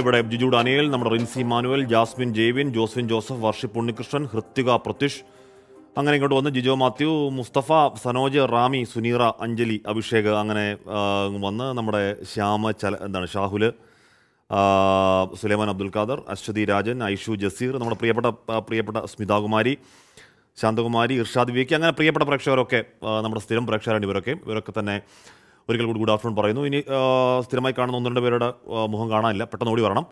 ഇവിടെ ജിജു ഡാനിയൽ നമ്മുടെ റിൻസി മാനുവൽ ജാസ്മിൻ ജെയ്വിൻ ജോസ്വിൻ ജോസഫ് വർഷി ഉണ്ണികൃഷ്ണൻ ഹൃത്തിക പ്രത്യുഷ് അങ്ങനെ ഇങ്ങോട്ട് വന്ന് ജിജോ മാത്യു മുസ്തഫ സനോജ് റാമി സുനീറ അഞ്ജലി അഭിഷേക് അങ്ങനെ വന്ന് നമ്മുടെ ശ്യാമ ചല എന്താണ് ഷാഹുൽ സുലൈമാൻ അബ്ദുൽ ഖാദർ അശ്വതി രാജൻ ഐഷു ജസീർ നമ്മുടെ പ്രിയപ്പെട്ട പ്രിയപ്പെട്ട സ്മിതാകുമാരി ശാന്തകുമാരി ഇർഷാദ് വിക്ക് അങ്ങനെ പ്രിയപ്പെട്ട പ്രേക്ഷകരൊക്കെ നമ്മുടെ സ്ഥിരം പ്രേക്ഷകരാണ് ഇവരൊക്കെ ഇവരൊക്കെ തന്നെ ഒരിക്കൽ കൂടി ഗുഡ് ആഫ്റ്റർനൂൺ പറയുന്നു ഇനി സ്ഥിരമായി കാണുന്ന ഒന്ന് രണ്ട് പേരുടെ മുഖം കാണാനില്ല പെട്ടെന്ന് ഓടി വരണം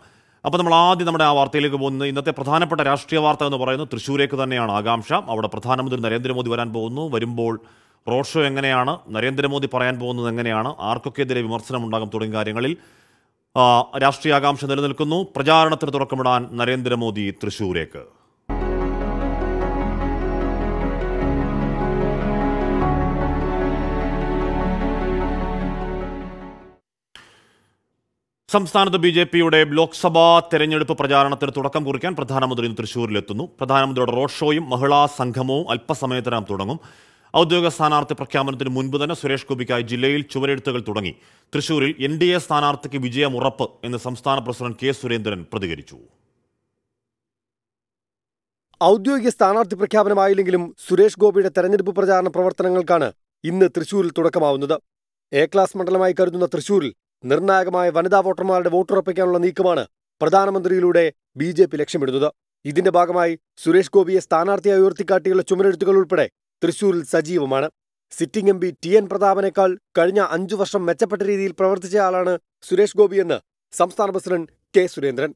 അപ്പോൾ നമ്മൾ ആദ്യം നമ്മുടെ ആ വാർത്തയിലേക്ക് പോകുന്നത് ഇന്നത്തെ പ്രധാനപ്പെട്ട രാഷ്ട്രീയ വാർത്ത എന്ന് പറയുന്നത് തൃശ്ശൂരേക്ക് തന്നെയാണ് ആകാംക്ഷ അവിടെ പ്രധാനമന്ത്രി നരേന്ദ്രമോദി വരാൻ പോകുന്നു വരുമ്പോൾ റോഡ് ഷോ എങ്ങനെയാണ് നരേന്ദ്രമോദി പറയാൻ പോകുന്നത് എങ്ങനെയാണ് ആർക്കൊക്കെതിരെ വിമർശനം ഉണ്ടാകും തുടങ്ങിയ കാര്യങ്ങളിൽ രാഷ്ട്രീയ ആകാംക്ഷ നിലനിൽക്കുന്നു പ്രചാരണത്തിന് തുടക്കമിടാൻ നരേന്ദ്രമോദി തൃശ്ശൂരേക്ക് സംസ്ഥാനത്ത് ബി ജെ പിയുടെ ലോക്സഭാ തെരഞ്ഞെടുപ്പ് പ്രചാരണത്തിന് തുടക്കം കുറിക്കാൻ പ്രധാനമന്ത്രി ഇന്ന് തൃശൂരിലെത്തുന്നു പ്രധാനമന്ത്രിയുടെ റോഡ് ഷോയും മഹിളാ സംഗമവും അല്പസമയത്തിനകം തുടങ്ങും ഔദ്യോഗിക സ്ഥാനാർത്ഥി പ്രഖ്യാപനത്തിന് മുൻപ് തന്നെ സുരേഷ് ഗോപിക്കായി ജില്ലയിൽ ചുവരെഴുത്തുകൾ തുടങ്ങി തൃശൂരിൽ എൻ ഡി എ സ്ഥാനാർത്ഥിക്ക് വിജയം ഉറപ്പ് എന്ന് സംസ്ഥാന പ്രസിഡന്റ് കെ സുരേന്ദ്രൻ പ്രതികരിച്ചു ഔദ്യോഗിക സ്ഥാനാർത്ഥി പ്രഖ്യാപനമായില്ലെങ്കിലും സുരേഷ് ഗോപിയുടെ തെരഞ്ഞെടുപ്പ് പ്രചാരണ പ്രവർത്തനങ്ങൾക്കാണ് ഇന്ന് തൃശൂരിൽ തുടക്കമാവുന്നത് എ ക്ലാസ് മണ്ഡലമായി കരുതുന്ന തൃശൂരിൽ നിർണായകമായ വനിതാ വോട്ടർമാരുടെ വോട്ടുറപ്പിക്കാനുള്ള നീക്കമാണ് പ്രധാനമന്ത്രിയിലൂടെ ബി ജെ പി ലക്ഷ്യമിടുന്നത് ഇതിന്റെ ഭാഗമായി സുരേഷ് ഗോപിയെ സ്ഥാനാർത്ഥിയായി ഉയർത്തിക്കാട്ടിയുള്ള ചുമരെഴുത്തുകൾ ഉൾപ്പെടെ തൃശൂരിൽ സജീവമാണ് sitting M P T N പ്രതാപനേക്കാൾ കഴിഞ്ഞ അഞ്ചു വർഷം മെച്ചപ്പെട്ട രീതിയിൽ പ്രവർത്തിച്ച ആളാണ് സുരേഷ് ഗോപിയെന്ന് സംസ്ഥാന പ്രസിഡന്റ് കെ സുരേന്ദ്രൻ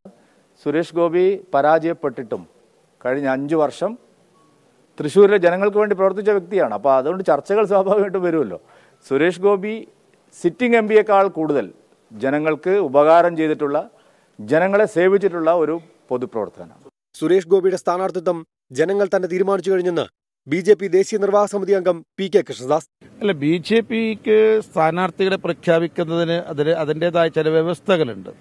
സുരേഷ് ഗോപി പരാജയപ്പെട്ടിട്ടും കഴിഞ്ഞ അഞ്ചു വർഷം തൃശ്ശൂരിലെ ജനങ്ങൾക്ക് വേണ്ടി പ്രവർത്തിച്ച വ്യക്തിയാണ് അപ്പോൾ അതുകൊണ്ട് ചർച്ചകൾ സ്വാഭാവികമായിട്ടും വരുമല്ലോ സുരേഷ് ഗോപി സിറ്റിംഗ് എം പിയേക്കാൾ കൂടുതൽ ജനങ്ങൾക്ക് ഉപകാരം ചെയ്തിട്ടുള്ള ജനങ്ങളെ സേവിച്ചിട്ടുള്ള ഒരു പൊതുപ്രവർത്തനം സുരേഷ് ഗോപിയുടെ സ്ഥാനാർത്ഥിത്വം ജനങ്ങൾ തന്നെ തീരുമാനിച്ചു കഴിഞ്ഞെന്ന് ബി ജെ പി ദേശീയ നിർവാഹ സമിതി അംഗം പി കെ കൃഷ്ണദാസ് അല്ല ബി ജെ പിക്ക് സ്ഥാനാർത്ഥികളെ പ്രഖ്യാപിക്കുന്നതിന് അതിന് അതിൻ്റെതായ ചില വ്യവസ്ഥകളുണ്ട്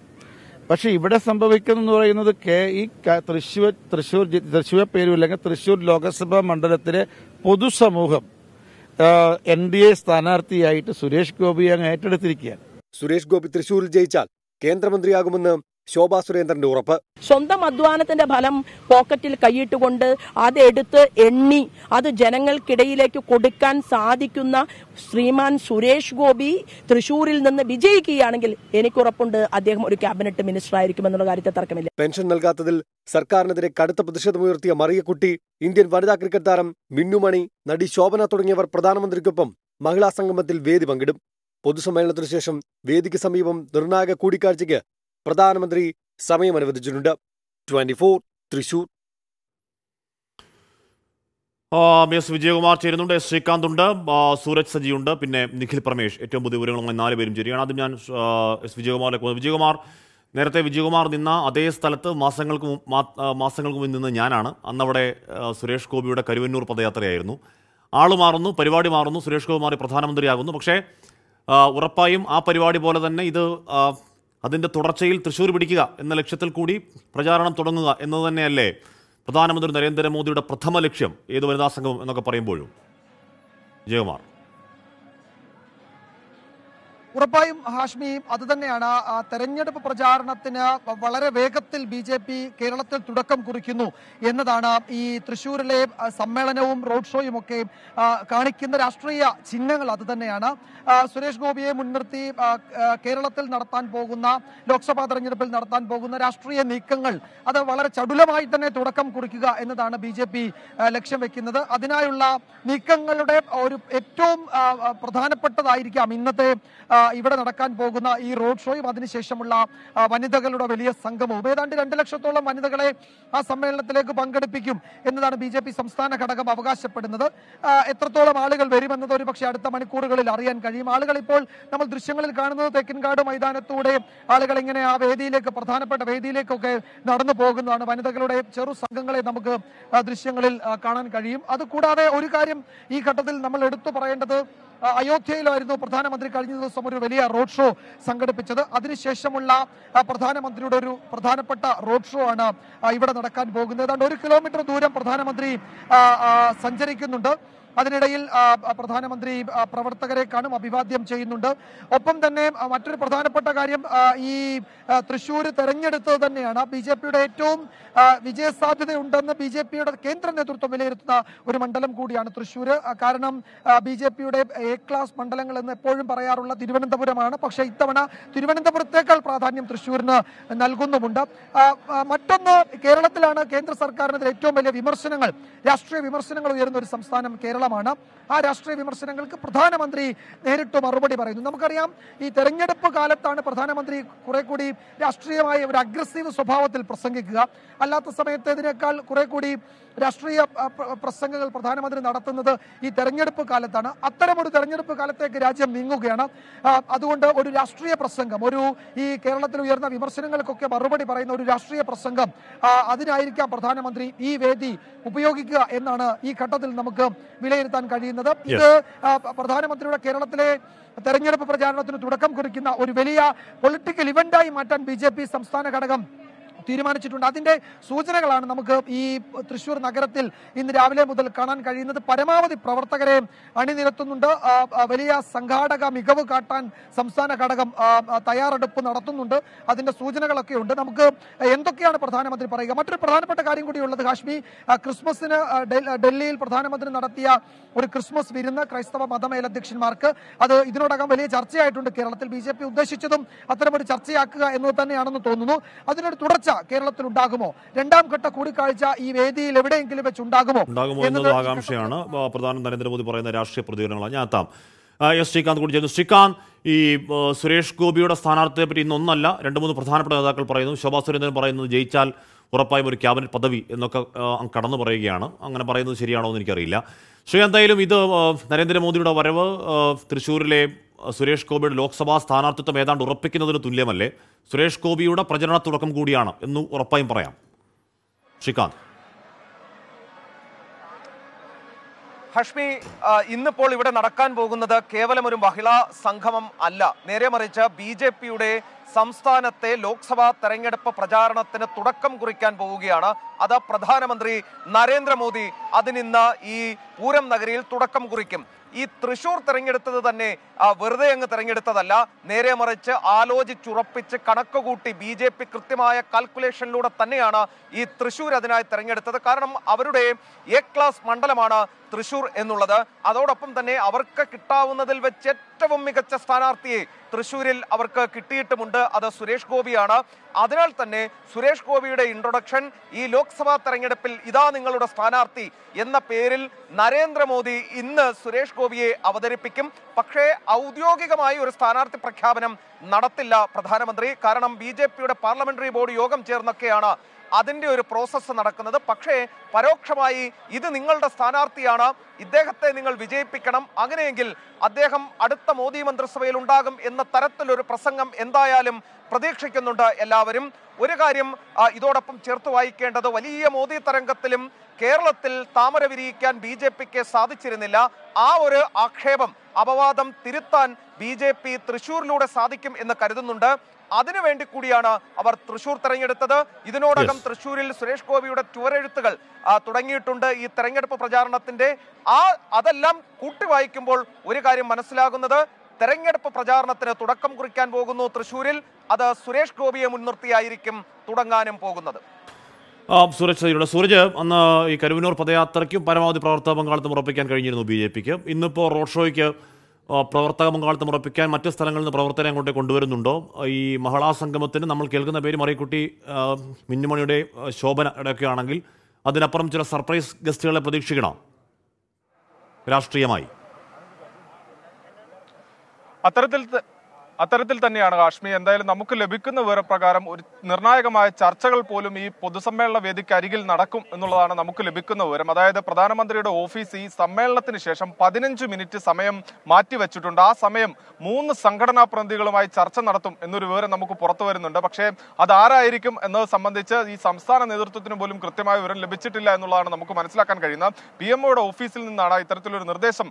പക്ഷേ ഇവിടെ സംഭവിക്കുന്നതെന്ന് പറയുന്നത് കെ ഈ തൃശൂർ തൃശൂർ തൃശ്ശൂർ പേരും അല്ലെങ്കിൽ തൃശൂർ ലോക്സഭാ മണ്ഡലത്തിലെ പൊതുസമൂഹം എൻ ഡി എ സ്ഥാനാർത്ഥിയായിട്ട് സുരേഷ് ഗോപി അങ്ങ് ഏറ്റെടുത്തിരിക്കുകയാണ് സുരേഷ് ഗോപി തൃശൂരിൽ ജയിച്ചാൽ കേന്ദ്രമന്ത്രിയാകുമെന്ന് ശോഭാ സുരേന്ദ്രന്റെ ഉറപ്പ് സ്വന്തം അധ്വാനത്തിന്റെ ഫലം പോക്കറ്റിൽ കൈയിട്ടുകൊണ്ട് അതെടുത്ത് എണ്ണി അത് ജനങ്ങൾക്കിടയിലേക്ക് കൊടുക്കാൻ സാധിക്കുന്ന ശ്രീമാൻ സുരേഷ് ഗോപി തൃശൂരിൽ നിന്ന് വിജയിക്കുകയാണെങ്കിൽ ഉറപ്പുണ്ട് അദ്ദേഹം ഒരു ക്യാബിനറ്റ് മിനിസ്റ്റർ ആയിരിക്കും എന്നുള്ള കാര്യത്തെ തർക്കമില്ല പെൻഷൻ നൽകാത്തതിൽ സർക്കാരിനെതിരെ കടുത്ത പ്രതിഷേധമുയർത്തിയ മറിയക്കുട്ടി ഇന്ത്യൻ വനിതാ ക്രിക്കറ്റ് താരം മിന്നുമണി നടി ശോഭന തുടങ്ങിയവർ പ്രധാനമന്ത്രിക്കൊപ്പം മഹിളാ സംഗമത്തിൽ വേദി പങ്കിടും പൊതുസമ്മേളനത്തിനു ശേഷം വേദിക്ക് സമീപം നിർണായക കൂടിക്കാഴ്ചയ്ക്ക് പ്രധാനമന്ത്രി സമയം അനുവദിച്ചിട്ടുണ്ട് twenty four Thrissur S Vijayakumar ചേരുന്നുണ്ട് എസ് ശ്രീകാന്ത് ഉണ്ട് സൂരജ് ഉണ്ട് പിന്നെ നിഖിൽ പ്രമേഷ് ഏറ്റവും പുതിയ വിവരങ്ങളുമായി നാല് പേരും ചേരുകയാണ് ആദ്യം ഞാൻ എസ് വിജയകുമാറിലേക്ക് പോകുന്നത് വിജയകുമാർ നേരത്തെ വിജയകുമാർ നിന്ന അതേ സ്ഥലത്ത് മാസങ്ങൾക്ക് മാസങ്ങൾക്ക് മുന്നിൽ നിന്ന് ഞാനാണ് അന്നവിടെ സുരേഷ് ഗോപിയുടെ കരുവന്നൂർ പദയാത്രയായിരുന്നു ആൾ മാറുന്നു പരിപാടി മാറുന്നു സുരേഷ് ഗോപി മാറി പ്രധാനമന്ത്രിയാകുന്നു പക്ഷേ ഉറപ്പായും ആ പരിപാടി പോലെ തന്നെ ഇത് അതിൻ്റെ തുടർച്ചയിൽ തൃശ്ശൂർ പിടിക്കുക എന്ന ലക്ഷ്യത്തിൽ കൂടി പ്രചാരണം തുടങ്ങുക എന്നത് തന്നെയല്ലേ പ്രധാനമന്ത്രി നരേന്ദ്രമോദിയുടെ പ്രഥമ ലക്ഷ്യം ഏത് വനിതാ സംഘം എന്നൊക്കെ പറയുമ്പോഴും ജയകുമാർ ഉറപ്പായും ഹാഷ്മിയും അത് തന്നെയാണ് തെരഞ്ഞെടുപ്പ് പ്രചാരണത്തിന് വളരെ വേഗത്തിൽ ബി ജെ പി കേരളത്തിൽ തുടക്കം കുറിക്കുന്നു എന്നതാണ് ഈ തൃശൂരിലെ സമ്മേളനവും റോഡ് ഷോയും ഒക്കെ കാണിക്കുന്ന രാഷ്ട്രീയ ചിഹ്നങ്ങൾ അത് തന്നെയാണ് സുരേഷ് ഗോപിയെ മുൻനിർത്തി കേരളത്തിൽ നടത്താൻ പോകുന്ന ലോക്സഭാ തെരഞ്ഞെടുപ്പിൽ നടത്താൻ പോകുന്ന രാഷ്ട്രീയ നീക്കങ്ങൾ അത് വളരെ ചടുലമായി തന്നെ തുടക്കം കുറിക്കുക എന്നതാണ് ബി ജെ പി ലക്ഷ്യം വെക്കുന്നത് അതിനായുള്ള നീക്കങ്ങളുടെ ഒരു ഏറ്റവും പ്രധാനപ്പെട്ടതായിരിക്കാം ഇന്നത്തെ ഇവിടെ നടക്കാൻ പോകുന്ന ഈ റോഡ് ഷോയും അതിനുശേഷമുള്ള വനിതകളുടെ വലിയ സംഗമവും ഏതാണ്ട് രണ്ട് ലക്ഷത്തോളം വനിതകളെ ആ സമ്മേളനത്തിലേക്ക് പങ്കെടുപ്പിക്കും എന്നതാണ് ബി സംസ്ഥാന ഘടകം അവകാശപ്പെടുന്നത് എത്രത്തോളം ആളുകൾ വരുമെന്നത് ഒരു പക്ഷേ അടുത്ത മണിക്കൂറുകളിൽ അറിയാൻ കഴിയും ആളുകൾ ഇപ്പോൾ നമ്മൾ ദൃശ്യങ്ങളിൽ കാണുന്നത് തെക്കിൻകാട് മൈതാനത്തൂടെ ആളുകൾ ഇങ്ങനെ ആ വേദിയിലേക്ക് പ്രധാനപ്പെട്ട വേദിയിലേക്കൊക്കെ നടന്നു പോകുന്നതാണ് വനിതകളുടെ ചെറു സംഘങ്ങളെ നമുക്ക് ദൃശ്യങ്ങളിൽ കാണാൻ കഴിയും അതുകൂടാതെ ഒരു കാര്യം ഈ ഘട്ടത്തിൽ നമ്മൾ എടുത്തു പറയേണ്ടത് അയോധ്യയിലായിരുന്നു പ്രധാനമന്ത്രി കഴിഞ്ഞ ദിവസം ഒരു വലിയ റോഡ് ഷോ സംഘടിപ്പിച്ചത് അതിനുശേഷമുള്ള പ്രധാനമന്ത്രിയുടെ ഒരു പ്രധാനപ്പെട്ട റോഡ് ഷോ ആണ് ഇവിടെ നടക്കാൻ പോകുന്നത് ഏതാണ്ട് ഒരു കിലോമീറ്റർ ദൂരം പ്രധാനമന്ത്രി സഞ്ചരിക്കുന്നുണ്ട് അതിനിടയിൽ പ്രധാനമന്ത്രി പ്രവർത്തകരെ കാണും അഭിവാദ്യം ചെയ്യുന്നുണ്ട് ഒപ്പം തന്നെ മറ്റൊരു പ്രധാനപ്പെട്ട കാര്യം ഈ തൃശ്ശൂർ തെരഞ്ഞെടുത്തത് തന്നെയാണ് ബി ജെ പിയുടെ ഏറ്റവും ഉണ്ടെന്ന് ബി ജെ പിയുടെ കേന്ദ്ര നേതൃത്വം വിലയിരുത്തുന്ന ഒരു മണ്ഡലം കൂടിയാണ് തൃശ്ശൂർ കാരണം ബി ജെ പിയുടെ എ ക്ലാസ് മണ്ഡലങ്ങൾ എന്ന് എപ്പോഴും പറയാറുള്ള തിരുവനന്തപുരമാണ് പക്ഷേ ഇത്തവണ തിരുവനന്തപുരത്തേക്കാൾ പ്രാധാന്യം തൃശ്ശൂരിന് നൽകുന്നുമുണ്ട് മറ്റൊന്ന് കേരളത്തിലാണ് കേന്ദ്ര സർക്കാരിനെതിരെ ഏറ്റവും വലിയ വിമർശനങ്ങൾ രാഷ്ട്രീയ വിമർശനങ്ങൾ ഉയരുന്ന ഒരു സംസ്ഥാനം കേരളം കേരളമാണ് ആ രാഷ്ട്രീയ വിമർശനങ്ങൾക്ക് പ്രധാനമന്ത്രി നേരിട്ട് മറുപടി പറയുന്നു നമുക്കറിയാം ഈ തെരഞ്ഞെടുപ്പ് കാലത്താണ് പ്രധാനമന്ത്രി കുറെ കൂടി രാഷ്ട്രീയമായ ഒരു അഗ്രസീവ് സ്വഭാവത്തിൽ പ്രസംഗിക്കുക അല്ലാത്ത സമയത്ത് ഇതിനേക്കാൾ കുറെ കൂടി രാഷ്ട്രീയ പ്രസംഗങ്ങൾ പ്രധാനമന്ത്രി നടത്തുന്നത് ഈ തെരഞ്ഞെടുപ്പ് കാലത്താണ് അത്തരമൊരു തെരഞ്ഞെടുപ്പ് കാലത്തേക്ക് രാജ്യം നീങ്ങുകയാണ് അതുകൊണ്ട് ഒരു രാഷ്ട്രീയ പ്രസംഗം ഒരു ഈ കേരളത്തിൽ ഉയർന്ന വിമർശനങ്ങൾക്കൊക്കെ മറുപടി പറയുന്ന ഒരു രാഷ്ട്രീയ പ്രസംഗം അതിനായിരിക്കാം പ്രധാനമന്ത്രി ഈ വേദി ഉപയോഗിക്കുക എന്നാണ് ഈ ഘട്ടത്തിൽ നമുക്ക് വിലയിരുത്താൻ കഴിയുന്നത് ഇത് പ്രധാനമന്ത്രിയുടെ കേരളത്തിലെ തെരഞ്ഞെടുപ്പ് പ്രചാരണത്തിന് തുടക്കം കുറിക്കുന്ന ഒരു വലിയ പൊളിറ്റിക്കൽ ഇവന്റായി മാറ്റാൻ ബി സംസ്ഥാന ഘടകം തീരുമാനിച്ചിട്ടുണ്ട് അതിന്റെ സൂചനകളാണ് നമുക്ക് ഈ തൃശൂർ നഗരത്തിൽ ഇന്ന് രാവിലെ മുതൽ കാണാൻ കഴിയുന്നത് പരമാവധി പ്രവർത്തകരെ അണിനിരത്തുന്നുണ്ട് വലിയ സംഘാടക മികവ് കാട്ടാൻ സംസ്ഥാന ഘടകം തയ്യാറെടുപ്പ് നടത്തുന്നുണ്ട് അതിന്റെ സൂചനകളൊക്കെ ഉണ്ട് നമുക്ക് എന്തൊക്കെയാണ് പ്രധാനമന്ത്രി പറയുക മറ്റൊരു പ്രധാനപ്പെട്ട കാര്യം കൂടിയുള്ളത് കാശ്മീർ ക്രിസ്മസിന് ഡൽഹിയിൽ പ്രധാനമന്ത്രി നടത്തിയ ഒരു ക്രിസ്മസ് വിരുന്ന് ക്രൈസ്തവ മതമേലധ്യക്ഷന്മാർക്ക് അത് ഇതിനോടകം വലിയ ചർച്ചയായിട്ടുണ്ട് കേരളത്തിൽ ബി ഉദ്ദേശിച്ചതും അത്തരമൊരു ചർച്ചയാക്കുക എന്നത് തന്നെയാണെന്ന് തോന്നുന്നു അതിനൊരു തുടർച്ച കൂടിക്കാഴ്ച കേരളത്തിൽ ഉണ്ടാകുമോ രണ്ടാം ഘട്ട കൂടിക്കാഴ്ച ഈ വേദിയിൽ എവിടെയെങ്കിലും വെച്ച് ഉണ്ടാകുമോ ഉണ്ടാകുമോ എന്നത് ആകാംക്ഷയാണ് പ്രധാനമന്ത്രി നരേന്ദ്രമോദി പറയുന്ന രാഷ്ട്രീയ പ്രതികരണങ്ങളാണ് ഞാൻ എത്താം എസ് ശ്രീകാന്ത് കൂടി ചേർന്നു ശ്രീകാന്ത് ഈ സുരേഷ് ഗോപിയുടെ സ്ഥാനാർത്ഥിയെ പറ്റി ഇന്നൊന്നല്ല രണ്ട് മൂന്ന് പ്രധാനപ്പെട്ട നേതാക്കൾ പറയുന്നു ശോഭാ സുരേന്ദ്രൻ പറയുന്നത് ജയിച്ചാൽ ഉറപ്പായും ഒരു ക്യാബിനറ്റ് പദവി എന്നൊക്കെ കടന്നു പറയുകയാണ് അങ്ങനെ പറയുന്നത് ശരിയാണോ എന്ന് എനിക്കറിയില്ല ശ്രീ എന്തായാലും ഇത് നരേന്ദ്രമോദിയുടെ വരവ് തൃശ്ശൂരിലെ സുരേഷ് ഗോപിയുടെ ലോക്സഭാ സ്ഥാനാർത്ഥിത്വം ഏതാണ്ട് ഉറപ്പിക്കുന്നതിന് തുല്യമല്ലേ സുരേഷ് ഗോപിയുടെ പ്രചരണ തുടക്കം കൂടിയാണ് എന്ന് ഉറപ്പായും പറയാം ശ്രീകാന്ത് ഹഷ്മി ഇന്നിപ്പോൾ ഇവിടെ നടക്കാൻ പോകുന്നത് കേവലം ഒരു മഹിളാ സംഗമം അല്ല നേരെ മറിച്ച് ബി ജെ പിയുടെ സംസ്ഥാനത്തെ ലോക്സഭാ തെരഞ്ഞെടുപ്പ് പ്രചാരണത്തിന് തുടക്കം കുറിക്കാൻ പോവുകയാണ് അത് പ്രധാനമന്ത്രി നരേന്ദ്രമോദി അതിനിന്ന് ഈ പൂരം നഗരിയിൽ തുടക്കം കുറിക്കും ഈ തൃശൂർ തെരഞ്ഞെടുത്തത് തന്നെ വെറുതെ അങ്ങ് തെരഞ്ഞെടുത്തതല്ല നേരെ മറിച്ച് ആലോചിച്ചുറപ്പിച്ച് കണക്ക് കൂട്ടി ബി ജെ പി കൃത്യമായ കാൽക്കുലേഷനിലൂടെ തന്നെയാണ് ഈ തൃശൂർ അതിനായി തെരഞ്ഞെടുത്തത് കാരണം അവരുടെ എ ക്ലാസ് മണ്ഡലമാണ് തൃശൂർ എന്നുള്ളത് അതോടൊപ്പം തന്നെ അവർക്ക് കിട്ടാവുന്നതിൽ വെച്ച് ഏറ്റവും മികച്ച സ്ഥാനാർത്ഥിയെ തൃശ്ശൂരിൽ അവർക്ക് കിട്ടിയിട്ടുമുണ്ട് അത് സുരേഷ് ഗോപിയാണ് അതിനാൽ തന്നെ സുരേഷ് ഗോപിയുടെ ഇൻട്രൊഡക്ഷൻ ഈ ലോക്സഭാ തെരഞ്ഞെടുപ്പിൽ ഇതാ നിങ്ങളുടെ സ്ഥാനാർത്ഥി എന്ന പേരിൽ നരേന്ദ്രമോദി ഇന്ന് സുരേഷ് ഗോപിയെ അവതരിപ്പിക്കും പക്ഷേ ഔദ്യോഗികമായി ഒരു സ്ഥാനാർത്ഥി പ്രഖ്യാപനം നടത്തില്ല പ്രധാനമന്ത്രി കാരണം ബി പാർലമെന്ററി ബോർഡ് യോഗം ചേർന്നൊക്കെയാണ് അതിൻ്റെ ഒരു പ്രോസസ്സ് നടക്കുന്നത് പക്ഷേ പരോക്ഷമായി ഇത് നിങ്ങളുടെ സ്ഥാനാർത്ഥിയാണ് ഇദ്ദേഹത്തെ നിങ്ങൾ വിജയിപ്പിക്കണം അങ്ങനെയെങ്കിൽ അദ്ദേഹം അടുത്ത മോദി മന്ത്രിസഭയിൽ ഉണ്ടാകും എന്ന തരത്തിലൊരു പ്രസംഗം എന്തായാലും പ്രതീക്ഷിക്കുന്നുണ്ട് എല്ലാവരും ഒരു കാര്യം ഇതോടൊപ്പം ചേർത്ത് വായിക്കേണ്ടത് വലിയ മോദി തരംഗത്തിലും കേരളത്തിൽ താമര വിരിയിക്കാൻ ബി ജെ പിക്ക് സാധിച്ചിരുന്നില്ല ആ ഒരു ആക്ഷേപം അപവാദം തിരുത്താൻ ബി ജെ പി തൃശൂരിലൂടെ സാധിക്കും എന്ന് കരുതുന്നുണ്ട് വേണ്ടി കൂടിയാണ് അവർ തൃശൂർ തെരഞ്ഞെടുത്തത് ഇതിനോടകം തൃശൂരിൽ സുരേഷ് ഗോപിയുടെ ചുവരെഴുത്തുകൾ തുടങ്ങിയിട്ടുണ്ട് ഈ തെരഞ്ഞെടുപ്പ് പ്രചാരണത്തിന്റെ ആ അതെല്ലാം കൂട്ടിവായിക്കുമ്പോൾ ഒരു കാര്യം മനസ്സിലാകുന്നത് തെരഞ്ഞെടുപ്പ് പ്രചാരണത്തിന് തുടക്കം കുറിക്കാൻ പോകുന്നു തൃശൂരിൽ അത് സുരേഷ് ഗോപിയെ മുൻനിർത്തിയായിരിക്കും തുടങ്ങാനും പോകുന്നത് സുരേഷ് സൈരുടെ സൂരജ് അന്ന് ഈ കരുവനൂർ പദയാത്രയ്ക്കും പരമാവധി പ്രവർത്തന പങ്കാളിത്തം ഉറപ്പിക്കാൻ കഴിഞ്ഞിരുന്നു ബി ജെ പിക്ക് ഇന്നിപ്പോൾ റോഡ് ഷോയ്ക്ക് പ്രവർത്തക പങ്കാളിത്തം ഉറപ്പിക്കാൻ മറ്റു സ്ഥലങ്ങളിൽ നിന്ന് പ്രവർത്തകരെ അങ്ങോട്ട് കൊണ്ടുവരുന്നുണ്ടോ ഈ മഹളാ സംഗമത്തിന് നമ്മൾ കേൾക്കുന്ന പേര് മറിക്കുട്ടി മിന്നുമണിയുടെ ശോഭന ആണെങ്കിൽ അതിനപ്പുറം ചില സർപ്രൈസ് ഗസ്റ്റുകളെ പ്രതീക്ഷിക്കണം രാഷ്ട്രീയമായി അത്തരത്തിൽ അത്തരത്തിൽ തന്നെയാണ് കാശ്മി എന്തായാലും നമുക്ക് ലഭിക്കുന്ന വിവരപ്രകാരം ഒരു നിർണായകമായ ചർച്ചകൾ പോലും ഈ പൊതുസമ്മേളന വേദിക്ക് അരികിൽ നടക്കും എന്നുള്ളതാണ് നമുക്ക് ലഭിക്കുന്ന വിവരം അതായത് പ്രധാനമന്ത്രിയുടെ ഓഫീസ് ഈ സമ്മേളനത്തിന് ശേഷം പതിനഞ്ച് മിനിറ്റ് സമയം മാറ്റിവെച്ചിട്ടുണ്ട് ആ സമയം മൂന്ന് സംഘടനാ പ്രതിനിധികളുമായി ചർച്ച നടത്തും എന്നൊരു വിവരം നമുക്ക് പുറത്തു വരുന്നുണ്ട് പക്ഷേ അതാരായിരിക്കും എന്നത് സംബന്ധിച്ച് ഈ സംസ്ഥാന നേതൃത്വത്തിന് പോലും കൃത്യമായ വിവരം ലഭിച്ചിട്ടില്ല എന്നുള്ളതാണ് നമുക്ക് മനസ്സിലാക്കാൻ കഴിയുന്നത് പി എംഒയുടെ ഓഫീസിൽ നിന്നാണ് ഇത്തരത്തിലൊരു നിർദ്ദേശം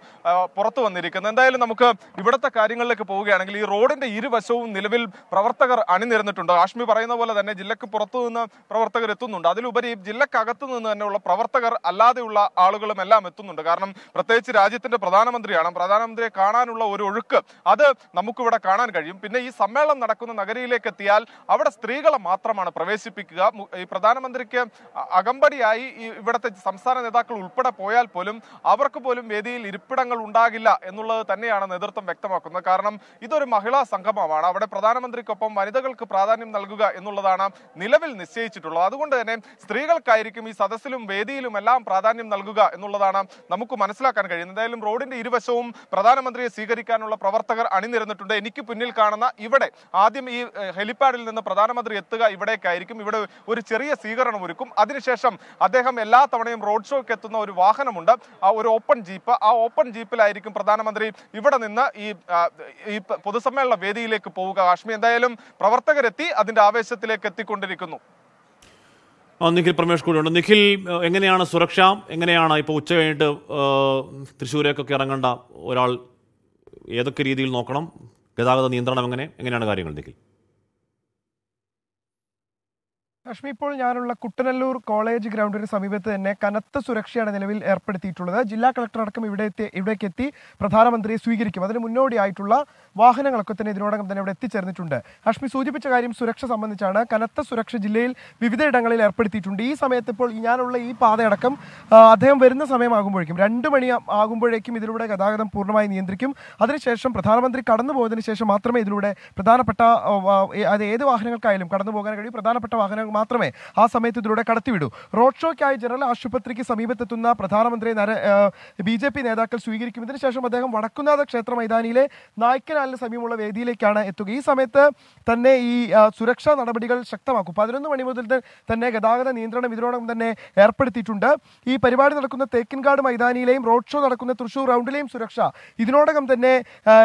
പുറത്തു വന്നിരിക്കുന്നത് എന്തായാലും നമുക്ക് ഇവിടുത്തെ കാര്യങ്ങളിലേക്ക് പോവുകയാണെങ്കിൽ ഈ റോഡ് അതിന്റെ ഇരുവശവും നിലവിൽ പ്രവർത്തകർ അണിനിരന്നിട്ടുണ്ട് ആഷ്മി പറയുന്ന പോലെ തന്നെ ജില്ലക്ക് പുറത്തു നിന്ന് പ്രവർത്തകർ എത്തുന്നുണ്ട് അതിലുപരി ജില്ലക്കകത്തു നിന്ന് തന്നെയുള്ള പ്രവർത്തകർ അല്ലാതെയുള്ള ആളുകളും എല്ലാം എത്തുന്നുണ്ട് കാരണം പ്രത്യേകിച്ച് രാജ്യത്തിന്റെ പ്രധാനമന്ത്രിയാണ് പ്രധാനമന്ത്രിയെ കാണാനുള്ള ഒരു ഒഴുക്ക് അത് നമുക്കിവിടെ കാണാൻ കഴിയും പിന്നെ ഈ സമ്മേളനം നടക്കുന്ന നഗരിയിലേക്ക് എത്തിയാൽ അവിടെ സ്ത്രീകളെ മാത്രമാണ് പ്രവേശിപ്പിക്കുക ഈ പ്രധാനമന്ത്രിക്ക് അകമ്പടിയായി ഇവിടുത്തെ സംസ്ഥാന നേതാക്കൾ ഉൾപ്പെടെ പോയാൽ പോലും അവർക്ക് പോലും വേദിയിൽ ഇരിപ്പിടങ്ങൾ ഉണ്ടാകില്ല എന്നുള്ളത് തന്നെയാണ് നേതൃത്വം വ്യക്തമാക്കുന്നത് കാരണം ഇതൊരു മഹിളാ സംഗമമാണ് അവിടെ പ്രധാനമന്ത്രിക്കൊപ്പം വനിതകൾക്ക് പ്രാധാന്യം നൽകുക എന്നുള്ളതാണ് നിലവിൽ നിശ്ചയിച്ചിട്ടുള്ളത് അതുകൊണ്ട് തന്നെ സ്ത്രീകൾക്കായിരിക്കും ഈ സദസ്സിലും വേദിയിലും എല്ലാം പ്രാധാന്യം നൽകുക എന്നുള്ളതാണ് നമുക്ക് മനസ്സിലാക്കാൻ കഴിയുന്നത് എന്തായാലും റോഡിന്റെ ഇരുവശവും പ്രധാനമന്ത്രിയെ സ്വീകരിക്കാനുള്ള പ്രവർത്തകർ അണിനിരന്നിട്ടുണ്ട് എനിക്ക് പിന്നിൽ കാണുന്ന ഇവിടെ ആദ്യം ഈ ഹെലിപ്പാഡിൽ നിന്ന് പ്രധാനമന്ത്രി എത്തുക ഇവിടേക്കായിരിക്കും ഇവിടെ ഒരു ചെറിയ സ്വീകരണം ഒരുക്കും അതിനുശേഷം അദ്ദേഹം എല്ലാ തവണയും റോഡ് ഷോയ്ക്ക് എത്തുന്ന ഒരു വാഹനമുണ്ട് ആ ഒരു ഓപ്പൺ ജീപ്പ് ആ ഓപ്പൺ ജീപ്പിലായിരിക്കും പ്രധാനമന്ത്രി ഇവിടെ നിന്ന് ഈ ഈ പൊതുസമ്മേളനം അതിനുള്ള വേദിയിലേക്ക് പോവുക കാശ്മീർ എന്തായാലും പ്രവർത്തകരെത്തി അതിന്റെ ആവേശത്തിലേക്ക് എത്തിക്കൊണ്ടിരിക്കുന്നു നിഖിൽ പ്രമേഷ് കൂടെയുണ്ട് നിഖിൽ എങ്ങനെയാണ് സുരക്ഷ എങ്ങനെയാണ് ഇപ്പോൾ ഉച്ച കഴിഞ്ഞിട്ട് തൃശ്ശൂരേക്കൊക്കെ ഇറങ്ങേണ്ട ഒരാൾ ഏതൊക്കെ രീതിയിൽ നോക്കണം ഗതാഗത നിയന്ത്രണം എങ്ങനെ എങ്ങനെയാണ് കാര്യങ്ങൾ നിഖിൽ ലക്ഷ്മി ഇപ്പോൾ ഞാനുള്ള കുട്ടനല്ലൂർ കോളേജ് ഗ്രൗണ്ടിന് സമീപത്ത് തന്നെ കനത്ത സുരക്ഷയാണ് നിലവിൽ ഏർപ്പെടുത്തിയിട്ടുള്ളത് ജില്ലാ കളക്ടർ അടക്കം ഇവിടെ എത്തി ഇവിടേക്ക് എത്തി പ്രധാനമന്ത്രിയെ സ്വീകരിക്കും അതിന് മുന്നോടിയായിട്ടുള്ള വാഹനങ്ങളൊക്കെ തന്നെ ഇതിനോടകം തന്നെ ഇവിടെ എത്തിച്ചേർന്നിട്ടുണ്ട് ലക്ഷ്മി സൂചിപ്പിച്ച കാര്യം സുരക്ഷ സംബന്ധിച്ചാണ് കനത്ത സുരക്ഷ ജില്ലയിൽ വിവിധയിടങ്ങളിൽ ഏർപ്പെടുത്തിയിട്ടുണ്ട് ഈ സമയത്ത് ഇപ്പോൾ ഞാനുള്ള ഈ പാതയടക്കം അദ്ദേഹം വരുന്ന സമയമാകുമ്പോഴേക്കും രണ്ട് മണി ആകുമ്പോഴേക്കും ഇതിലൂടെ ഗതാഗതം പൂർണ്ണമായി നിയന്ത്രിക്കും അതിനുശേഷം പ്രധാനമന്ത്രി കടന്നു പോയതിനു ശേഷം മാത്രമേ ഇതിലൂടെ പ്രധാനപ്പെട്ട അത് ഏത് വാഹനങ്ങൾക്കായാലും കടന്നു പോകാൻ കഴിയും പ്രധാനപ്പെട്ട വാഹനങ്ങൾ മാത്രമേ ആ സമയത്ത് ഇതിലൂടെ കടത്തിവിടൂ റോഡ് ഷോയ്ക്കായി ജനറൽ ആശുപത്രിക്ക് സമീപത്തെത്തുന്ന പ്രധാനമന്ത്രി നര ബി ജെ പി നേതാക്കൾ സ്വീകരിക്കും ശേഷം അദ്ദേഹം വടക്കുന്നാഥ ക്ഷേത്ര മൈതാനിയിലെ നായ്ക്കനാലിന് സമീപമുള്ള വേദിയിലേക്കാണ് എത്തുക ഈ സമയത്ത് തന്നെ ഈ സുരക്ഷാ നടപടികൾ ശക്തമാക്കും പതിനൊന്ന് മണി മുതൽ തന്നെ ഗതാഗത നിയന്ത്രണം ഇതിനോടകം തന്നെ ഏർപ്പെടുത്തിയിട്ടുണ്ട് ഈ പരിപാടി നടക്കുന്ന തേക്കിൻകാട് മൈതാനിയിലെയും റോഡ് ഷോ നടക്കുന്ന തൃശൂർ റൗണ്ടിലെയും സുരക്ഷ ഇതിനോടകം തന്നെ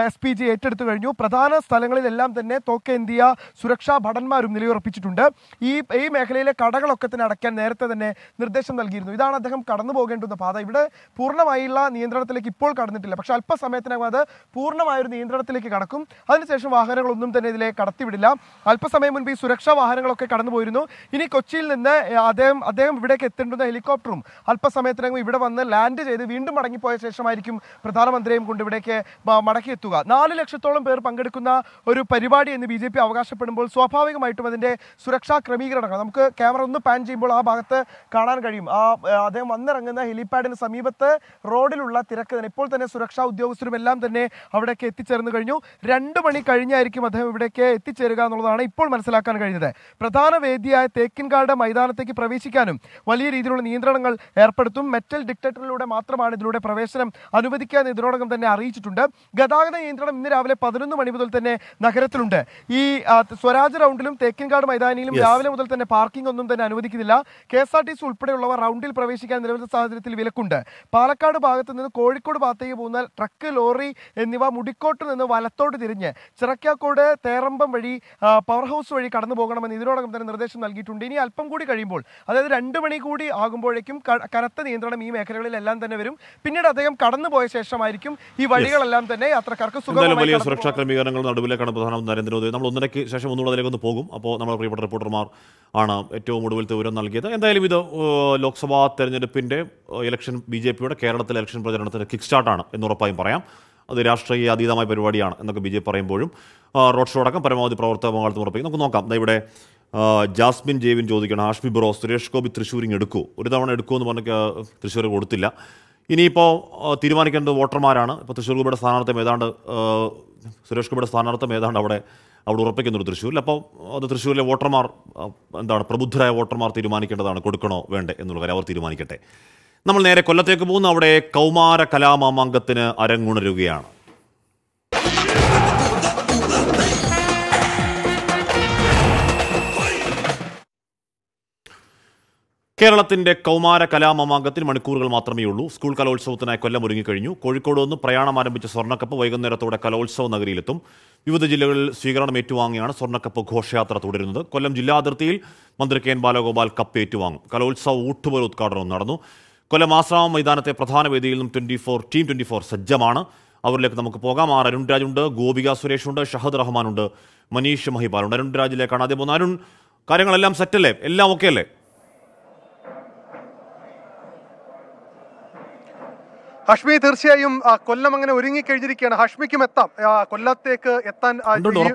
എസ് പി ജി ഏറ്റെടുത്തു കഴിഞ്ഞു പ്രധാന സ്ഥലങ്ങളിലെല്ലാം തന്നെ തോക്കേന്തിയ സുരക്ഷാ ഭടന്മാരും നിലയുറപ്പിച്ചിട്ടുണ്ട് ഈ ഈ മേഖലയിലെ കടകളൊക്കെ തന്നെ അടയ്ക്കാൻ നേരത്തെ തന്നെ നിർദ്ദേശം നൽകിയിരുന്നു ഇതാണ് അദ്ദേഹം കടന്നു പോകേണ്ടുന്ന പാത ഇവിടെ പൂർണ്ണമായുള്ള നിയന്ത്രണത്തിലേക്ക് ഇപ്പോൾ കടന്നിട്ടില്ല പക്ഷേ അല്പസമയത്തിനകം അത് പൂർണ്ണമായൊരു നിയന്ത്രണത്തിലേക്ക് കടക്കും അതിനുശേഷം വാഹനങ്ങളൊന്നും തന്നെ ഇതിലെ കടത്തിവിടില്ല അല്പസമയം മുൻപ് ഈ സുരക്ഷാ വാഹനങ്ങളൊക്കെ കടന്നു പോയിരുന്നു ഇനി കൊച്ചിയിൽ നിന്ന് അദ്ദേഹം അദ്ദേഹം ഇവിടേക്ക് എത്തേണ്ടുന്ന ഹെലികോപ്റ്ററും അല്പസമയത്തിനകം ഇവിടെ വന്ന് ലാൻഡ് ചെയ്ത് വീണ്ടും മടങ്ങിപ്പോയ ശേഷമായിരിക്കും പ്രധാനമന്ത്രിയെയും കൊണ്ട് ഇവിടേക്ക് മടക്കിയെത്തുക നാല് ലക്ഷത്തോളം പേർ പങ്കെടുക്കുന്ന ഒരു പരിപാടി എന്ന് ബി അവകാശപ്പെടുമ്പോൾ സ്വാഭാവികമായിട്ടും അതിൻ്റെ സുരക്ഷാ ക്രമീകരണം വന്നിറങ്ങുക നമുക്ക് ക്യാമറ ഒന്ന് പാൻ ചെയ്യുമ്പോൾ ആ ഭാഗത്ത് കാണാൻ കഴിയും ആ അദ്ദേഹം വന്നിറങ്ങുന്ന ഹെലിപാഡിന് സമീപത്ത് റോഡിലുള്ള തിരക്ക് തന്നെ ഇപ്പോൾ തന്നെ സുരക്ഷാ ഉദ്യോഗസ്ഥരും എല്ലാം തന്നെ അവിടേക്ക് എത്തിച്ചേർന്ന് കഴിഞ്ഞു രണ്ടു മണി കഴിഞ്ഞായിരിക്കും അദ്ദേഹം ഇവിടേക്ക് എത്തിച്ചേരുക എന്നുള്ളതാണ് ഇപ്പോൾ മനസ്സിലാക്കാൻ കഴിഞ്ഞത് പ്രധാന വേദിയായ തേക്കിൻകാട് മൈതാനത്തേക്ക് പ്രവേശിക്കാനും വലിയ രീതിയിലുള്ള നിയന്ത്രണങ്ങൾ ഏർപ്പെടുത്തും മെറ്റൽ ഡിക്റ്റേറ്ററിലൂടെ മാത്രമാണ് ഇതിലൂടെ പ്രവേശനം അനുവദിക്കാൻ ഇതിനോടകം തന്നെ അറിയിച്ചിട്ടുണ്ട് ഗതാഗത നിയന്ത്രണം ഇന്ന് രാവിലെ പതിനൊന്ന് മണി മുതൽ തന്നെ നഗരത്തിലുണ്ട് ഈ സ്വരാജ് റൗണ്ടിലും തേക്കിൻകാട് മൈതാനിയിലും രാവിലെ മുതൽ തന്നെ പാർക്കിംഗ് ഒന്നും തന്നെ അനുവദിക്കുന്നില്ല K S R T C ഉൾപ്പെടെയുള്ളവർ റൗണ്ടിൽ പ്രവേശിക്കാൻ നിലവിലെ സാഹചര്യത്തിൽ വിലക്കുണ്ട് പാലക്കാട് ഭാഗത്ത് നിന്ന് കോഴിക്കോട് ഭാഗത്തേക്ക് പോകുന്ന ട്രക്ക് ലോറി എന്നിവ മുടിക്കോട്ട് നിന്ന് വലത്തോട്ട് തിരിഞ്ഞ് ചിറക്കാക്കോട് തേറമ്പം വഴി പവർ ഹൗസ് വഴി കടന്നു പോകണമെന്ന് ഇതിനോടകം തന്നെ നിർദ്ദേശം നൽകിയിട്ടുണ്ട് ഇനി അല്പം കൂടി കഴിയുമ്പോൾ അതായത് രണ്ട് മണി കൂടി ആകുമ്പോഴേക്കും കനത്ത നിയന്ത്രണം ഈ മേഖലകളിലെല്ലാം തന്നെ വരും പിന്നീട് അദ്ദേഹം കടന്നുപോയ ശേഷമായിരിക്കും ഈ വഴികളെല്ലാം തന്നെ യാത്രക്കാർക്ക് വലിയ സുരക്ഷാ ക്രമീകരണങ്ങൾ നടുവിലേക്കാണ് പ്രധാനമന്ത്രി നരേന്ദ്രമോദി നമ്മൾ ഒന്നരയ്ക്ക് ശേഷം ഒന്നുകൂടെ അതിലേക്ക് ഒന്ന് പോകും അപ്പോൾ നമ്മുടെ പ്രിയപ്പെട്ട റിപ്പോർട്ടർമാർ ആണ് ഏറ്റവും ഒടുവിൽ വിവരം നൽകിയത് എന്തായാലും ഇത് ലോക്സഭാ തെരഞ്ഞെടുപ്പിൻ്റെ ഇലക്ഷൻ ബി ജെ പിയുടെ കേരളത്തിലെ ഇലക്ഷൻ പ്രചരണത്തിൻ്റെ കിക്ക് സ്റ്റാർട്ടാണ് ഉറപ്പായും പറയാം അത് രാഷ്ട്രീയ അതീതമായ പരിപാടിയാണ് എന്നൊക്കെ ബി ജെ പി പറയുമ്പോഴും റോഡ് ഷോ അടക്കം പരമാവധി പ്രവർത്തക പങ്കാളിത്തം ഉറപ്പിക്കും നമുക്ക് നോക്കാം ഇവിടെ ജാസ്മിൻ ജേവിൻ ചോദിക്കണം ഹാഷ്മി ബ്രോ സുരേഷ് ഗോപി തൃശ്ശൂരിങ് എടുക്കൂ ഒരു തവണ എടുക്കൂ എന്ന് പറഞ്ഞ് തൃശ്ശൂർ കൊടുത്തില്ല ഇനിയിപ്പോൾ തീരുമാനിക്കേണ്ടത് വോട്ടർമാരാണ് ഇപ്പോൾ തൃശ്ശൂർ ഗോപിയുടെ സ്ഥാനാർത്ഥം ഏതാണ്ട് സുരേഷ് ഗോപിയുടെ സ്ഥാനാർത്ഥം ഏതാണ്ട് അവിടെ അവിടെ ഒരു തൃശ്ശൂരിൽ അപ്പോൾ അത് തൃശ്ശൂരിലെ വോട്ടർമാർ എന്താണ് പ്രബുദ്ധരായ വോട്ടർമാർ തീരുമാനിക്കേണ്ടതാണ് കൊടുക്കണോ വേണ്ടേ എന്നുള്ള കാര്യം അവർ തീരുമാനിക്കട്ടെ നമ്മൾ നേരെ കൊല്ലത്തേക്ക് പോകുന്നു അവിടെ കൗമാര കലാമാമാങ്കത്തിന് അരങ്ങുണരുകയാണ് കേരളത്തിന്റെ കൗമാര കലാമമാങ്കത്തിൽ മണിക്കൂറുകൾ മാത്രമേ ഉള്ളൂ സ്കൂൾ കലോത്സവത്തിനായി കൊല്ലം ഒരുങ്ങിക്കഴിഞ്ഞു കോഴിക്കോട് നിന്ന് പ്രയാണം ആരംഭിച്ച സ്വർണ്ണക്കപ്പ് വൈകുന്നേരത്തോടെ കലോത്സവ നഗരിയിലെത്തും വിവിധ ജില്ലകളിൽ സ്വീകരണം ഏറ്റുവാങ്ങിയാണ് സ്വർണ്ണക്കപ്പ് ഘോഷയാത്ര തുടരുന്നത് കൊല്ലം ജില്ലാ അതിർത്തിയിൽ മന്ത്രി കെ എൻ ബാലഗോപാൽ കപ്പ് ഏറ്റുവാങ്ങും കലോത്സവ ഊട്ടുപോൽ ഉദ്ഘാടനവും നടന്നു കൊല്ലം ആശ്രാമ മൈതാനത്തെ പ്രധാന വേദിയിൽ നിന്നും twenty four team twenty four സജ്ജമാണ് അവരിലേക്ക് നമുക്ക് പോകാം ആർ അരുൺ രാജുണ്ട് ഗോപിക സുരേഷുണ്ട് ഷഹദ് റഹ്മാനുണ്ട് മനീഷ് മഹിബാലുണ്ട് അരുൺ രാജിലേക്കാണ് ആദ്യം പോകുന്നത് അരുൺ കാര്യങ്ങളെല്ലാം സെറ്റല്ലേ എല്ലാം ഓക്കെ അല്ലേ ഹഷ്മി തീർച്ചയായും കൊല്ലം അങ്ങനെ ഒരുങ്ങിക്കഴിഞ്ഞിരിക്കുകയാണ് ഹഷ്മിക്കും എത്താം കൊല്ലത്തേക്ക് എത്താൻ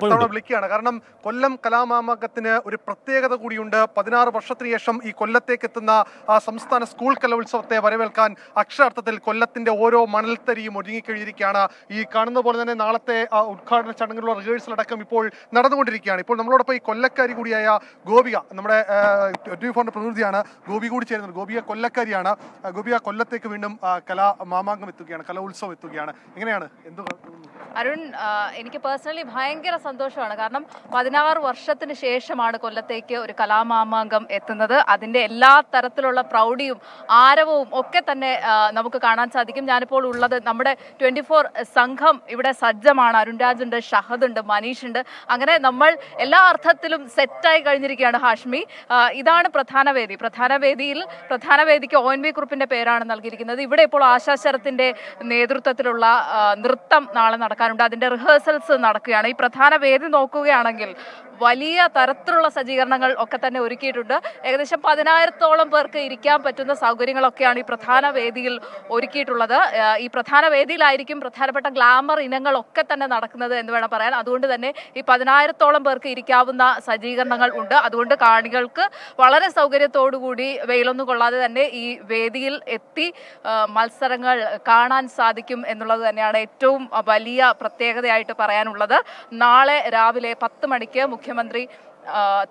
തവണ വിളിക്കുകയാണ് കാരണം കൊല്ലം കലാമാമകത്തിന് ഒരു പ്രത്യേകത കൂടിയുണ്ട് പതിനാറ് വർഷത്തിന് ശേഷം ഈ കൊല്ലത്തേക്ക് എത്തുന്ന ആ സംസ്ഥാന സ്കൂൾ കലോത്സവത്തെ വരവേൽക്കാൻ അക്ഷരാർത്ഥത്തിൽ കൊല്ലത്തിന്റെ ഓരോ മണൽത്തരിയും ഒരുങ്ങിക്കഴിഞ്ഞിരിക്കുകയാണ് ഈ കാണുന്ന പോലെ തന്നെ നാളത്തെ ഉദ്ഘാടന ചടങ്ങിലുള്ള റിഹേഴ്സൽ അടക്കം ഇപ്പോൾ നടന്നുകൊണ്ടിരിക്കുകയാണ് ഇപ്പോൾ നമ്മളോടൊപ്പം ഈ കൊല്ലക്കാരി കൂടിയായ ഗോപിക നമ്മുടെ ട്വന്റി ഫോറിന്റെ പ്രതിനിധിയാണ് ഗോപി കൂടി ചേരുന്നത് ഗോപിക കൊല്ലക്കാരിയാണ് ഗോപിക കൊല്ലത്തേക്ക് വീണ്ടും കലാ മാമാങ്കം എത്തുകയാണ് കലോത്സവം എത്തുകയാണ് എങ്ങനെയാണ് അരുൺ എനിക്ക് പേഴ്സണലി ഭയങ്കര സന്തോഷമാണ് കാരണം പതിനാറ് വർഷത്തിന് ശേഷമാണ് കൊല്ലത്തേക്ക് ഒരു കലാമാമാങ്കം എത്തുന്നത് അതിന്റെ എല്ലാ തരത്തിലുള്ള പ്രൗഢിയും ആരവവും ഒക്കെ തന്നെ നമുക്ക് കാണാൻ സാധിക്കും ഞാനിപ്പോൾ ഉള്ളത് നമ്മുടെ ട്വന്റി ഫോർ സംഘം ഇവിടെ സജ്ജമാണ് ഷഹദ് ഉണ്ട് മനീഷ് ഉണ്ട് അങ്ങനെ നമ്മൾ എല്ലാ അർത്ഥത്തിലും സെറ്റായി കഴിഞ്ഞിരിക്കുകയാണ് ഹാഷ്മി ഇതാണ് പ്രധാന വേദി പ്രധാന വേദിയിൽ പ്രധാന വേദിക്ക് ഒ എൻ വി കുറിപ്പിന്റെ പേരാണ് നൽകിയിരിക്കുന്നത് ഇവിടെ ഇപ്പോൾ ആശാശ മത്സരത്തിന്റെ നേതൃത്വത്തിലുള്ള നൃത്തം നാളെ നടക്കാനുണ്ട് അതിന്റെ റിഹേഴ്സൽസ് നടക്കുകയാണ് ഈ പ്രധാന വേദി നോക്കുകയാണെങ്കിൽ വലിയ തരത്തിലുള്ള സജ്ജീകരണങ്ങൾ ഒക്കെ തന്നെ ഒരുക്കിയിട്ടുണ്ട് ഏകദേശം പതിനായിരത്തോളം പേർക്ക് ഇരിക്കാൻ പറ്റുന്ന സൗകര്യങ്ങളൊക്കെയാണ് ഈ പ്രധാന വേദിയിൽ ഒരുക്കിയിട്ടുള്ളത് ഈ പ്രധാന വേദിയിലായിരിക്കും പ്രധാനപ്പെട്ട ഗ്ലാമർ ഇനങ്ങളൊക്കെ തന്നെ നടക്കുന്നത് എന്ന് വേണം പറയാൻ അതുകൊണ്ട് തന്നെ ഈ പതിനായിരത്തോളം പേർക്ക് ഇരിക്കാവുന്ന സജ്ജീകരണങ്ങൾ ഉണ്ട് അതുകൊണ്ട് കാണികൾക്ക് വളരെ കൂടി വെയിലൊന്നും കൊള്ളാതെ തന്നെ ഈ വേദിയിൽ എത്തി മത്സരങ്ങൾ കാണാൻ സാധിക്കും എന്നുള്ളത് തന്നെയാണ് ഏറ്റവും വലിയ പ്രത്യേകതയായിട്ട് പറയാനുള്ളത് നാളെ രാവിലെ പത്ത് മണിക്ക് മുഖ്യമന്ത്രി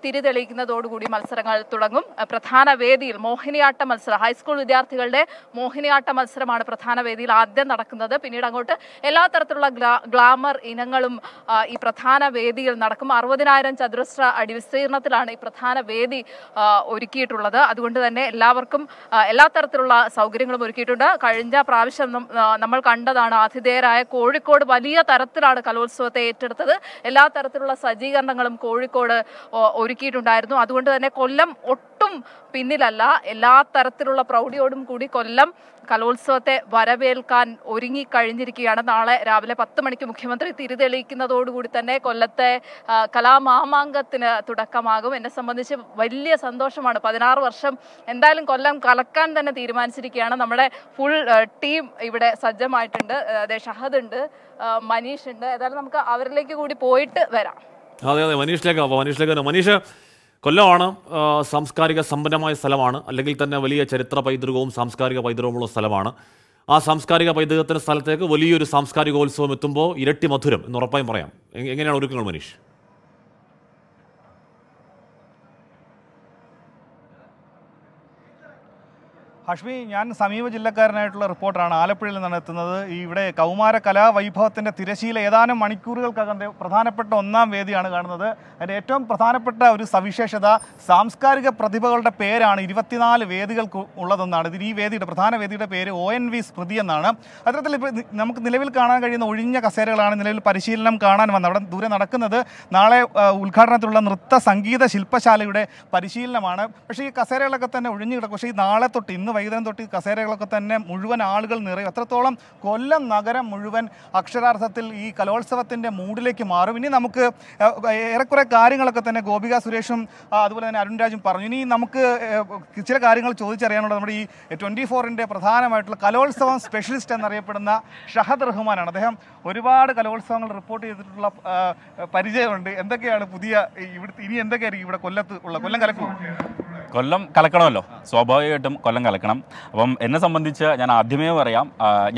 തിരിതെളിയിക്കുന്നതോടുകൂടി മത്സരങ്ങൾ തുടങ്ങും പ്രധാന വേദിയിൽ മോഹിനിയാട്ട മത്സരം ഹൈസ്കൂൾ വിദ്യാർത്ഥികളുടെ മോഹിനിയാട്ട മത്സരമാണ് പ്രധാന വേദിയിൽ ആദ്യം നടക്കുന്നത് പിന്നീട് അങ്ങോട്ട് എല്ലാ തരത്തിലുള്ള ഗ്ലാമർ ഇനങ്ങളും ഈ പ്രധാന വേദിയിൽ നടക്കും അറുപതിനായിരം ചതുരശ്ര അടി വിസ്തീർണത്തിലാണ് ഈ പ്രധാന വേദി ഒരുക്കിയിട്ടുള്ളത് അതുകൊണ്ട് തന്നെ എല്ലാവർക്കും എല്ലാ തരത്തിലുള്ള സൗകര്യങ്ങളും ഒരുക്കിയിട്ടുണ്ട് കഴിഞ്ഞ പ്രാവശ്യം നമ്മൾ കണ്ടതാണ് ആതിഥേയരായ കോഴിക്കോട് വലിയ തരത്തിലാണ് കലോത്സവത്തെ ഏറ്റെടുത്തത് എല്ലാ തരത്തിലുള്ള സജ്ജീകരണങ്ങളും കോഴിക്കോട് ഒരുക്കിയിട്ടുണ്ടായിരുന്നു അതുകൊണ്ട് തന്നെ കൊല്ലം ഒട്ടും പിന്നിലല്ല എല്ലാ തരത്തിലുള്ള പ്രൗഢിയോടും കൂടി കൊല്ലം കലോത്സവത്തെ വരവേൽക്കാൻ ഒരുങ്ങി കഴിഞ്ഞിരിക്കുകയാണ് നാളെ രാവിലെ പത്ത് മണിക്ക് മുഖ്യമന്ത്രി തിരിതെളിയിക്കുന്നതോടുകൂടി തന്നെ കൊല്ലത്തെ കലാമാമാങ്കത്തിന് തുടക്കമാകും എന്നെ സംബന്ധിച്ച് വലിയ സന്തോഷമാണ് പതിനാറ് വർഷം എന്തായാലും കൊല്ലം കലക്കാൻ തന്നെ തീരുമാനിച്ചിരിക്കുകയാണ് നമ്മുടെ ഫുൾ ടീം ഇവിടെ സജ്ജമായിട്ടുണ്ട് അതെ ഷഹദ് ഉണ്ട് മനീഷ് ഉണ്ട് ഏതായാലും നമുക്ക് അവരിലേക്ക് കൂടി പോയിട്ട് വരാം അതെ അതെ മനീഷിലേക്ക് അപ്പോൾ മനീഷിലേക്ക് മനീഷ് കൊല്ലമാണ് സാംസ്കാരിക സമ്പന്നമായ സ്ഥലമാണ് അല്ലെങ്കിൽ തന്നെ വലിയ ചരിത്ര പൈതൃകവും സാംസ്കാരിക പൈതൃകവുമുള്ള സ്ഥലമാണ് ആ സാംസ്കാരിക പൈതൃകത്തിൻ്റെ സ്ഥലത്തേക്ക് വലിയൊരു സാംസ്കാരികോത്സവം എത്തുമ്പോൾ ഇരട്ടി മധുരം എന്ന് ഉറപ്പായും പറയാം എങ്ങനെയാണ് ഒരുക്കങ്ങൾ മനീഷ് ഹഷ്മി ഞാൻ സമീപ ജില്ലക്കാരനായിട്ടുള്ള റിപ്പോർട്ടറാണ് ആലപ്പുഴയിൽ നിന്നാണ് എത്തുന്നത് ഇവിടെ കൗമാര കലാവൈഭവത്തിൻ്റെ തിരശീല ഏതാനും മണിക്കൂറുകൾക്കകം പ്രധാനപ്പെട്ട ഒന്നാം വേദിയാണ് കാണുന്നത് അതിൻ്റെ ഏറ്റവും പ്രധാനപ്പെട്ട ഒരു സവിശേഷത സാംസ്കാരിക പ്രതിഭകളുടെ പേരാണ് ഇരുപത്തിനാല് വേദികൾക്ക് ഉള്ളതെന്നാണ് ഇതിന് ഈ വേദിയുടെ പ്രധാന വേദിയുടെ പേര് ഒ എൻ വി സ്മൃതി എന്നാണ് അത്തരത്തിൽ നമുക്ക് നിലവിൽ കാണാൻ കഴിയുന്ന ഒഴിഞ്ഞ കസേരകളാണ് നിലവിൽ പരിശീലനം കാണാൻ വന്നത് അവിടെ ദൂരെ നടക്കുന്നത് നാളെ ഉദ്ഘാടനത്തിലുള്ള നൃത്ത സംഗീത ശില്പശാലയുടെ പരിശീലനമാണ് പക്ഷേ ഈ കസേരകളൊക്കെ തന്നെ ഒഴിഞ്ഞു കിടക്കും പക്ഷേ ഈ നാളെ തൊട്ട് ഇന്ന് വൈകുന്നേരം തൊട്ട് കസേരകളൊക്കെ തന്നെ മുഴുവൻ ആളുകൾ നിറയും അത്രത്തോളം കൊല്ലം നഗരം മുഴുവൻ അക്ഷരാർത്ഥത്തിൽ ഈ കലോത്സവത്തിൻ്റെ മൂഡിലേക്ക് മാറും ഇനി നമുക്ക് ഏറെക്കുറെ കാര്യങ്ങളൊക്കെ തന്നെ ഗോപിക സുരേഷും അതുപോലെ തന്നെ അരുൺ രാജും പറഞ്ഞു ഇനി നമുക്ക് ചില കാര്യങ്ങൾ ചോദിച്ചറിയാനുള്ളത് നമ്മുടെ ഈ ട്വൻറ്റി ഫോറിൻ്റെ പ്രധാനമായിട്ടുള്ള കലോത്സവം സ്പെഷ്യലിസ്റ്റ് എന്നറിയപ്പെടുന്ന ഷഹദ് റഹ്മാനാണ് അദ്ദേഹം ഒരുപാട് കലോത്സവങ്ങൾ റിപ്പോർട്ട് ചെയ്തിട്ടുള്ള പരിചയമുണ്ട് എന്തൊക്കെയാണ് പുതിയ ഇവിടുത്തെ ഇനി എന്തൊക്കെയായിരിക്കും ഇവിടെ കൊല്ലത്ത് ഉള്ള കൊല്ലം കലക്കും കൊല്ലം കലക്കണമല്ലോ സ്വാഭാവികമായിട്ടും കൊല്ലം കലക്കും നടക്കണം അപ്പം എന്നെ സംബന്ധിച്ച് ഞാൻ ആദ്യമേ പറയാം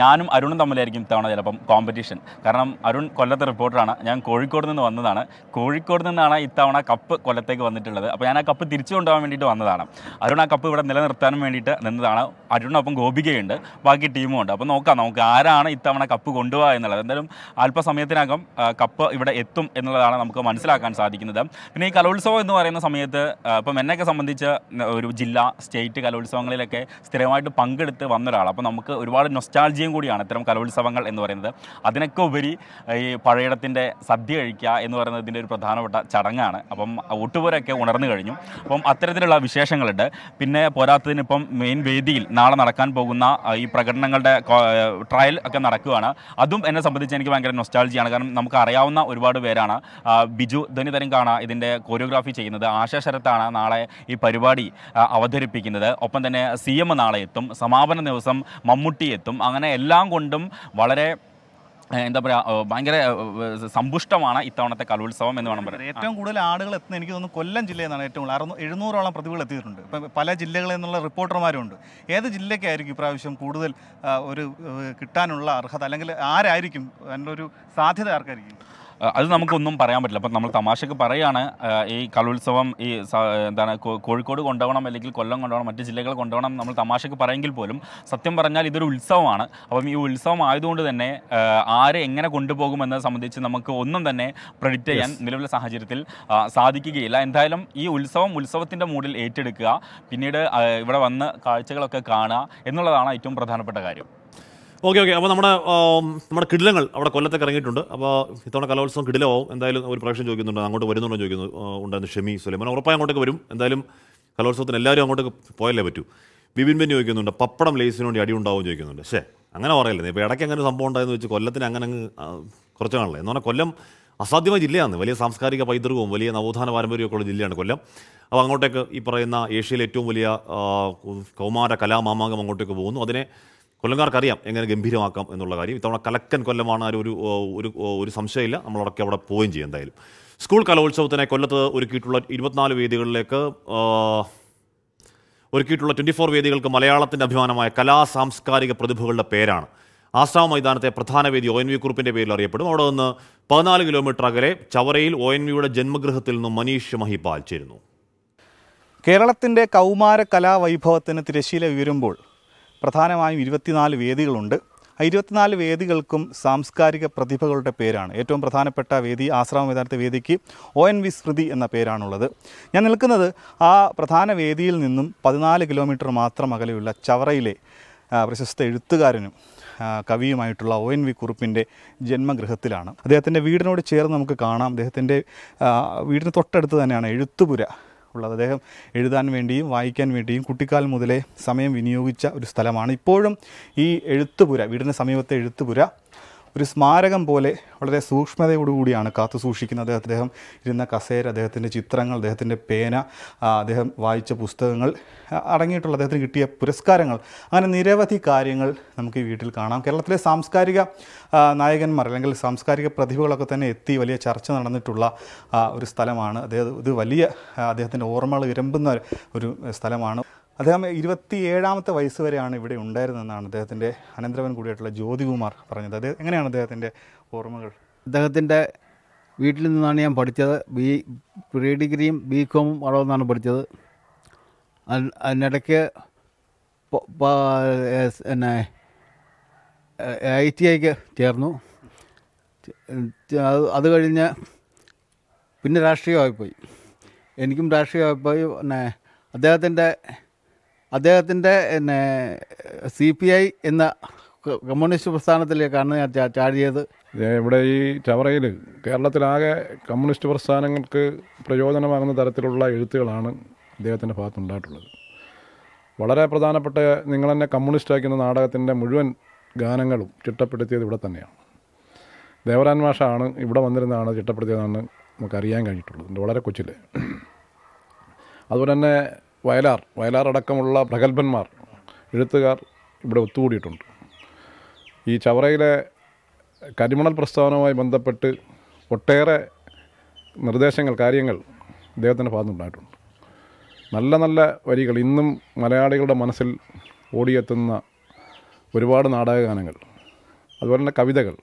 ഞാനും അരുണും തമ്മിലായിരിക്കും ഇത്തവണ ചിലപ്പം കോമ്പറ്റീഷൻ കാരണം അരുൺ കൊല്ലത്തെ റിപ്പോർട്ടറാണ് ഞാൻ കോഴിക്കോട് നിന്ന് വന്നതാണ് കോഴിക്കോട് നിന്നാണ് ഇത്തവണ കപ്പ് കൊല്ലത്തേക്ക് വന്നിട്ടുള്ളത് അപ്പോൾ ഞാൻ ആ കപ്പ് തിരിച്ചു കൊണ്ടുപോകാൻ വേണ്ടിയിട്ട് വന്നതാണ് അരുൺ ആ കപ്പ് ഇവിടെ നിലനിർത്താനും വേണ്ടിയിട്ട് നിന്നതാണ് അരുണിനൊപ്പം ഗോപികയുണ്ട് ബാക്കി ടീമും ഉണ്ട് അപ്പോൾ നോക്കാം നമുക്ക് ആരാണ് ഇത്തവണ കപ്പ് കൊണ്ടുപോകുക എന്നുള്ളത് എന്തായാലും അല്പസമയത്തിനകം കപ്പ് ഇവിടെ എത്തും എന്നുള്ളതാണ് നമുക്ക് മനസ്സിലാക്കാൻ സാധിക്കുന്നത് പിന്നെ ഈ കലോത്സവം എന്ന് പറയുന്ന സമയത്ത് ഇപ്പം എന്നെയൊക്കെ സംബന്ധിച്ച് ഒരു ജില്ല സ്റ്റേറ്റ് കലോത്സവങ്ങളിലൊക്കെ സ്ഥിരമായിട്ട് പങ്കെടുത്ത് വന്ന ഒരാൾ അപ്പോൾ നമുക്ക് ഒരുപാട് നൊസ്റ്റാൾജിയും കൂടിയാണ് ഇത്തരം കലോത്സവങ്ങൾ എന്ന് പറയുന്നത് അതിനൊക്കെ ഉപരി ഈ പഴയിടത്തിൻ്റെ സദ്യ കഴിക്കുക എന്ന് പറയുന്നത് ഒരു പ്രധാനപ്പെട്ട ചടങ്ങാണ് അപ്പം ഒട്ടുപേരൊക്കെ ഉണർന്നു കഴിഞ്ഞു അപ്പം അത്തരത്തിലുള്ള വിശേഷങ്ങളുണ്ട് പിന്നെ പോരാത്തതിനിപ്പം മെയിൻ വേദിയിൽ നാളെ നടക്കാൻ പോകുന്ന ഈ പ്രകടനങ്ങളുടെ ട്രയൽ ഒക്കെ നടക്കുകയാണ് അതും എന്നെ സംബന്ധിച്ച് എനിക്ക് ഭയങ്കര നൊസ്റ്റാൾജിയാണ് കാരണം നമുക്ക് അറിയാവുന്ന ഒരുപാട് പേരാണ് ബിജു ധനിതരം കാണാൻ ഇതിൻ്റെ കോറിയോഗ്രാഫി ചെയ്യുന്നത് ആശ ശരത്താണ് നാളെ ഈ പരിപാടി അവതരിപ്പിക്കുന്നത് ഒപ്പം തന്നെ സി എം നാളെ എത്തും സമാപന ദിവസം മമ്മൂട്ടി എത്തും അങ്ങനെ എല്ലാം കൊണ്ടും വളരെ എന്താ പറയുക ഭയങ്കര സമ്പുഷ്ടമാണ് ഇത്തവണത്തെ കലോത്സവം എന്ന് വേണം പറയാം ഏറ്റവും കൂടുതൽ ആളുകൾ എത്തുന്ന എനിക്ക് തോന്നുന്നു കൊല്ലം ജില്ലയിൽ നിന്നാണ് ഏറ്റവും കൂടുതൽ അറുന്നൂ എഴുന്നൂറോളം പ്രതികൾ എത്തിയിട്ടുണ്ട് ഇപ്പം പല ജില്ലകളിൽ നിന്നുള്ള റിപ്പോർട്ടർമാരുണ്ട് ഏത് ജില്ലയ്ക്കായിരിക്കും ഇപ്രാവശ്യം കൂടുതൽ ഒരു കിട്ടാനുള്ള അർഹത അല്ലെങ്കിൽ ആരായിരിക്കും അതിൻ്റെ ഒരു സാധ്യത ആർക്കായിരിക്കും അത് നമുക്കൊന്നും പറയാൻ പറ്റില്ല അപ്പം നമ്മൾ തമാശക്ക് പറയുകയാണ് ഈ കലോത്സവം ഈ എന്താണ് കോഴിക്കോട് കൊണ്ടുപോകണം അല്ലെങ്കിൽ കൊല്ലം കൊണ്ടുപോകണം മറ്റ് ജില്ലകൾ കൊണ്ടുപോകണം നമ്മൾ തമാശക്ക് പറയെങ്കിൽ പോലും സത്യം പറഞ്ഞാൽ ഇതൊരു ഉത്സവമാണ് അപ്പം ഈ ഉത്സവം ആയതുകൊണ്ട് തന്നെ ആരെ എങ്ങനെ കൊണ്ടുപോകുമെന്നത് സംബന്ധിച്ച് നമുക്ക് ഒന്നും തന്നെ പ്രെഡിക്റ്റ് ചെയ്യാൻ നിലവിലെ സാഹചര്യത്തിൽ സാധിക്കുകയില്ല എന്തായാലും ഈ ഉത്സവം ഉത്സവത്തിൻ്റെ മൂഡിൽ ഏറ്റെടുക്കുക പിന്നീട് ഇവിടെ വന്ന് കാഴ്ചകളൊക്കെ കാണുക എന്നുള്ളതാണ് ഏറ്റവും പ്രധാനപ്പെട്ട കാര്യം ഓക്കെ ഓക്കെ അപ്പോൾ നമ്മുടെ നമ്മുടെ കിടിലങ്ങൾ അവിടെ കൊല്ലത്തേക്ക് ഇറങ്ങിയിട്ടുണ്ട് അപ്പോൾ ഇത്തവണ കലോത്സവം കിടിലമാവും എന്തായാലും ഒരു പ്രാവശ്യം ചോദിക്കുന്നുണ്ട് അങ്ങോട്ട് വരുന്നുണ്ടോ ചോദിക്കുന്നു ഉണ്ടായിരുന്നു ഷെമി സുലൈമാൻ ഉറപ്പായി അങ്ങോട്ടേക്ക് വരും എന്തായാലും കലോത്സവത്തിന് എല്ലാവരും അങ്ങോട്ടേക്ക് പോയല്ലേ പറ്റൂ ബിബിൻ ബെന്നി ചോദിക്കുന്നുണ്ട് പപ്പടം ലേസിന് വേണ്ടി അടി ഉണ്ടാവും ചോദിക്കുന്നുണ്ട് ശേ അങ്ങനെ പറയല്ലേ ഇപ്പോൾ ഇടയ്ക്ക് അങ്ങനെ സംഭവം ഉണ്ടായെന്ന് വെച്ച് കൊല്ലത്തിന് അങ്ങനെ അങ്ങ് കുറച്ച് എന്ന് പറഞ്ഞാൽ കൊല്ലം അസാധ്യമായ ജില്ലയാണ് വലിയ സാംസ്കാരിക പൈതൃകവും വലിയ നവോത്ഥാന പാരമ്പര്യമൊക്കെ ഉള്ള ജില്ലയാണ് കൊല്ലം അപ്പോൾ അങ്ങോട്ടേക്ക് ഈ പറയുന്ന ഏഷ്യയിലെ ഏറ്റവും വലിയ കൗമാര കലാമാമാങ്കം അങ്ങോട്ടേക്ക് പോകുന്നു അതിനെ കൊല്ലംകാർക്കറിയാം എങ്ങനെ ഗംഭീരമാക്കാം എന്നുള്ള കാര്യം ഇത്തവണ കലക്കൻ കൊല്ലമാണ് ഒരു ഒരു ഒരു സംശയമില്ല നമ്മളൊക്കെ അവിടെ പോവുകയും ചെയ്യും എന്തായാലും സ്കൂൾ കലോത്സവത്തിനെ കൊല്ലത്ത് ഒരുക്കിയിട്ടുള്ള ഇരുപത്തിനാല് വേദികളിലേക്ക് ഒരുക്കിയിട്ടുള്ള ട്വൻറ്റി ഫോർ വേദികൾക്ക് മലയാളത്തിൻ്റെ അഭിമാനമായ കലാ സാംസ്കാരിക പ്രതിഭകളുടെ പേരാണ് ആശ്രാമ മൈതാനത്തെ പ്രധാന വേദി ഒ എൻ വി കുറിപ്പിൻ്റെ പേരിൽ അറിയപ്പെടും അവിടെ നിന്ന് പതിനാല് കിലോമീറ്റർ അകലെ ചവറയിൽ ഒ എൻ വിയുടെ ജന്മഗൃഹത്തിൽ നിന്നും മനീഷ് മഹിപാൽ ചേരുന്നു കേരളത്തിൻ്റെ കൗമാര കലാവൈഭവത്തിന് തിരശ്ശീല ഉയരുമ്പോൾ പ്രധാനമായും ഇരുപത്തിനാല് വേദികളുണ്ട് ആ ഇരുപത്തിനാല് വേദികൾക്കും സാംസ്കാരിക പ്രതിഭകളുടെ പേരാണ് ഏറ്റവും പ്രധാനപ്പെട്ട വേദി ആശ്രമ മൈതാനത്തെ വേദിക്ക് ഒ എൻ വി സ്മൃതി എന്ന പേരാണുള്ളത് ഞാൻ നിൽക്കുന്നത് ആ പ്രധാന വേദിയിൽ നിന്നും പതിനാല് കിലോമീറ്റർ മാത്രം അകലെയുള്ള ചവറയിലെ പ്രശസ്ത എഴുത്തുകാരനും കവിയുമായിട്ടുള്ള ഒ എൻ വി കുറുപ്പിൻ്റെ ജന്മഗൃഹത്തിലാണ് അദ്ദേഹത്തിൻ്റെ വീടിനോട് ചേർന്ന് നമുക്ക് കാണാം അദ്ദേഹത്തിൻ്റെ വീടിന് തൊട്ടടുത്ത് തന്നെയാണ് എഴുത്തുപുര ഉള്ളത് അദ്ദേഹം എഴുതാൻ വേണ്ടിയും വായിക്കാൻ വേണ്ടിയും കുട്ടിക്കാലം മുതലേ സമയം വിനിയോഗിച്ച ഒരു സ്ഥലമാണ് ഇപ്പോഴും ഈ എഴുത്തുപുര വീടിന് സമീപത്തെ എഴുത്തുപുര ഒരു സ്മാരകം പോലെ വളരെ സൂക്ഷ്മതയോടുകൂടിയാണ് കാത്തു സൂക്ഷിക്കുന്നത് അദ്ദേഹം അദ്ദേഹം ഇരുന്ന കസേര അദ്ദേഹത്തിൻ്റെ ചിത്രങ്ങൾ അദ്ദേഹത്തിൻ്റെ പേന അദ്ദേഹം വായിച്ച പുസ്തകങ്ങൾ അടങ്ങിയിട്ടുള്ള അദ്ദേഹത്തിന് കിട്ടിയ പുരസ്കാരങ്ങൾ അങ്ങനെ നിരവധി കാര്യങ്ങൾ നമുക്ക് ഈ വീട്ടിൽ കാണാം കേരളത്തിലെ സാംസ്കാരിക നായകന്മാർ അല്ലെങ്കിൽ സാംസ്കാരിക പ്രതിഭകളൊക്കെ തന്നെ എത്തി വലിയ ചർച്ച നടന്നിട്ടുള്ള ഒരു സ്ഥലമാണ് അദ്ദേഹം ഇത് വലിയ അദ്ദേഹത്തിൻ്റെ ഓർമ്മകൾ ഇരമ്പുന്ന ഒരു സ്ഥലമാണ് അദ്ദേഹം ഇരുപത്തിയേഴാമത്തെ വയസ്സ് വരെയാണ് ഇവിടെ ഉണ്ടായിരുന്നതെന്നാണ് അദ്ദേഹത്തിൻ്റെ അനന്തരവൻ കൂടിയായിട്ടുള്ള ജ്യോതികുമാർ പറഞ്ഞത് അത് എങ്ങനെയാണ് അദ്ദേഹത്തിൻ്റെ ഓർമ്മകൾ അദ്ദേഹത്തിൻ്റെ വീട്ടിൽ നിന്നാണ് ഞാൻ പഠിച്ചത് ബി പ്രീ ഡിഗ്രിയും ബി കോമും അവിടെ നിന്നാണ് പഠിച്ചത് അതിനിടയ്ക്ക് എന്നെ ഐ ടി ഐക്ക് ചേർന്നു അത് കഴിഞ്ഞ് പിന്നെ രാഷ്ട്രീയമായി പോയി എനിക്കും രാഷ്ട്രീയമായിപ്പോയി പോയി പിന്നെ അദ്ദേഹത്തിൻ്റെ അദ്ദേഹത്തിൻ്റെ പിന്നെ സി പി ഐ എന്ന കമ്മ്യൂണിസ്റ്റ് പ്രസ്ഥാനത്തിലേക്കാണ് ഞാൻ ചാടിയത് ഇവിടെ ഈ ചവറയിൽ കേരളത്തിലാകെ കമ്മ്യൂണിസ്റ്റ് പ്രസ്ഥാനങ്ങൾക്ക് പ്രയോജനമാകുന്ന തരത്തിലുള്ള എഴുത്തുകളാണ് അദ്ദേഹത്തിൻ്റെ ഭാഗത്തുണ്ടായിട്ടുള്ളത് വളരെ പ്രധാനപ്പെട്ട നിങ്ങളെന്നെ ആക്കുന്ന നാടകത്തിൻ്റെ മുഴുവൻ ഗാനങ്ങളും ചിട്ടപ്പെടുത്തിയത് ഇവിടെ തന്നെയാണ് ദേവരാൻ ഇവിടെ വന്നിരുന്നതാണ് ചിട്ടപ്പെടുത്തിയതാണ് നമുക്കറിയാൻ കഴിഞ്ഞിട്ടുള്ളത് വളരെ കൊച്ചിൽ അതുപോലെ തന്നെ വയലാർ വയലാർ അടക്കമുള്ള പ്രഗത്ഭന്മാർ എഴുത്തുകാർ ഇവിടെ ഒത്തുകൂടിയിട്ടുണ്ട് ഈ ചവറയിലെ കരിമണൽ പ്രസ്ഥാനവുമായി ബന്ധപ്പെട്ട് ഒട്ടേറെ നിർദ്ദേശങ്ങൾ കാര്യങ്ങൾ അദ്ദേഹത്തിൻ്റെ ഭാഗത്തുണ്ടായിട്ടുണ്ട് നല്ല നല്ല വരികൾ ഇന്നും മലയാളികളുടെ മനസ്സിൽ ഓടിയെത്തുന്ന ഒരുപാട് നാടകഗാനങ്ങൾ അതുപോലെ തന്നെ കവിതകൾ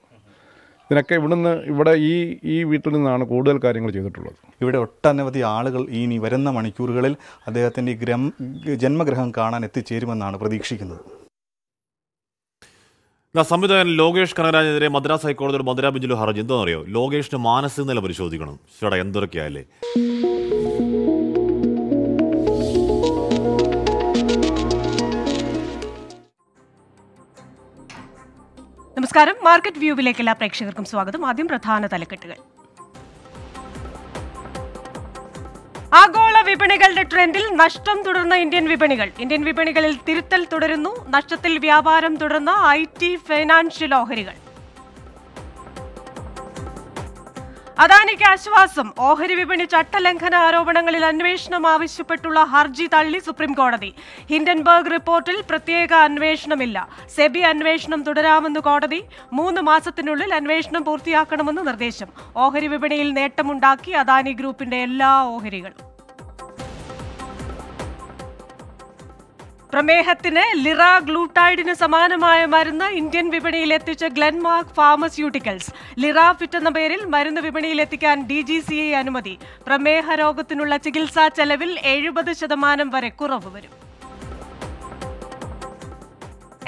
ഇതിനൊക്കെ ഇവിടുന്ന് ഇവിടെ ഈ ഈ വീട്ടിൽ നിന്നാണ് കൂടുതൽ കാര്യങ്ങൾ ചെയ്തിട്ടുള്ളത് ഇവിടെ ഒട്ടനവധി ആളുകൾ ഇനി വരുന്ന മണിക്കൂറുകളിൽ അദ്ദേഹത്തിൻ്റെ ഗ്രഹം ജന്മഗ്രഹം കാണാൻ എത്തിച്ചേരുമെന്നാണ് പ്രതീക്ഷിക്കുന്നത് സംവിധായകൻ ലോകേഷ് കനകരാജിനെതിരെ മദ്രാസ് ഹൈക്കോടതിയുടെ മദ്രാ ബെഞ്ചിൽ ഹർജി എന്താണെന്നറിയോ ലോകേഷിന്റെ മാനസിക നില പരിശോധിക്കണം ചേട്ടാ എന്തൊക്കെയാല്ലേ നമസ്കാരം മാർക്കറ്റ് വ്യൂവിലേക്ക് എല്ലാ പ്രേക്ഷകർക്കും സ്വാഗതം ആദ്യം പ്രധാന തലക്കെട്ടുകൾ ആഗോള വിപണികളുടെ ട്രെൻഡിൽ നഷ്ടം തുടർന്ന ഇന്ത്യൻ വിപണികൾ ഇന്ത്യൻ വിപണികളിൽ തിരുത്തൽ തുടരുന്നു നഷ്ടത്തിൽ വ്യാപാരം തുടർന്ന ഐ ടി ഫൈനാൻഷ്യൽ ഓഹരികൾ അദാനിക്ക് ആശ്വാസം ഓഹരി വിപണി ചട്ടലംഘന ആരോപണങ്ങളിൽ അന്വേഷണം ആവശ്യപ്പെട്ടുള്ള ഹർജി തള്ളി സുപ്രീംകോടതി ഹിൻഡൻബർഗ് റിപ്പോർട്ടിൽ പ്രത്യേക അന്വേഷണമില്ല സെബി അന്വേഷണം തുടരാമെന്ന് കോടതി മൂന്ന് മാസത്തിനുള്ളിൽ അന്വേഷണം പൂർത്തിയാക്കണമെന്ന് നിർദ്ദേശം ഓഹരി വിപണിയിൽ നേട്ടമുണ്ടാക്കി അദാനി ഗ്രൂപ്പിന്റെ എല്ലാ ഓഹരികളും പ്രമേഹത്തിന് ലിറ ഗ്ലൂട്ടൈഡിന് സമാനമായ മരുന്ന് ഇന്ത്യൻ വിപണിയിൽ എത്തിച്ച ഗ്ലെൻമാർക്ക് ഫാർമസ്യൂട്ടിക്കൽസ് ലിറാഫിറ്റ് എന്ന പേരിൽ മരുന്ന് വിപണിയിൽ എത്തിക്കാൻ ഡി ജി സി ഐ അനുമതി പ്രമേഹ രോഗത്തിനുള്ള ചികിത്സാ ചെലവിൽ എഴുപത് ശതമാനം വരെ കുറവ് വരും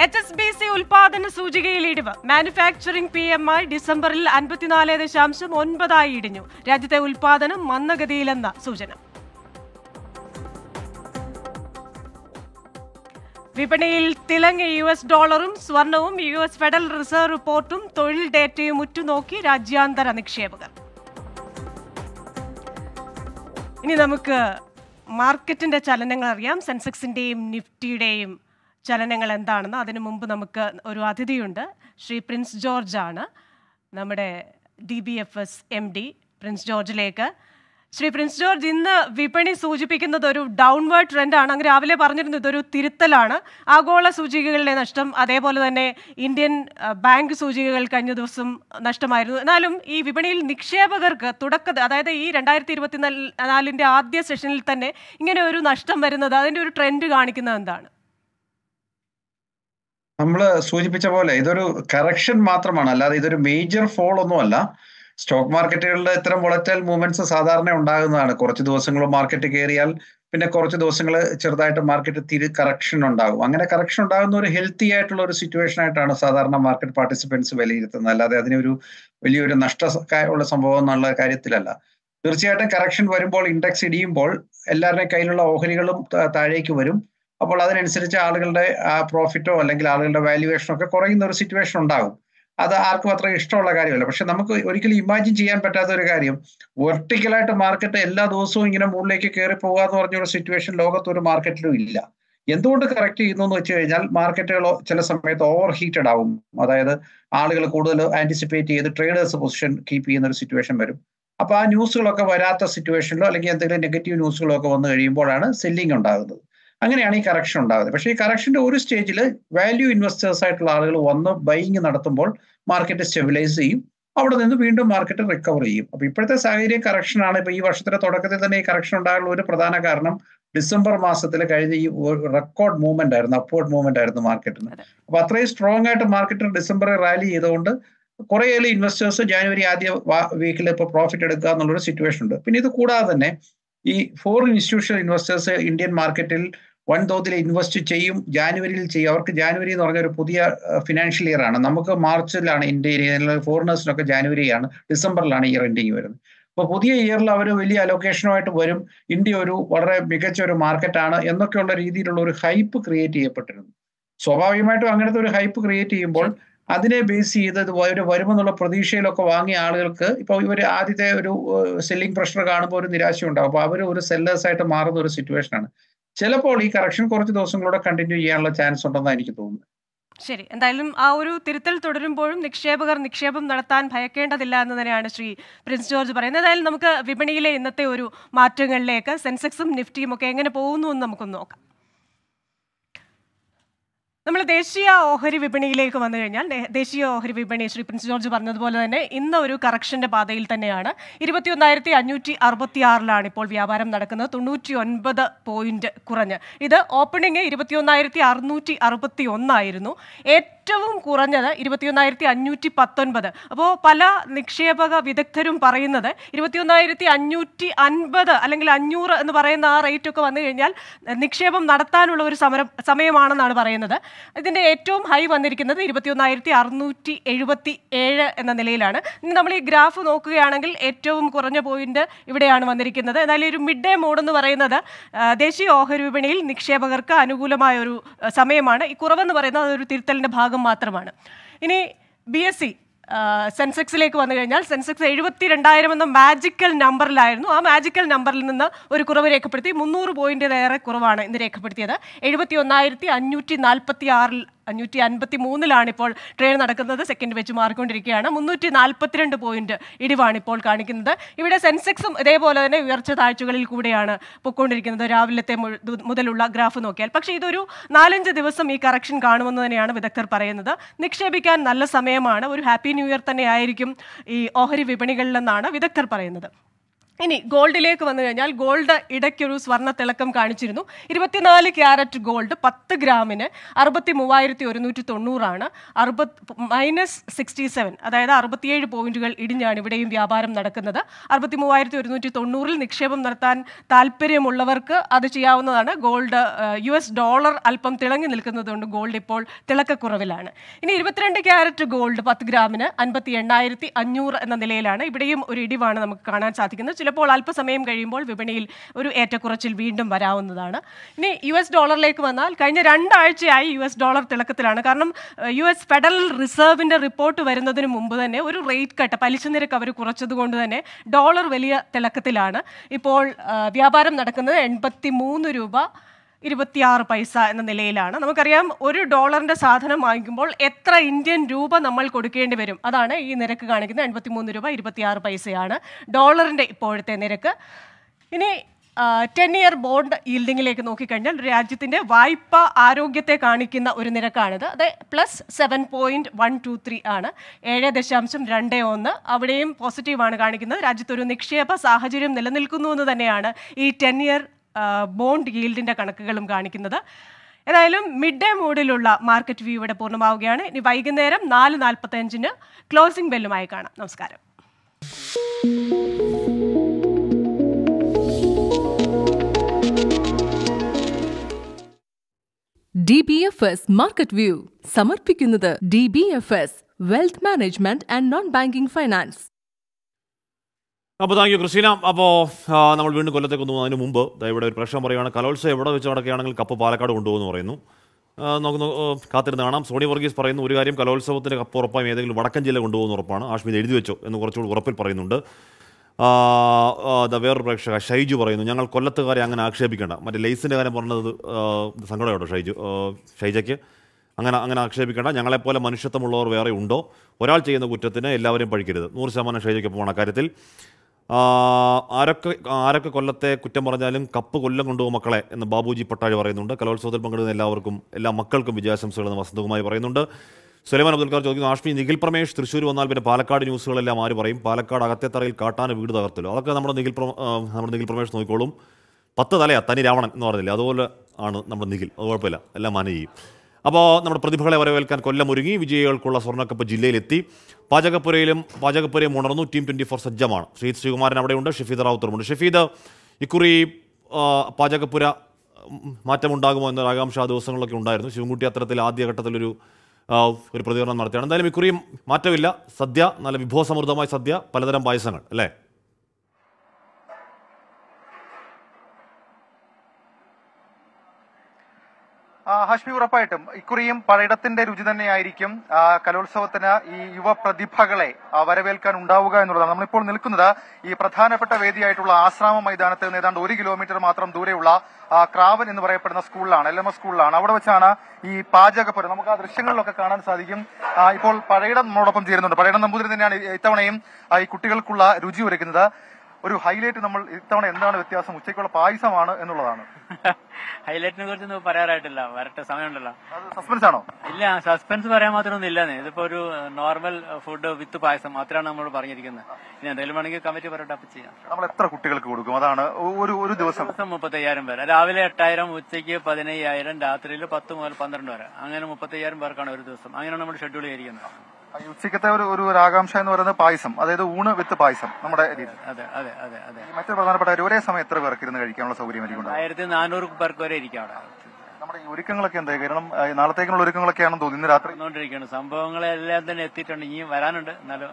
എച്ച് എസ് ബി സി ഉൽപാദന സൂചികയിൽ ഇടിവ് മാനുഫാക്ചറിംഗ് പി എം ഐ ഡിസംബറിൽ അൻപത്തിനാല് ദശാംശം ഒൻപതായി ഇടിഞ്ഞു രാജ്യത്തെ ഉൽപാദനം മന്ദഗതിയിലെന്ന സൂചന വിപണിയിൽ തിളങ്ങി യു എസ് ഡോളറും സ്വർണവും യു എസ് ഫെഡറൽ റിസർവ് റിപ്പോർട്ടും തൊഴിൽ ഡേറ്റയും ഉറ്റുനോക്കി രാജ്യാന്തര നിക്ഷേപകർ ഇനി നമുക്ക് മാർക്കറ്റിന്റെ ചലനങ്ങൾ അറിയാം സെൻസെക്സിന്റെയും നിഫ്റ്റിയുടെയും ചലനങ്ങൾ എന്താണെന്ന് അതിനു മുമ്പ് നമുക്ക് ഒരു അതിഥിയുണ്ട് ശ്രീ പ്രിൻസ് ജോർജ് ആണ് നമ്മുടെ D B F S M D Prince ജോർജിലേക്ക് ശ്രീ പ്രിൻസ് ജോർജ് ഇന്ന് വിപണി സൂചിപ്പിക്കുന്നത് ഒരു ഡൗൺവേർഡ് ട്രെൻഡാണ് അങ്ങ് രാവിലെ പറഞ്ഞിരുന്നു ഇതൊരു തിരുത്തലാണ് ആഗോള സൂചികകളിലെ നഷ്ടം അതേപോലെ തന്നെ ഇന്ത്യൻ ബാങ്ക് സൂചികകൾ കഴിഞ്ഞ ദിവസം നഷ്ടമായിരുന്നു എന്നാലും ഈ വിപണിയിൽ നിക്ഷേപകർക്ക് തുടക്കത്തിൽ അതായത് ഈ രണ്ടായിരത്തി ഇരുപത്തി നാലിൻ്റെ ആദ്യ സെഷനിൽ തന്നെ ഇങ്ങനെ ഒരു നഷ്ടം വരുന്നത് അതിൻ്റെ ഒരു ട്രെൻഡ് കാണിക്കുന്നത് എന്താണ് നമ്മൾ സൂചിപ്പിച്ച പോലെ ഇതൊരു കറക്ഷൻ മാത്രമാണ് അല്ലാതെ ഇതൊരു മേജർ ഫോൾ അല്ല സ്റ്റോക്ക് മാർക്കറ്റുകളിലെ ഇത്തരം വളറ്റൽ മൂവ്മെന്റ്സ് സാധാരണ ഉണ്ടാകുന്നതാണ് കുറച്ച് ദിവസങ്ങൾ മാർക്കറ്റ് കയറിയാൽ പിന്നെ കുറച്ച് ദിവസങ്ങൾ ചെറുതായിട്ട് മാർക്കറ്റ് തിരി കറക്ഷൻ ഉണ്ടാകും അങ്ങനെ കറക്ഷൻ ഉണ്ടാകുന്ന ഒരു ഹെൽത്തി ആയിട്ടുള്ള ഒരു സിറ്റുവേഷൻ ആയിട്ടാണ് സാധാരണ മാർക്കറ്റ് പാർട്ടിസിപ്പൻസ് വിലയിരുത്തുന്നത് അല്ലാതെ അതിനൊരു വലിയൊരു നഷ്ട ഉള്ള സംഭവം എന്നുള്ള കാര്യത്തിലല്ല തീർച്ചയായിട്ടും കറക്ഷൻ വരുമ്പോൾ ഇൻഡെക്സ് ഇടിയുമ്പോൾ എല്ലാവരുടെയും കയ്യിലുള്ള ഓഹരികളും താഴേക്ക് വരും അപ്പോൾ അതിനനുസരിച്ച് ആളുകളുടെ പ്രോഫിറ്റോ അല്ലെങ്കിൽ ആളുകളുടെ വാല്യുവേഷനോ ഒക്കെ കുറയുന്ന ഒരു സിറ്റുവേഷൻ ഉണ്ടാകും അത് ആർക്കും അത്ര ഇഷ്ടമുള്ള കാര്യമല്ല പക്ഷെ നമുക്ക് ഒരിക്കലും ഇമാജിൻ ചെയ്യാൻ പറ്റാത്ത ഒരു കാര്യം വെർട്ടിക്കലായിട്ട് മാർക്കറ്റ് എല്ലാ ദിവസവും ഇങ്ങനെ മുകളിലേക്ക് കയറി പോകുക എന്ന് പറഞ്ഞൊരു സിറ്റുവേഷൻ ലോകത്ത് ഒരു മാർക്കറ്റിലും ഇല്ല എന്തുകൊണ്ട് കറക്റ്റ് ചെയ്യുന്നു എന്ന് വെച്ച് കഴിഞ്ഞാൽ മാർക്കറ്റുകൾ ചില സമയത്ത് ഓവർ ഹീറ്റഡ് ആവും അതായത് ആളുകൾ കൂടുതൽ ആന്റിസിപ്പേറ്റ് ചെയ്ത് ട്രേഡേഴ്സ് പൊസിഷൻ കീപ്പ് ചെയ്യുന്ന ഒരു സിറ്റുവേഷൻ വരും അപ്പോൾ ആ ന്യൂസുകളൊക്കെ വരാത്ത സിറ്റുവേഷനിലോ അല്ലെങ്കിൽ എന്തെങ്കിലും നെഗറ്റീവ് ന്യൂസുകളൊക്കെ വന്നു കഴിയുമ്പോഴാണ് സെല്ലിംഗ് ഉണ്ടാകുന്നത് അങ്ങനെയാണ് ഈ കറക്ഷൻ ഉണ്ടാകുന്നത് പക്ഷേ ഈ കറക്ഷന്റെ ഒരു സ്റ്റേജിൽ വാല്യൂ ഇൻവെസ്റ്റേഴ്സ് ആയിട്ടുള്ള ആളുകൾ വന്ന് ബൈങ് നടത്തുമ്പോൾ മാർക്കറ്റ് സ്റ്റെബിലൈസ് ചെയ്യും അവിടെ നിന്ന് വീണ്ടും മാർക്കറ്റ് റിക്കവർ ചെയ്യും അപ്പോൾ ഇപ്പോഴത്തെ സാഹചര്യം കറക്ഷനാണ് ഇപ്പൊ ഈ വർഷത്തിന്റെ തുടക്കത്തിൽ തന്നെ ഈ കറക്ഷൻ ഉണ്ടാകാനുള്ള ഒരു പ്രധാന കാരണം ഡിസംബർ മാസത്തിൽ കഴിഞ്ഞ ഈ റെക്കോർഡ് മൂവ്മെന്റ് ആയിരുന്നു അപ്പോർഡ് മൂവ്മെന്റ് ആയിരുന്നു മാർക്കറ്റിന് അപ്പൊ അത്രയും സ്ട്രോങ് ആയിട്ട് മാർക്കറ്റ് ഡിസംബറിൽ റാലി ചെയ്തുകൊണ്ട് കുറേയേറെ ഇൻവെസ്റ്റേഴ്സ് ജാനുവരി ആദ്യ വീക്കിൽ ഇപ്പോൾ പ്രോഫിറ്റ് എടുക്കുക എന്നുള്ളൊരു സിറ്റുവേഷൻ ഉണ്ട് പിന്നെ ഇത് കൂടാതെ തന്നെ ഈ ഫോറിൻ ഇൻസ്റ്റിറ്റ്യൂഷണൽ ഇൻവെസ്റ്റേഴ്സ് ഇന്ത്യൻ മാർക്കറ്റിൽ വൻതോതിൽ ഇൻവെസ്റ്റ് ചെയ്യും ജാനുവരിയിൽ ചെയ്യും അവർക്ക് ജാനുവരി എന്ന് പറഞ്ഞ ഒരു പുതിയ ഫിനാൻഷ്യൽ ഇയർ ആണ് നമുക്ക് മാർച്ചിലാണ് ഇന്ത്യയിൽ ഫോറിനേഴ്സിനൊക്കെ ജാനുവരിയാണ് ഡിസംബറിലാണ് ഇയർ എൻഡിങ് വരുന്നത് അപ്പോൾ പുതിയ ഇയറിൽ അവർ വലിയ അലോക്കേഷനുമായിട്ട് വരും ഇന്ത്യ ഒരു വളരെ മികച്ച ഒരു മാർക്കറ്റാണ് എന്നൊക്കെയുള്ള രീതിയിലുള്ള ഒരു ഹൈപ്പ് ക്രിയേറ്റ് ചെയ്യപ്പെട്ടിരുന്നു സ്വാഭാവികമായിട്ടും അങ്ങനത്തെ ഒരു ഹൈപ്പ് ക്രിയേറ്റ് ചെയ്യുമ്പോൾ അതിനെ ബേസ് ചെയ്ത് ഇവര് വരുമെന്നുള്ള പ്രതീക്ഷയിലൊക്കെ വാങ്ങിയ ആളുകൾക്ക് ഇപ്പോൾ ഇവർ ആദ്യത്തെ ഒരു സെല്ലിംഗ് പ്രഷർ കാണുമ്പോൾ ഒരു നിരാശ ഉണ്ടാകും അപ്പോൾ അവർ ഒരു സെല്ലേഴ്സായിട്ട് മാറുന്ന ഒരു സിറ്റുവേഷനാണ് ചിലപ്പോൾ ഈ കറക്ഷൻ കുറച്ച് ദിവസങ്ങളൂടെ കണ്ടിന്യൂ ചെയ്യാനുള്ള ചാൻസ് ഉണ്ടെന്നാണ് എനിക്ക് തോന്നുന്നത് ശരി എന്തായാലും ആ ഒരു തിരുത്തൽ തുടരുമ്പോഴും നിക്ഷേപകർ നിക്ഷേപം നടത്താൻ ഭയക്കേണ്ടതില്ല എന്ന് തന്നെയാണ് ശ്രീ പ്രിൻസ് ജോർജ് പറയുന്നത് എന്തായാലും നമുക്ക് വിപണിയിലെ ഇന്നത്തെ ഒരു മാറ്റങ്ങളിലേക്ക് സെൻസെക്സും നിഫ്റ്റിയും ഒക്കെ എങ്ങനെ പോകുന്നു എന്ന് നമുക്കൊന്ന് നോക്കാം നമ്മൾ ദേശീയ ഓഹരി വിപണിയിലേക്ക് വന്നു കഴിഞ്ഞാൽ ദേശീയ ഓഹരി വിപണി ശ്രീ പ്രിൻസ് ജോർജ് പറഞ്ഞതുപോലെ തന്നെ ഇന്ന് ഒരു കറക്ഷൻ്റെ പാതയിൽ തന്നെയാണ് ഇരുപത്തിയൊന്നായിരത്തി അഞ്ഞൂറ്റി അറുപത്തി ആറിലാണ് ഇപ്പോൾ വ്യാപാരം നടക്കുന്നത് തൊണ്ണൂറ്റി ഒൻപത് പോയിന്റ് കുറഞ്ഞ് ഇത് ഓപ്പണിംഗ് ഇരുപത്തിയൊന്നായിരത്തി അറുന്നൂറ്റി അറുപത്തി ഒന്നായിരുന്നു ഏറ്റവും ഏറ്റവും കുറഞ്ഞത് ഇരുപത്തിയൊന്നായിരത്തി അഞ്ഞൂറ്റി പത്തൊൻപത് അപ്പോൾ പല നിക്ഷേപക വിദഗ്ധരും പറയുന്നത് ഇരുപത്തിയൊന്നായിരത്തി അഞ്ഞൂറ്റി അൻപത് അല്ലെങ്കിൽ അഞ്ഞൂറ് എന്ന് പറയുന്ന ആ റേറ്റ് ഒക്കെ വന്നു കഴിഞ്ഞാൽ നിക്ഷേപം നടത്താനുള്ള ഒരു സമരം സമയമാണെന്നാണ് പറയുന്നത് ഇതിൻ്റെ ഏറ്റവും ഹൈ വന്നിരിക്കുന്നത് ഇരുപത്തിയൊന്നായിരത്തി അറുന്നൂറ്റി എഴുപത്തി ഏഴ് എന്ന നിലയിലാണ് ഇനി നമ്മൾ ഈ ഗ്രാഫ് നോക്കുകയാണെങ്കിൽ ഏറ്റവും കുറഞ്ഞ പോയിന്റ് ഇവിടെയാണ് വന്നിരിക്കുന്നത് എന്നാലും ഒരു മിഡ് ഡേ മോഡ് എന്ന് പറയുന്നത് ദേശീയ ഓഹരി വിപണിയിൽ നിക്ഷേപകർക്ക് അനുകൂലമായ ഒരു സമയമാണ് ഈ കുറവെന്ന് പറയുന്നത് അതൊരു തിരുത്തലിൻ്റെ ഭാഗം ഭാഗം മാത്രമാണ് ഇനി ബി എസ് സി സെൻസെക്സിലേക്ക് വന്നു കഴിഞ്ഞാൽ സെൻസെക്സ് എഴുപത്തി രണ്ടായിരം എന്ന മാജിക്കൽ നമ്പറിലായിരുന്നു ആ മാജിക്കൽ നമ്പറിൽ നിന്ന് ഒരു കുറവ് രേഖപ്പെടുത്തി മുന്നൂറ് ഏറെ കുറവാണ് ഇന്ന് രേഖപ്പെടുത്തിയത് എഴുപത്തി ഒന്നായിരത്തി അഞ്ഞൂറ്റി നാൽപ്പത്തി ആറിൽ അഞ്ഞൂറ്റി അൻപത്തി മൂന്നിലാണ് ഇപ്പോൾ ട്രേഡ് നടക്കുന്നത് സെക്കൻഡ് വെച്ച് മാറിക്കൊണ്ടിരിക്കുകയാണ് മുന്നൂറ്റി നാൽപ്പത്തിരണ്ട് പോയിന്റ് ഇടിവാണ് ഇപ്പോൾ കാണിക്കുന്നത് ഇവിടെ സെൻസെക്സും ഇതേപോലെ തന്നെ ഉയർച്ച താഴ്ചകളിൽ കൂടെയാണ് പൊക്കോണ്ടിരിക്കുന്നത് രാവിലത്തെ മുതലുള്ള ഗ്രാഫ് നോക്കിയാൽ പക്ഷേ ഇതൊരു നാലഞ്ച് ദിവസം ഈ കറക്ഷൻ കാണുമെന്ന് തന്നെയാണ് വിദഗ്ധർ പറയുന്നത് നിക്ഷേപിക്കാൻ നല്ല സമയമാണ് ഒരു ഹാപ്പി ന്യൂ ഇയർ തന്നെ ആയിരിക്കും ഈ ഓഹരി വിപണികളിലെന്നാണ് വിദഗ്ധർ പറയുന്നത് ഇനി ഗോൾഡിലേക്ക് വന്നു കഴിഞ്ഞാൽ ഗോൾഡ് ഇടയ്ക്കൊരു സ്വർണ്ണ തിളക്കം കാണിച്ചിരുന്നു ഇരുപത്തിനാല് ക്യാരറ്റ് ഗോൾഡ് പത്ത് ഗ്രാമിന് അറുപത്തി മൂവായിരത്തി ഒരുന്നൂറ്റി തൊണ്ണൂറാണ് അറുപത് മൈനസ് സിക്സ്റ്റി സെവൻ അതായത് അറുപത്തിയേഴ് പോയിന്റുകൾ ഇടിഞ്ഞാണ് ഇവിടെയും വ്യാപാരം നടക്കുന്നത് അറുപത്തി മൂവായിരത്തി ഒരുന്നൂറ്റി തൊണ്ണൂറിൽ നിക്ഷേപം നടത്താൻ താല്പര്യമുള്ളവർക്ക് അത് ചെയ്യാവുന്നതാണ് ഗോൾഡ് യു എസ് ഡോളർ അല്പം തിളങ്ങി നിൽക്കുന്നതുകൊണ്ട് ഗോൾഡ് ഇപ്പോൾ തിളക്കക്കുറവിലാണ് ഇനി ഇരുപത്തിരണ്ട് ക്യാരറ്റ് ഗോൾഡ് പത്ത് ഗ്രാമിന് അൻപത്തി എണ്ണായിരത്തി അഞ്ഞൂറ് എന്ന നിലയിലാണ് ഇവിടെയും ഒരു ഇടിവാണ് നമുക്ക് കാണാൻ സാധിക്കുന്നത് ചില ചിലപ്പോൾ അല്പസമയം കഴിയുമ്പോൾ വിപണിയിൽ ഒരു ഏറ്റക്കുറച്ചിൽ വീണ്ടും വരാവുന്നതാണ് ഇനി യു എസ് ഡോളറിലേക്ക് വന്നാൽ കഴിഞ്ഞ രണ്ടാഴ്ചയായി യു എസ് ഡോളർ തിളക്കത്തിലാണ് കാരണം യു എസ് ഫെഡറൽ റിസർവിൻ്റെ റിപ്പോർട്ട് വരുന്നതിന് മുമ്പ് തന്നെ ഒരു റേറ്റ് കട്ട് പലിശ നിരക്ക് അവർ കുറച്ചതുകൊണ്ട് തന്നെ ഡോളർ വലിയ തിളക്കത്തിലാണ് ഇപ്പോൾ വ്യാപാരം നടക്കുന്നത് എൺപത്തി മൂന്ന് രൂപ ഇരുപത്തിയാറ് പൈസ എന്ന നിലയിലാണ് നമുക്കറിയാം ഒരു ഡോളറിന്റെ സാധനം വാങ്ങിക്കുമ്പോൾ എത്ര ഇന്ത്യൻ രൂപ നമ്മൾ കൊടുക്കേണ്ടി വരും അതാണ് ഈ നിരക്ക് കാണിക്കുന്ന എൺപത്തിമൂന്ന് രൂപ ഇരുപത്തിയാറ് പൈസയാണ് ഡോളറിന്റെ ഇപ്പോഴത്തെ നിരക്ക് ഇനി ടെൻ ഇയർ ബോണ്ട് ഈൽഡിങ്ങിലേക്ക് നോക്കിക്കഴിഞ്ഞാൽ രാജ്യത്തിൻ്റെ വായ്പ ആരോഗ്യത്തെ കാണിക്കുന്ന ഒരു നിരക്കാണിത് അത് plus seven point one two three ആണ് ഏഴ് ദശാംശം രണ്ട് ഒന്ന് അവിടെയും പോസിറ്റീവാണ് കാണിക്കുന്നത് രാജ്യത്തൊരു നിക്ഷേപ സാഹചര്യം നിലനിൽക്കുന്നു എന്ന് തന്നെയാണ് ഈ ടെൻ ഇയർ ബോണ്ട് ഗീൽഡിൻ്റെ കണക്കുകളും കാണിക്കുന്നത് ഏതായാലും മിഡ് ഡേ മോഡിലുള്ള മാർക്കറ്റ് വ്യൂ ഇവിടെ പൂർണ്ണമാവുകയാണ് ഇനി വൈകുന്നേരം നാല് നാൽപ്പത്തഞ്ചിന് ക്ലോസിംഗ് ബെല്ലുമായി കാണാം നമസ്കാരം D B F S market view സമർപ്പിക്കുന്നത് D B F S wealth management and non banking finance അപ്പോൾ താങ്ക് യു ക്രിസ്റ്റീന അപ്പോൾ നമ്മൾ വീണ്ടും കൊല്ലത്തേക്ക് വന്നു അതിന് മുമ്പ് ഇവിടെ ഒരു പ്രശ്നം പറയുകയാണ് കലോത്സവം എവിടെ വെച്ച് നടക്കുകയാണെങ്കിൽ കപ്പ് പാലക്കാട് കൊണ്ടുപോകുമെന്ന് പറയുന്നു നമുക്ക് കാത്തിരുന്ന് കാണാം സോണി വർഗീസ് പറയുന്നു ഒരു കാര്യം കലോത്സവത്തിൻ്റെ കപ്പ് ഉറപ്പായും ഏതെങ്കിലും വടക്കൻ ജില്ല കൊണ്ടുപോകുന്ന ഉറപ്പാണ് ആഷ്മിത് എഴുതി വെച്ചോ എന്ന് കുറച്ചുകൂടി ഉറപ്പിൽ പറയുന്നുണ്ട് വേറൊരു പ്രേക്ഷക ഷൈജു പറയുന്നു ഞങ്ങൾ കൊല്ലത്തുകാരെ അങ്ങനെ ആക്ഷേപിക്കേണ്ട മറ്റേ ലൈസിൻ്റെ കാര്യം പറഞ്ഞത് സങ്കടമായിട്ടോ ഷൈജു ഷൈജയ്ക്ക് അങ്ങനെ അങ്ങനെ ആക്ഷേപിക്കേണ്ട ഞങ്ങളെപ്പോലെ മനുഷ്യത്വമുള്ളവർ വേറെ ഉണ്ടോ ഒരാൾ ചെയ്യുന്ന കുറ്റത്തിന് എല്ലാവരും പഴിക്കരുത് നൂറ് ശതമാനം പോകണം അക്കാര്യത്തിൽ ആരൊക്കെ ആരൊക്കെ കൊല്ലത്തെ കുറ്റം പറഞ്ഞാലും കപ്പ് കൊല്ലം കൊണ്ടുപോകും മക്കളെ എന്ന് ബാബുജി പട്ടാഴി പറയുന്നുണ്ട് കലോത്സവത്തിൽ പങ്കെടുക്കുന്ന എല്ലാവർക്കും എല്ലാ മക്കൾക്കും എന്ന് വസന്തകുമായി പറയുന്നുണ്ട് സുലൈമാൻ അബ്ദുൽ കാർ ചോദിക്കുന്നു ആഷ്മി നിഖിൽ പ്രമേഷ് തൃശ്ശൂർ വന്നാൽ പിന്നെ പാലക്കാട് ന്യൂസുകളെല്ലാം ആര് പറയും പാലക്കാട് തറയിൽ കാട്ടാന വീട് തകർത്തല്ലോ അതൊക്കെ നമ്മുടെ നിഖിൽ നമ്മുടെ നിഖിൽ പ്രമേഷ് നോക്കിക്കോളും പത്ത് തലയാണ് തനി രാവണൻ എന്ന് പറഞ്ഞില്ലേ അതുപോലെ ആണ് നമ്മുടെ നിഖിൽ അത് കുഴപ്പമില്ല എല്ലാം മാനേജ് ചെയ്യും അപ്പോൾ നമ്മുടെ പ്രതിഭകളെ വരവേൽക്കാൻ കൊല്ലം ഒരുങ്ങി വിജയികൾക്കുള്ള സ്വർണ്ണക്കപ്പ് ജില്ലയിലെത്തി പാചകപ്പുരയിലും പാചകപ്പുരയും ഉണർന്നു ടീം ട്വൻറ്റി ഫോർ സജ്ജമാണ് ശ്രീത് ശ്രീകുമാരൻ അവിടെയുണ്ട് ഷഫീദ് റാവുത്തറുമുണ്ട് ഷഫീദ് ഇക്കുറി പാചകപ്പുര മാറ്റമുണ്ടാകുമോ എന്നൊരു ആകാംക്ഷ ആ ദിവസങ്ങളിലൊക്കെ ഉണ്ടായിരുന്നു ശിവൻകുട്ടി അത്തരത്തിൽ ആദ്യഘട്ടത്തിലൊരു ഒരു പ്രതികരണം നടത്തിയാണ് എന്തായാലും ഇക്കുറിയും മാറ്റമില്ല സദ്യ നല്ല വിഭവസമൃദ്ധമായ സദ്യ പലതരം പായസങ്ങൾ അല്ലേ ഹഷ്മി ഉറപ്പായിട്ടും ഇക്കുറിയും പലയിടത്തിന്റെ രുചി തന്നെയായിരിക്കും കലോത്സവത്തിന് ഈ യുവ പ്രതിഭകളെ വരവേൽക്കാൻ ഉണ്ടാവുക എന്നുള്ളതാണ് നമ്മളിപ്പോൾ നിൽക്കുന്നത് ഈ പ്രധാനപ്പെട്ട വേദിയായിട്ടുള്ള ആശ്രാമ മൈതാനത്തിൽ നിന്ന് ഏതാണ്ട് ഒരു കിലോമീറ്റർ മാത്രം ദൂരെയുള്ള ക്രാവൻ എന്ന് പറയപ്പെടുന്ന സ്കൂളിലാണ് എൽ എം എസ് സ്കൂളിലാണ് അവിടെ വെച്ചാണ് ഈ പാചകപ്പുരം നമുക്ക് ആ ദൃശ്യങ്ങളിലൊക്കെ കാണാൻ സാധിക്കും ഇപ്പോൾ പഴയിടം നമ്മോടൊപ്പം ചേരുന്നുണ്ട് പഴയിടം നമ്പൂതിരി തന്നെയാണ് ഇത്തവണയും ഈ കുട്ടികൾക്കുള്ള രുചി ഒരുക്കുന്നത് ഒരു ഹൈലൈറ്റ് നമ്മൾ ഇത്തവണ എന്താണ് വ്യത്യാസം ഉച്ചയ്ക്കുള്ള പായസമാണ് എന്നുള്ളതാണ് ഹൈലൈറ്റിനെ ഒന്നും പറയാറായിട്ടില്ല വരട്ടെ സമയമുണ്ടല്ലോ സസ്പെൻസ് ആണോ ഇല്ല സസ്പെൻസ് പറയാൻ മാത്രമൊന്നും ഇല്ലെന്ന് ഇതിപ്പോ ഒരു നോർമൽ ഫുഡ് വിത്ത് പായസം മാത്രമാണ് നമ്മൾ പറഞ്ഞിരിക്കുന്നത് ഇനി എന്തെങ്കിലും വേണമെങ്കിൽ കമ്മിറ്റി പറയട്ടെ അപ്പൊ ചെയ്യാം നമ്മൾ എത്ര കുട്ടികൾക്ക് കൊടുക്കും അതാണ് ഒരു ഒരു ദിവസം ദിവസം മുപ്പത്തയ്യായിരം പേര് രാവിലെ എട്ടായിരം ഉച്ചയ്ക്ക് പതിനയ്യായിരം രാത്രിയിൽ പത്ത് മുതൽ പന്ത്രണ്ട് വരെ അങ്ങനെ മുപ്പത്തയ്യായിരം പേർക്കാണ് ഒരു ദിവസം അങ്ങനെയാണ് നമ്മൾ ഷെഡ്യൂൾ ചെയ്തിരിക്കുന്നത് ഉച്ചക്കത്തെ ഒരു ഒരു ആകാംക്ഷ എന്ന് പറയുന്നത് പായസം അതായത് ഊണ് വിത്ത് പായസം നമ്മുടെ അതെ അതെ അതെ അതെ മറ്റൊരു പ്രധാനപ്പെട്ട ഒരേ സമയം എത്ര പേർക്ക് ഇരുന്ന് കഴിക്കാനുള്ള സൗകര്യം ആയിരിക്കും ആയിരത്തി നാനൂറ് പേർക്ക് വരെ ഇരിക്കാം നമ്മുടെ ഈ ഒരുക്കങ്ങളൊക്കെ എന്താ കാരണം നാളത്തേക്കുള്ള ഒരുക്കങ്ങളൊക്കെയാണെന്ന് തോന്നുന്നു ഇന്ന് രാത്രി വന്നുകൊണ്ടിരിക്കുകയാണ് സംഭവങ്ങളെല്ലാം തന്നെ എത്തിയിട്ടുണ്ട് ഇനിയും വരാനുണ്ട് എന്നാലും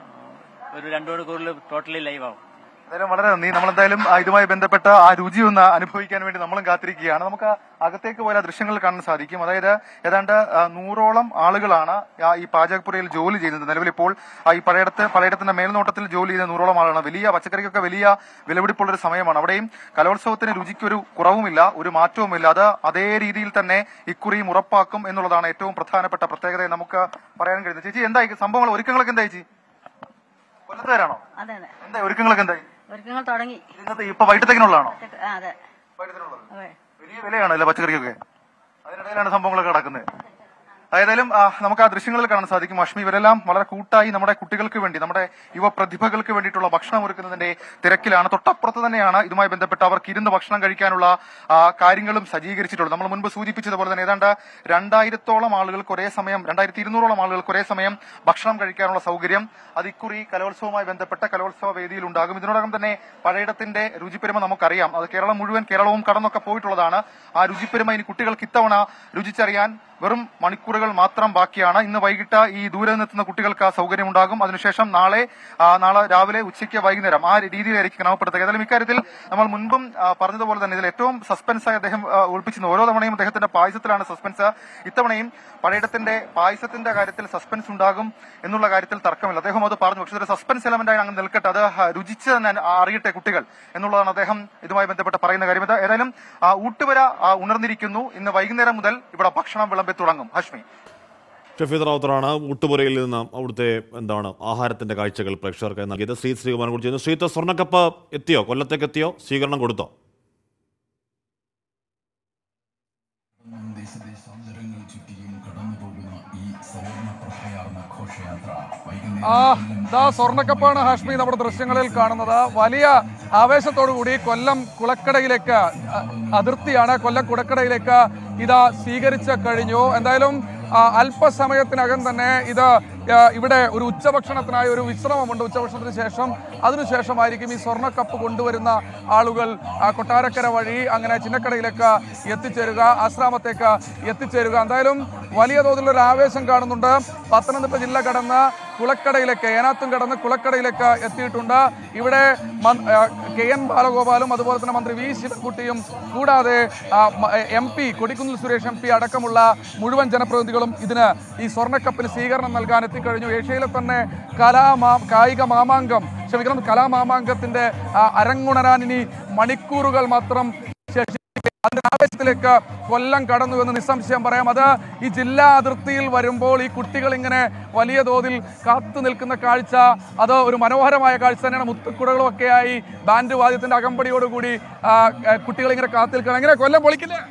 ഒരു രണ്ടു മണിക്കൂറിൽ ടോട്ടലി ലൈവ് ആവും എന്തായാലും വളരെ നന്ദി നമ്മളെന്തായാലും ഇതുമായി ബന്ധപ്പെട്ട ആ രുചി ഒന്ന് അനുഭവിക്കാൻ വേണ്ടി നമ്മളും കാത്തിരിക്കുകയാണ് നമുക്ക് അകത്തേക്ക് പോയാൽ ദൃശ്യങ്ങൾ കാണാൻ സാധിക്കും അതായത് ഏതാണ്ട് നൂറോളം ആളുകളാണ് ഈ പാചകപ്പുറയിൽ ജോലി ചെയ്യുന്നത് നിലവിൽ ഇപ്പോൾ ഈ പഴയടത്ത് പഴയടത്തിന്റെ മേൽനോട്ടത്തിൽ ജോലി ചെയ്യുന്ന നൂറോളം ആളാണ് വലിയ പച്ചക്കറിക്കൊക്കെ വലിയ വിലപിടിപ്പുള്ള ഒരു സമയമാണ് അവിടെയും കലോത്സവത്തിന് രുചിക്കൊരു കുറവുമില്ല ഒരു മാറ്റവുമില്ല അത് അതേ രീതിയിൽ തന്നെ ഇക്കുറിയും ഉറപ്പാക്കും എന്നുള്ളതാണ് ഏറ്റവും പ്രധാനപ്പെട്ട പ്രത്യേകത നമുക്ക് പറയാൻ കഴിയുന്നത് ചേച്ചി എന്തായി സംഭവങ്ങൾ ഒരുക്കങ്ങളൊക്കെ എന്തായി ചേച്ചി കൊല്ലത്തുകാരാണോ എന്താ ഒരുക്കങ്ങളൊക്കെ എന്തായി ഒരുക്കങ്ങൾ തുടങ്ങി ഇന്നത്തെ ഇപ്പൊ വൈകിട്ടത്തേക്കിനുള്ളതാണോ അതെ വലിയ വിലയാണല്ലേ പച്ചക്കറിയൊക്കെ അതിനിടയിലാണ് സംഭവങ്ങളൊക്കെ നടക്കുന്നത് ഏതായാലും നമുക്ക് ആ ദൃശ്യങ്ങളിൽ കാണാൻ സാധിക്കും അഷ്മി ഇവരെല്ലാം വളരെ കൂട്ടായി നമ്മുടെ കുട്ടികൾക്ക് വേണ്ടി നമ്മുടെ യുവ പ്രതിഭകൾക്ക് വേണ്ടിയിട്ടുള്ള ഭക്ഷണം ഒരുക്കുന്നതിന്റെ തിരക്കിലാണ് തൊട്ടപ്പുറത്ത് തന്നെയാണ് ഇതുമായി ബന്ധപ്പെട്ട് അവർക്ക് ഇരുന്ന് ഭക്ഷണം കഴിക്കാനുള്ള കാര്യങ്ങളും സജ്ജീകരിച്ചിട്ടുള്ളത് നമ്മൾ മുൻപ് സൂചിപ്പിച്ചതുപോലെ തന്നെ ഏതാണ്ട് രണ്ടായിരത്തോളം ആളുകൾക്ക് ഒരേ സമയം രണ്ടായിരത്തി ഇരുന്നൂറോളം ആളുകൾക്ക് ഒരേ സമയം ഭക്ഷണം കഴിക്കാനുള്ള സൗകര്യം അത് ഇക്കുറി കലോത്സവവുമായി ബന്ധപ്പെട്ട കലോത്സവ വേദിയിൽ ഉണ്ടാകും ഇതിനോടകം തന്നെ പഴയിടത്തിന്റെ രുചിപ്പെരുമ നമുക്കറിയാം അത് കേരളം മുഴുവൻ കേരളവും കടന്നൊക്കെ പോയിട്ടുള്ളതാണ് ആ രുചിപ്പെരുമ ഇനി കുട്ടികൾക്ക് ഇത്തവണ രുചിച്ചറിയാൻ വെറും മണിക്കൂറുകൾ മാത്രം ബാക്കിയാണ് ഇന്ന് വൈകിട്ട് ഈ ദൂരെ നിന്നെത്തുന്ന കുട്ടികൾക്ക് ആ ഉണ്ടാകും അതിനുശേഷം നാളെ നാളെ രാവിലെ ഉച്ചയ്ക്ക് വൈകുന്നേരം ആ രീതിയിലായിരിക്കും ക്രമപ്പെടുത്തുക ഏതായാലും ഇക്കാര്യത്തിൽ നമ്മൾ മുൻപും പറഞ്ഞതുപോലെ തന്നെ ഇതിൽ ഏറ്റവും സസ്പെൻസായി അദ്ദേഹം ഒളിപ്പിച്ചിരുന്നു ഓരോ തവണയും അദ്ദേഹത്തിന്റെ പായസത്തിലാണ് സസ്പെൻസ് ഇത്തവണയും പഴയടത്തിന്റെ പായസത്തിന്റെ കാര്യത്തിൽ സസ്പെൻസ് ഉണ്ടാകും എന്നുള്ള കാര്യത്തിൽ തർക്കമില്ല അദ്ദേഹം അത് പറഞ്ഞു പക്ഷേ ഒരു സസ്പെൻസ് എലമെന്റായി അങ്ങ് നിൽക്കട്ടെ അത് രുചിച്ച് തന്നെ അറിയട്ടെ കുട്ടികൾ എന്നുള്ളതാണ് അദ്ദേഹം ഇതുമായി ബന്ധപ്പെട്ട് പറയുന്ന കാര്യം ഏതായാലും ഊട്ടുവര ഉണർന്നിരിക്കുന്നു ഇന്ന് വൈകുന്നേരം മുതൽ ഇവിടെ ഭക്ഷണം വിളമ്പ തുടങ്ങും ഹാഷ്മി ഷഫീദ് റാവുത്തറാണ് ഊട്ടുപുരയിൽ നിന്ന് അവിടുത്തെ എന്താണ് ആഹാരത്തിന്റെ കാഴ്ചകൾ പ്രേക്ഷകർക്ക് നൽകിയത് ശ്രീ ശ്രീകുമാരൻ കുറിച്ച് ശ്രീത്ത് സ്വർണ്ണക്കപ്പ് എത്തിയോ കൊല്ലത്തേക്ക് എത്തിയോ സ്വീകരണം കൊടുത്തോ സൗന്ദര്യങ്ങൾ ഈ സ്വർണ്ണക്കപ്പാണ് ഹാഷ്മി നമ്മുടെ ദൃശ്യങ്ങളിൽ കാണുന്നത് വലിയ ആവേശത്തോടു കൂടി കൊല്ലം കുളക്കടയിലേക്ക് അതിർത്തിയാണ് കൊല്ലം കുളക്കടയിലേക്ക് ഇത് സ്വീകരിച്ച കഴിഞ്ഞു എന്തായാലും അല്പസമയത്തിനകം തന്നെ ഇത് ഇവിടെ ഒരു ഉച്ചഭക്ഷണത്തിനായി ഒരു വിശ്രമമുണ്ട് ഉച്ചഭക്ഷണത്തിന് ശേഷം അതിനുശേഷമായിരിക്കും ഈ സ്വർണ്ണക്കപ്പ് കൊണ്ടുവരുന്ന ആളുകൾ കൊട്ടാരക്കര വഴി അങ്ങനെ ചിന്നക്കടയിലേക്ക് എത്തിച്ചേരുക ആശ്രാമത്തേക്ക് എത്തിച്ചേരുക എന്തായാലും വലിയ തോതിലുള്ള ഒരു ആവേശം കാണുന്നുണ്ട് പത്തനംതിട്ട ജില്ല കടന്ന് കുളക്കടയിലേക്ക് ഏനാത്തും കടന്ന് കുളക്കടയിലേക്ക് എത്തിയിട്ടുണ്ട് ഇവിടെ കെ എൻ ബാലഗോപാലും അതുപോലെ തന്നെ മന്ത്രി വി ശിവൻകുട്ടിയും കൂടാതെ M P Kodikunnil Suresh M P അടക്കമുള്ള മുഴുവൻ ജനപ്രതിനിധികളും ഇതിന് ഈ സ്വർണ്ണക്കപ്പിന് സ്വീകരണം നൽകാനെത്തി എത്തിക്കഴിഞ്ഞു ഏഷ്യയിലെ തന്നെ മാ കായിക മാമാങ്കം ക്ഷമിക്കണം കലാമാമാങ്കത്തിൻ്റെ അരങ്ങുണരാൻ ഇനി മണിക്കൂറുകൾ മാത്രം അതിൻ്റെ ആവേശത്തിലേക്ക് കൊല്ലം കടന്നു എന്ന് നിസ്സംശയം പറയാം അത് ഈ ജില്ലാ അതിർത്തിയിൽ വരുമ്പോൾ ഈ കുട്ടികൾ ഇങ്ങനെ വലിയ തോതിൽ കാത്തു നിൽക്കുന്ന കാഴ്ച അത് ഒരു മനോഹരമായ കാഴ്ച തന്നെയാണ് മുത്തുക്കുടകളുമൊക്കെയായി ബാൻഡ് വാദ്യത്തിൻ്റെ അകമ്പടിയോടുകൂടി കുട്ടികൾ ഇങ്ങനെ കാത്തു നിൽക്കണം എങ്ങനെ കൊല്ലം പൊളിക്കില്ലേ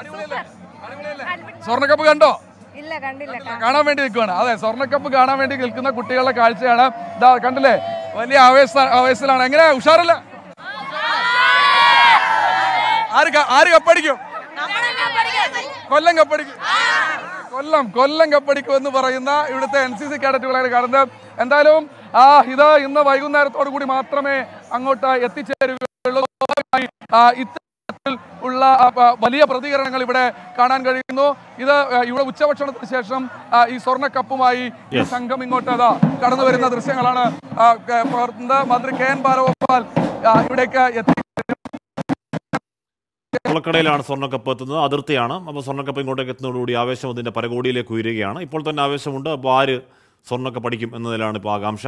അടിപൊളിയല്ലേ സ്വർണ്ണക്കപ്പ് കണ്ടോ കാണാൻ വേണ്ടി നിൽക്കുവാണ് അതെ സ്വർണ്ണക്കപ്പ് കാണാൻ വേണ്ടി നിൽക്കുന്ന കുട്ടികളുടെ കാഴ്ചയാണ് ഇതാ കണ്ടില്ലേ വലിയ ആവേശ ആവേശത്തിലാണ് എങ്ങനെ ഉഷാറല്ല ആര് ആര് കപ്പടിക്കും കൊല്ലം കപ്പടിക്കും കൊല്ലം കൊല്ലം കപ്പടിക്കും എന്ന് പറയുന്ന ഇവിടുത്തെ എൻ സി സി കേഡറ്റുകളാണ് കാണുന്നത് എന്തായാലും ആ ഇത് ഇന്ന് വൈകുന്നേരത്തോടു കൂടി മാത്രമേ അങ്ങോട്ട് എത്തിച്ചേരുകയുള്ളൂ ഇത്ര ഉള്ള വലിയ പ്രതികരണങ്ങൾ ഇവിടെ കാണാൻ കഴിയുന്നു ഇത് ഇവിടെ ഉച്ചഭക്ഷണത്തിന് ശേഷം ഈ സ്വർണ്ണക്കപ്പുമായി സംഘം ഇങ്ങോട്ട് അതാ കടന്നു വരുന്ന ദൃശ്യങ്ങളാണ് മന്ത്രി കെ എൻ ബാലഗോപാൽ ഇവിടേക്ക് എത്തി കൊളക്കടയിലാണ് സ്വർണ്ണക്കപ്പ് എത്തുന്നത് അതിർത്തിയാണ് അപ്പോൾ സ്വർണ്ണക്കപ്പ് ഇങ്ങോട്ടേക്ക് എത്തുന്നതോടുകൂടി ആവേശം അതിൻ്റെ പരകോടിയിലേക്ക് ഉയരുകയാണ് ഇപ്പോൾ തന്നെ ആവേശമുണ്ട് അപ്പോൾ ആര് സ്വർണ്ണക്കപ്പ് പഠിക്കും എന്നതിലാണ് ഇപ്പോൾ ആകാംക്ഷ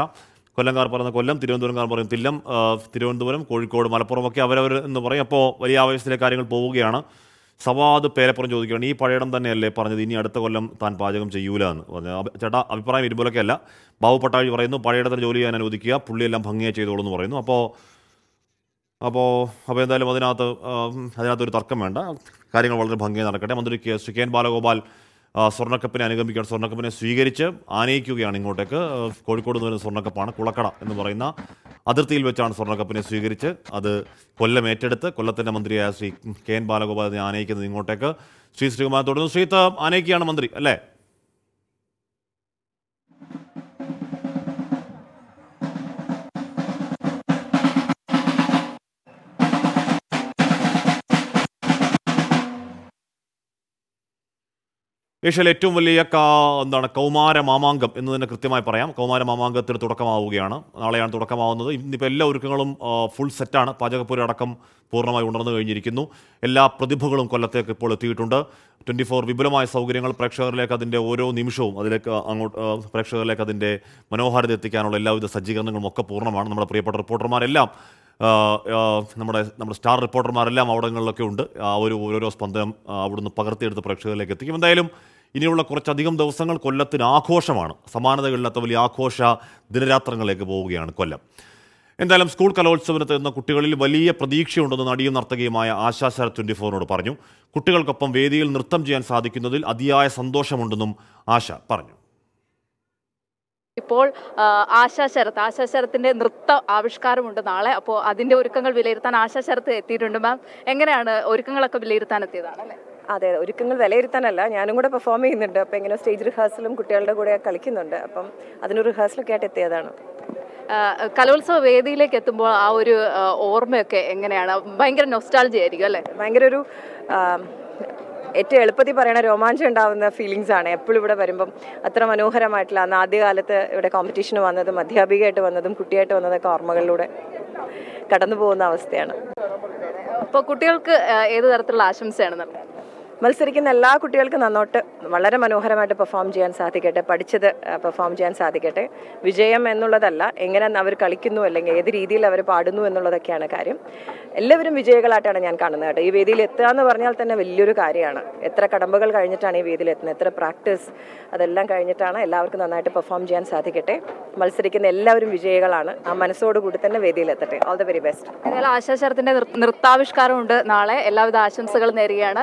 കൊല്ലംകാർ പറയുന്ന കൊല്ലം തിരുവനന്തപുരംകാർ പറയും തില്ലം തിരുവനന്തപുരം കോഴിക്കോട് മലപ്പുറം ഒക്കെ അവരവർ എന്ന് പറയും അപ്പോൾ വലിയ ആവേശത്തിലെ കാര്യങ്ങൾ പോവുകയാണ് സവാദ് പേരപ്പുറം ചോദിക്കുകയാണ് ഈ പഴയടം തന്നെയല്ലേ പറഞ്ഞത് ഇനി അടുത്ത കൊല്ലം താൻ പാചകം ചെയ്യൂല എന്ന് പറഞ്ഞു ചേട്ടാ അഭിപ്രായം അല്ല ബാബു പട്ടാഴി പറയുന്നു പഴയടത്തിന് ജോലി ചെയ്യാൻ അനുവദിക്കുക പുള്ളിയെല്ലാം ഭംഗിയായി ചെയ്തോളൂ എന്ന് പറയുന്നു അപ്പോൾ അപ്പോൾ അപ്പോൾ എന്തായാലും അതിനകത്ത് അതിനകത്തൊരു തർക്കം വേണ്ട കാര്യങ്ങൾ വളരെ ഭംഗിയായി നടക്കട്ടെ മന്ത്രി കെ ശ്രീ കെ ബാലഗോപാൽ സ്വർണ്ണക്കപ്പിനെ അനുഗമിക്കുകയാണ് സ്വർണ്ണക്കപ്പിനെ സ്വീകരിച്ച് ആനയിക്കുകയാണ് ഇങ്ങോട്ടേക്ക് കോഴിക്കോട് നിന്ന് വരുന്ന സ്വർണ്ണക്കപ്പാണ് കുളക്കട എന്ന് പറയുന്ന അതിർത്തിയിൽ വെച്ചാണ് സ്വർണ്ണക്കപ്പിനെ സ്വീകരിച്ച് അത് കൊല്ലം ഏറ്റെടുത്ത് കൊല്ലത്തിൻ്റെ മന്ത്രിയായ ശ്രീ കെ എൻ ബാലഗോപാലിനെ ആനയിക്കുന്നത് ഇങ്ങോട്ടേക്ക് ശ്രീ ശ്രീകുമാർ തുടർന്ന് ശ്രീത്ത് ആനയിക്കുകയാണ് മന്ത്രി അല്ലേ ഏഷ്യയിലെ ഏറ്റവും വലിയ കാ എന്താണ് കൗമാര മാമാങ്കം എന്ന് തന്നെ കൃത്യമായി പറയാം കൗമാര മാമാങ്കത്തിന് തുടക്കമാവുകയാണ് നാളെയാണ് തുടക്കമാവുന്നത് ഇന്നിപ്പോൾ എല്ലാ ഒരുക്കങ്ങളും ഫുൾ സെറ്റാണ് പാചകപ്പൂരി അടക്കം പൂർണ്ണമായി ഉണർന്നു കഴിഞ്ഞിരിക്കുന്നു എല്ലാ പ്രതിഭകളും കൊല്ലത്തേക്ക് ഇപ്പോൾ എത്തിയിട്ടുണ്ട് ട്വൻറ്റി ഫോർ വിപുലമായ സൗകര്യങ്ങൾ പ്രേക്ഷകരിലേക്ക് അതിൻ്റെ ഓരോ നിമിഷവും അതിലേക്ക് അങ്ങോട്ട് പ്രേക്ഷകരിലേക്ക് അതിൻ്റെ മനോഹാരിത എത്തിക്കാനുള്ള എല്ലാവിധ സജ്ജീകരണങ്ങളും ഒക്കെ പൂർണ്ണമാണ് നമ്മുടെ പ്രിയപ്പെട്ട റിപ്പോർട്ടർമാരെല്ലാം നമ്മുടെ നമ്മുടെ സ്റ്റാർ റിപ്പോർട്ടർമാരെല്ലാം അവിടങ്ങളിലൊക്കെ ഉണ്ട് ആ ഒരു ഓരോരോ സ്പന്ദനം അവിടുന്ന് പകർത്തിയെടുത്ത് പ്രേക്ഷകരിലേക്ക് എത്തിക്കും എന്തായാലും ഇനിയുള്ള കുറച്ചധികം ദിവസങ്ങൾ കൊല്ലത്തിന് ആഘോഷമാണ് സമാനതകളില്ലാത്ത വലിയ ആഘോഷ ദിനരാത്രങ്ങളിലേക്ക് പോവുകയാണ് കൊല്ലം എന്തായാലും സ്കൂൾ കലോത്സവത്തിന് എത്തുന്ന കുട്ടികളിൽ വലിയ പ്രതീക്ഷയുണ്ടെന്ന് നടിയും നർത്തകിയുമായ ആശാശര ട്വൻറ്റി ഫോറിനോട് പറഞ്ഞു കുട്ടികൾക്കൊപ്പം വേദിയിൽ നൃത്തം ചെയ്യാൻ സാധിക്കുന്നതിൽ അതിയായ സന്തോഷമുണ്ടെന്നും ആശ പറഞ്ഞു ഇപ്പോൾ ആശാ ശരത് ആശാ നൃത്ത ആവിഷ്കാരമുണ്ട് നാളെ അപ്പോൾ അതിന്റെ ഒരുക്കങ്ങൾ വിലയിരുത്താൻ ആശാ ശരത്ത് എത്തിയിട്ടുണ്ട് മാം എങ്ങനെയാണ് ഒരുക്കങ്ങളൊക്കെ വിലയിരുത്താൻ എത്തിയതാണ് അല്ലേ അതെ ഒരുക്കങ്ങൾ വിലയിരുത്താനല്ല ഞാനും കൂടെ പെർഫോം ചെയ്യുന്നുണ്ട് അപ്പോൾ ഇങ്ങനെ സ്റ്റേജ് റിഹേഴ്സലും കുട്ടികളുടെ കൂടെ കളിക്കുന്നുണ്ട് അപ്പം അതിന് റിഹേഴ്സലൊക്കെ ആയിട്ട് എത്തിയതാണ് കലോത്സവ വേദിയിലേക്ക് എത്തുമ്പോൾ ആ ഒരു ഓർമ്മയൊക്കെ എങ്ങനെയാണ് ഭയങ്കര നൊസ്റ്റാൾജി ആയിരിക്കും അല്ലേ ഭയങ്കര ഒരു ഏറ്റവും എളുപ്പത്തിൽ പറയണ രോമാഞ്ചം ഉണ്ടാവുന്ന ഫീലിങ്സ് ആണ് എപ്പോഴും ഇവിടെ വരുമ്പം അത്ര മനോഹരമായിട്ടുള്ള അന്ന് ആദ്യകാലത്ത് ഇവിടെ കോമ്പറ്റീഷന് വന്നതും അധ്യാപികയായിട്ട് വന്നതും കുട്ടിയായിട്ട് വന്നതൊക്കെ ഓർമ്മകളിലൂടെ കടന്നു പോകുന്ന അവസ്ഥയാണ് അപ്പോൾ കുട്ടികൾക്ക് ഏത് തരത്തിലുള്ള ആശംസയാണ് നൽകുന്നത് മത്സരിക്കുന്ന എല്ലാ കുട്ടികൾക്കും നന്നോട്ട് വളരെ മനോഹരമായിട്ട് പെർഫോം ചെയ്യാൻ സാധിക്കട്ടെ പഠിച്ചത് പെർഫോം ചെയ്യാൻ സാധിക്കട്ടെ വിജയം എന്നുള്ളതല്ല എങ്ങനെ അവർ കളിക്കുന്നു അല്ലെങ്കിൽ ഏത് രീതിയിൽ അവർ പാടുന്നു എന്നുള്ളതൊക്കെയാണ് കാര്യം എല്ലാവരും വിജയികളായിട്ടാണ് ഞാൻ കാണുന്നത് കേട്ടോ ഈ വേദിയിൽ എത്തുക എന്ന് പറഞ്ഞാൽ തന്നെ വലിയൊരു കാര്യമാണ് എത്ര കടമ്പകൾ കഴിഞ്ഞിട്ടാണ് ഈ വേദിയിൽ എത്തുന്നത് എത്ര പ്രാക്ടീസ് അതെല്ലാം കഴിഞ്ഞിട്ടാണ് എല്ലാവർക്കും നന്നായിട്ട് പെർഫോം ചെയ്യാൻ സാധിക്കട്ടെ മത്സരിക്കുന്ന എല്ലാവരും വിജയികളാണ് ആ മനസ്സോടുകൂടി തന്നെ വേദിയിൽ എത്തട്ടെ ഓൾ ദ വെരി ബെസ്റ്റ് ആശാശരത്തിന്റെ ആശാ ശരത്തിൻ്റെ നൃത്താവിഷ്കാരമുണ്ട് നാളെ എല്ലാവിധ ആശംസകളും നേരുകയാണ്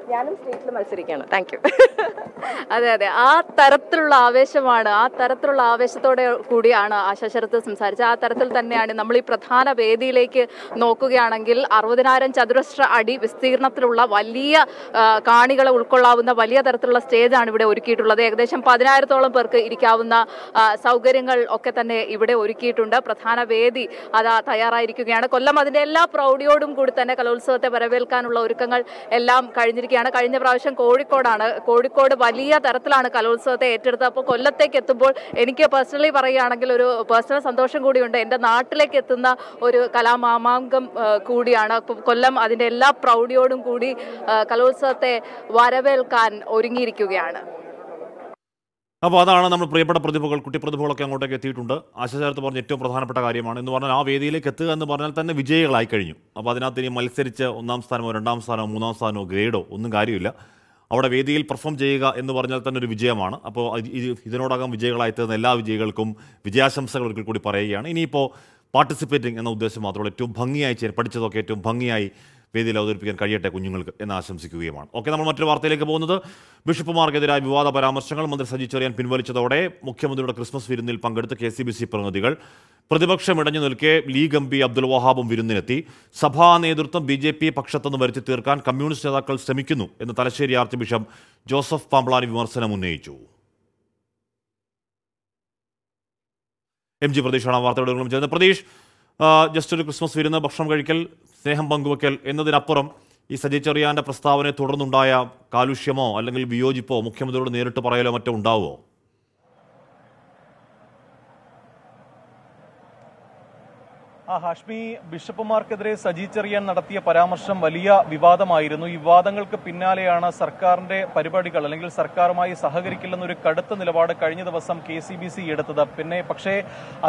ഞാനും സ്റ്റേറ്റിൽ മത്സരിക്കുകയാണ് താങ്ക് യു അതെ അതെ ആ തരത്തിലുള്ള ആവേശമാണ് ആ തരത്തിലുള്ള ആവേശത്തോടെ കൂടിയാണ് ആശാ ശരത്ത് സംസാരിച്ചത് ആ തരത്തിൽ തന്നെയാണ് നമ്മൾ ഈ പ്രധാന വേദിയിലേക്ക് നോക്കുകയാണെങ്കിൽ അറുപതിനായിരം ചതുരശ്ര അടി വിസ്തീർണത്തിലുള്ള വലിയ കാണികളെ ഉൾക്കൊള്ളാവുന്ന വലിയ തരത്തിലുള്ള സ്റ്റേജാണ് ഇവിടെ ഒരുക്കിയിട്ടുള്ളത് ഏകദേശം പതിനായിരത്തോളം പേർക്ക് ഇരിക്കാവുന്ന സൗകര്യങ്ങൾ ഒക്കെ തന്നെ ഇവിടെ ഒരുക്കിയിട്ടുണ്ട് പ്രധാന വേദി അതാ തയ്യാറായിരിക്കുകയാണ് കൊല്ലം അതിൻ്റെ എല്ലാ പ്രൗഢിയോടും കൂടി തന്നെ കലോത്സവത്തെ വരവേൽക്കാനുള്ള ഒരുക്കങ്ങൾ എല്ലാം കഴിഞ്ഞിരിക്കുകയാണ് തന്നെയാണ് കഴിഞ്ഞ പ്രാവശ്യം കോഴിക്കോടാണ് കോഴിക്കോട് വലിയ തരത്തിലാണ് കലോത്സവത്തെ ഏറ്റെടുത്തത് അപ്പോൾ കൊല്ലത്തേക്ക് എത്തുമ്പോൾ എനിക്ക് പേഴ്സണലി പറയുകയാണെങ്കിൽ ഒരു പേഴ്സണൽ സന്തോഷം കൂടിയുണ്ട് എൻ്റെ നാട്ടിലേക്ക് എത്തുന്ന ഒരു കലാമാമാങ്കം കൂടിയാണ് കൊല്ലം അതിൻ്റെ എല്ലാ പ്രൗഢിയോടും കൂടി കലോത്സവത്തെ വരവേൽക്കാൻ ഒരുങ്ങിയിരിക്കുകയാണ് അപ്പോൾ അതാണ് നമ്മൾ പ്രിയപ്പെട്ട പ്രതിഭകൾ കുട്ടി പ്രതിഭകളൊക്കെ അങ്ങോട്ടേക്ക് എത്തിയിട്ടുണ്ട് ആശാചാരത്ത് പറഞ്ഞ ഏറ്റവും പ്രധാനപ്പെട്ട കാര്യമാണ് എന്ന് പറഞ്ഞാൽ ആ വേദിയിലേക്ക് എത്തുക എന്ന് പറഞ്ഞാൽ തന്നെ വിജയികളായി കഴിഞ്ഞു അപ്പോൾ അതിനകത്ത് ഇനി മത്സരിച്ച് ഒന്നാം സ്ഥാനമോ രണ്ടാം സ്ഥാനമോ മൂന്നാം സ്ഥാനമോ ഗ്രേഡോ ഒന്നും കാര്യമില്ല അവിടെ വേദിയിൽ പെർഫോം ചെയ്യുക എന്ന് പറഞ്ഞാൽ തന്നെ ഒരു വിജയമാണ് അപ്പോൾ ഇതിനോടകം വിജയികളായി എല്ലാ വിജയികൾക്കും വിജയാശംസകൾ ഒരിക്കൽ കൂടി പറയുകയാണ് ഇനിയിപ്പോൾ പാർട്ടിസിപ്പേറ്റിംഗ് എന്ന ഉദ്ദേശം മാത്രമല്ല ഏറ്റവും ഭംഗിയായി ചേരും പഠിച്ചതൊക്കെ ഏറ്റവും ഭംഗിയായി വേദിയിൽ അവതരിപ്പിക്കാൻ കഴിയട്ടെ കുഞ്ഞുങ്ങൾക്ക് എന്ന് ആശംസിക്കുകയുമാണ് ഓക്കെ നമ്മൾ മറ്റൊരു വാർത്തയിലേക്ക് പോകുന്നത് ബിഷപ്പുമാർക്കെതിരായ വിവാദ പരാമർശങ്ങൾ മന്ത്രി സജി ചെറിയാൻ പിൻവലിച്ചതോടെ മുഖ്യമന്ത്രിയുടെ ക്രിസ്മസ് വിരുന്നിൽ പങ്കെടുത്ത കെ സി ബി സി പ്രതിനിധികൾ പ്രതിപക്ഷം ഇടഞ്ഞു നിൽക്കെ ലീഗ് എം പി അബ്ദുൽ വഹാബും വിരുന്നിനെത്തി സഭാ നേതൃത്വം ബി ജെ പി പക്ഷത്തുനിന്ന് വരുത്തി തീർക്കാൻ കമ്മ്യൂണിസ്റ്റ് നേതാക്കൾ ശ്രമിക്കുന്നു എന്ന് Thalassery archbishop Joseph Pamplany വിമർശനം ഉന്നയിച്ചു എം ജി പ്രതീഷാണ് വാർത്തയോട് ചേർന്ന് പ്രതീഷ് ജസ്റ്റ് ഒരു ക്രിസ്മസ് വിരുന്ന് ഭക്ഷണം കഴിക്കൽ സ്നേഹം പങ്കുവയ്ക്കൽ എന്നതിനപ്പുറം ഈ സജി ചെറിയാൻ്റെ പ്രസ്താവനയെ തുടർന്നുണ്ടായ കാലുഷ്യമോ അല്ലെങ്കിൽ വിയോജിപ്പോ മുഖ്യമന്ത്രിയോട് നേരിട്ട് പറയലോ മറ്റോ ഉണ്ടാവുമോ ഹാഷ്മി ബിഷപ്പുമാർക്കെതിരെ സജി ചെറിയാൻ നടത്തിയ പരാമർശം വലിയ വിവാദമായിരുന്നു ഈ വിവാദങ്ങൾക്ക് പിന്നാലെയാണ് സർക്കാരിന്റെ പരിപാടികൾ അല്ലെങ്കിൽ സർക്കാരുമായി സഹകരിക്കില്ലെന്നൊരു കടുത്ത നിലപാട് കഴിഞ്ഞ ദിവസം കെ സി ബി സി എടുത്തത് പിന്നെ പക്ഷേ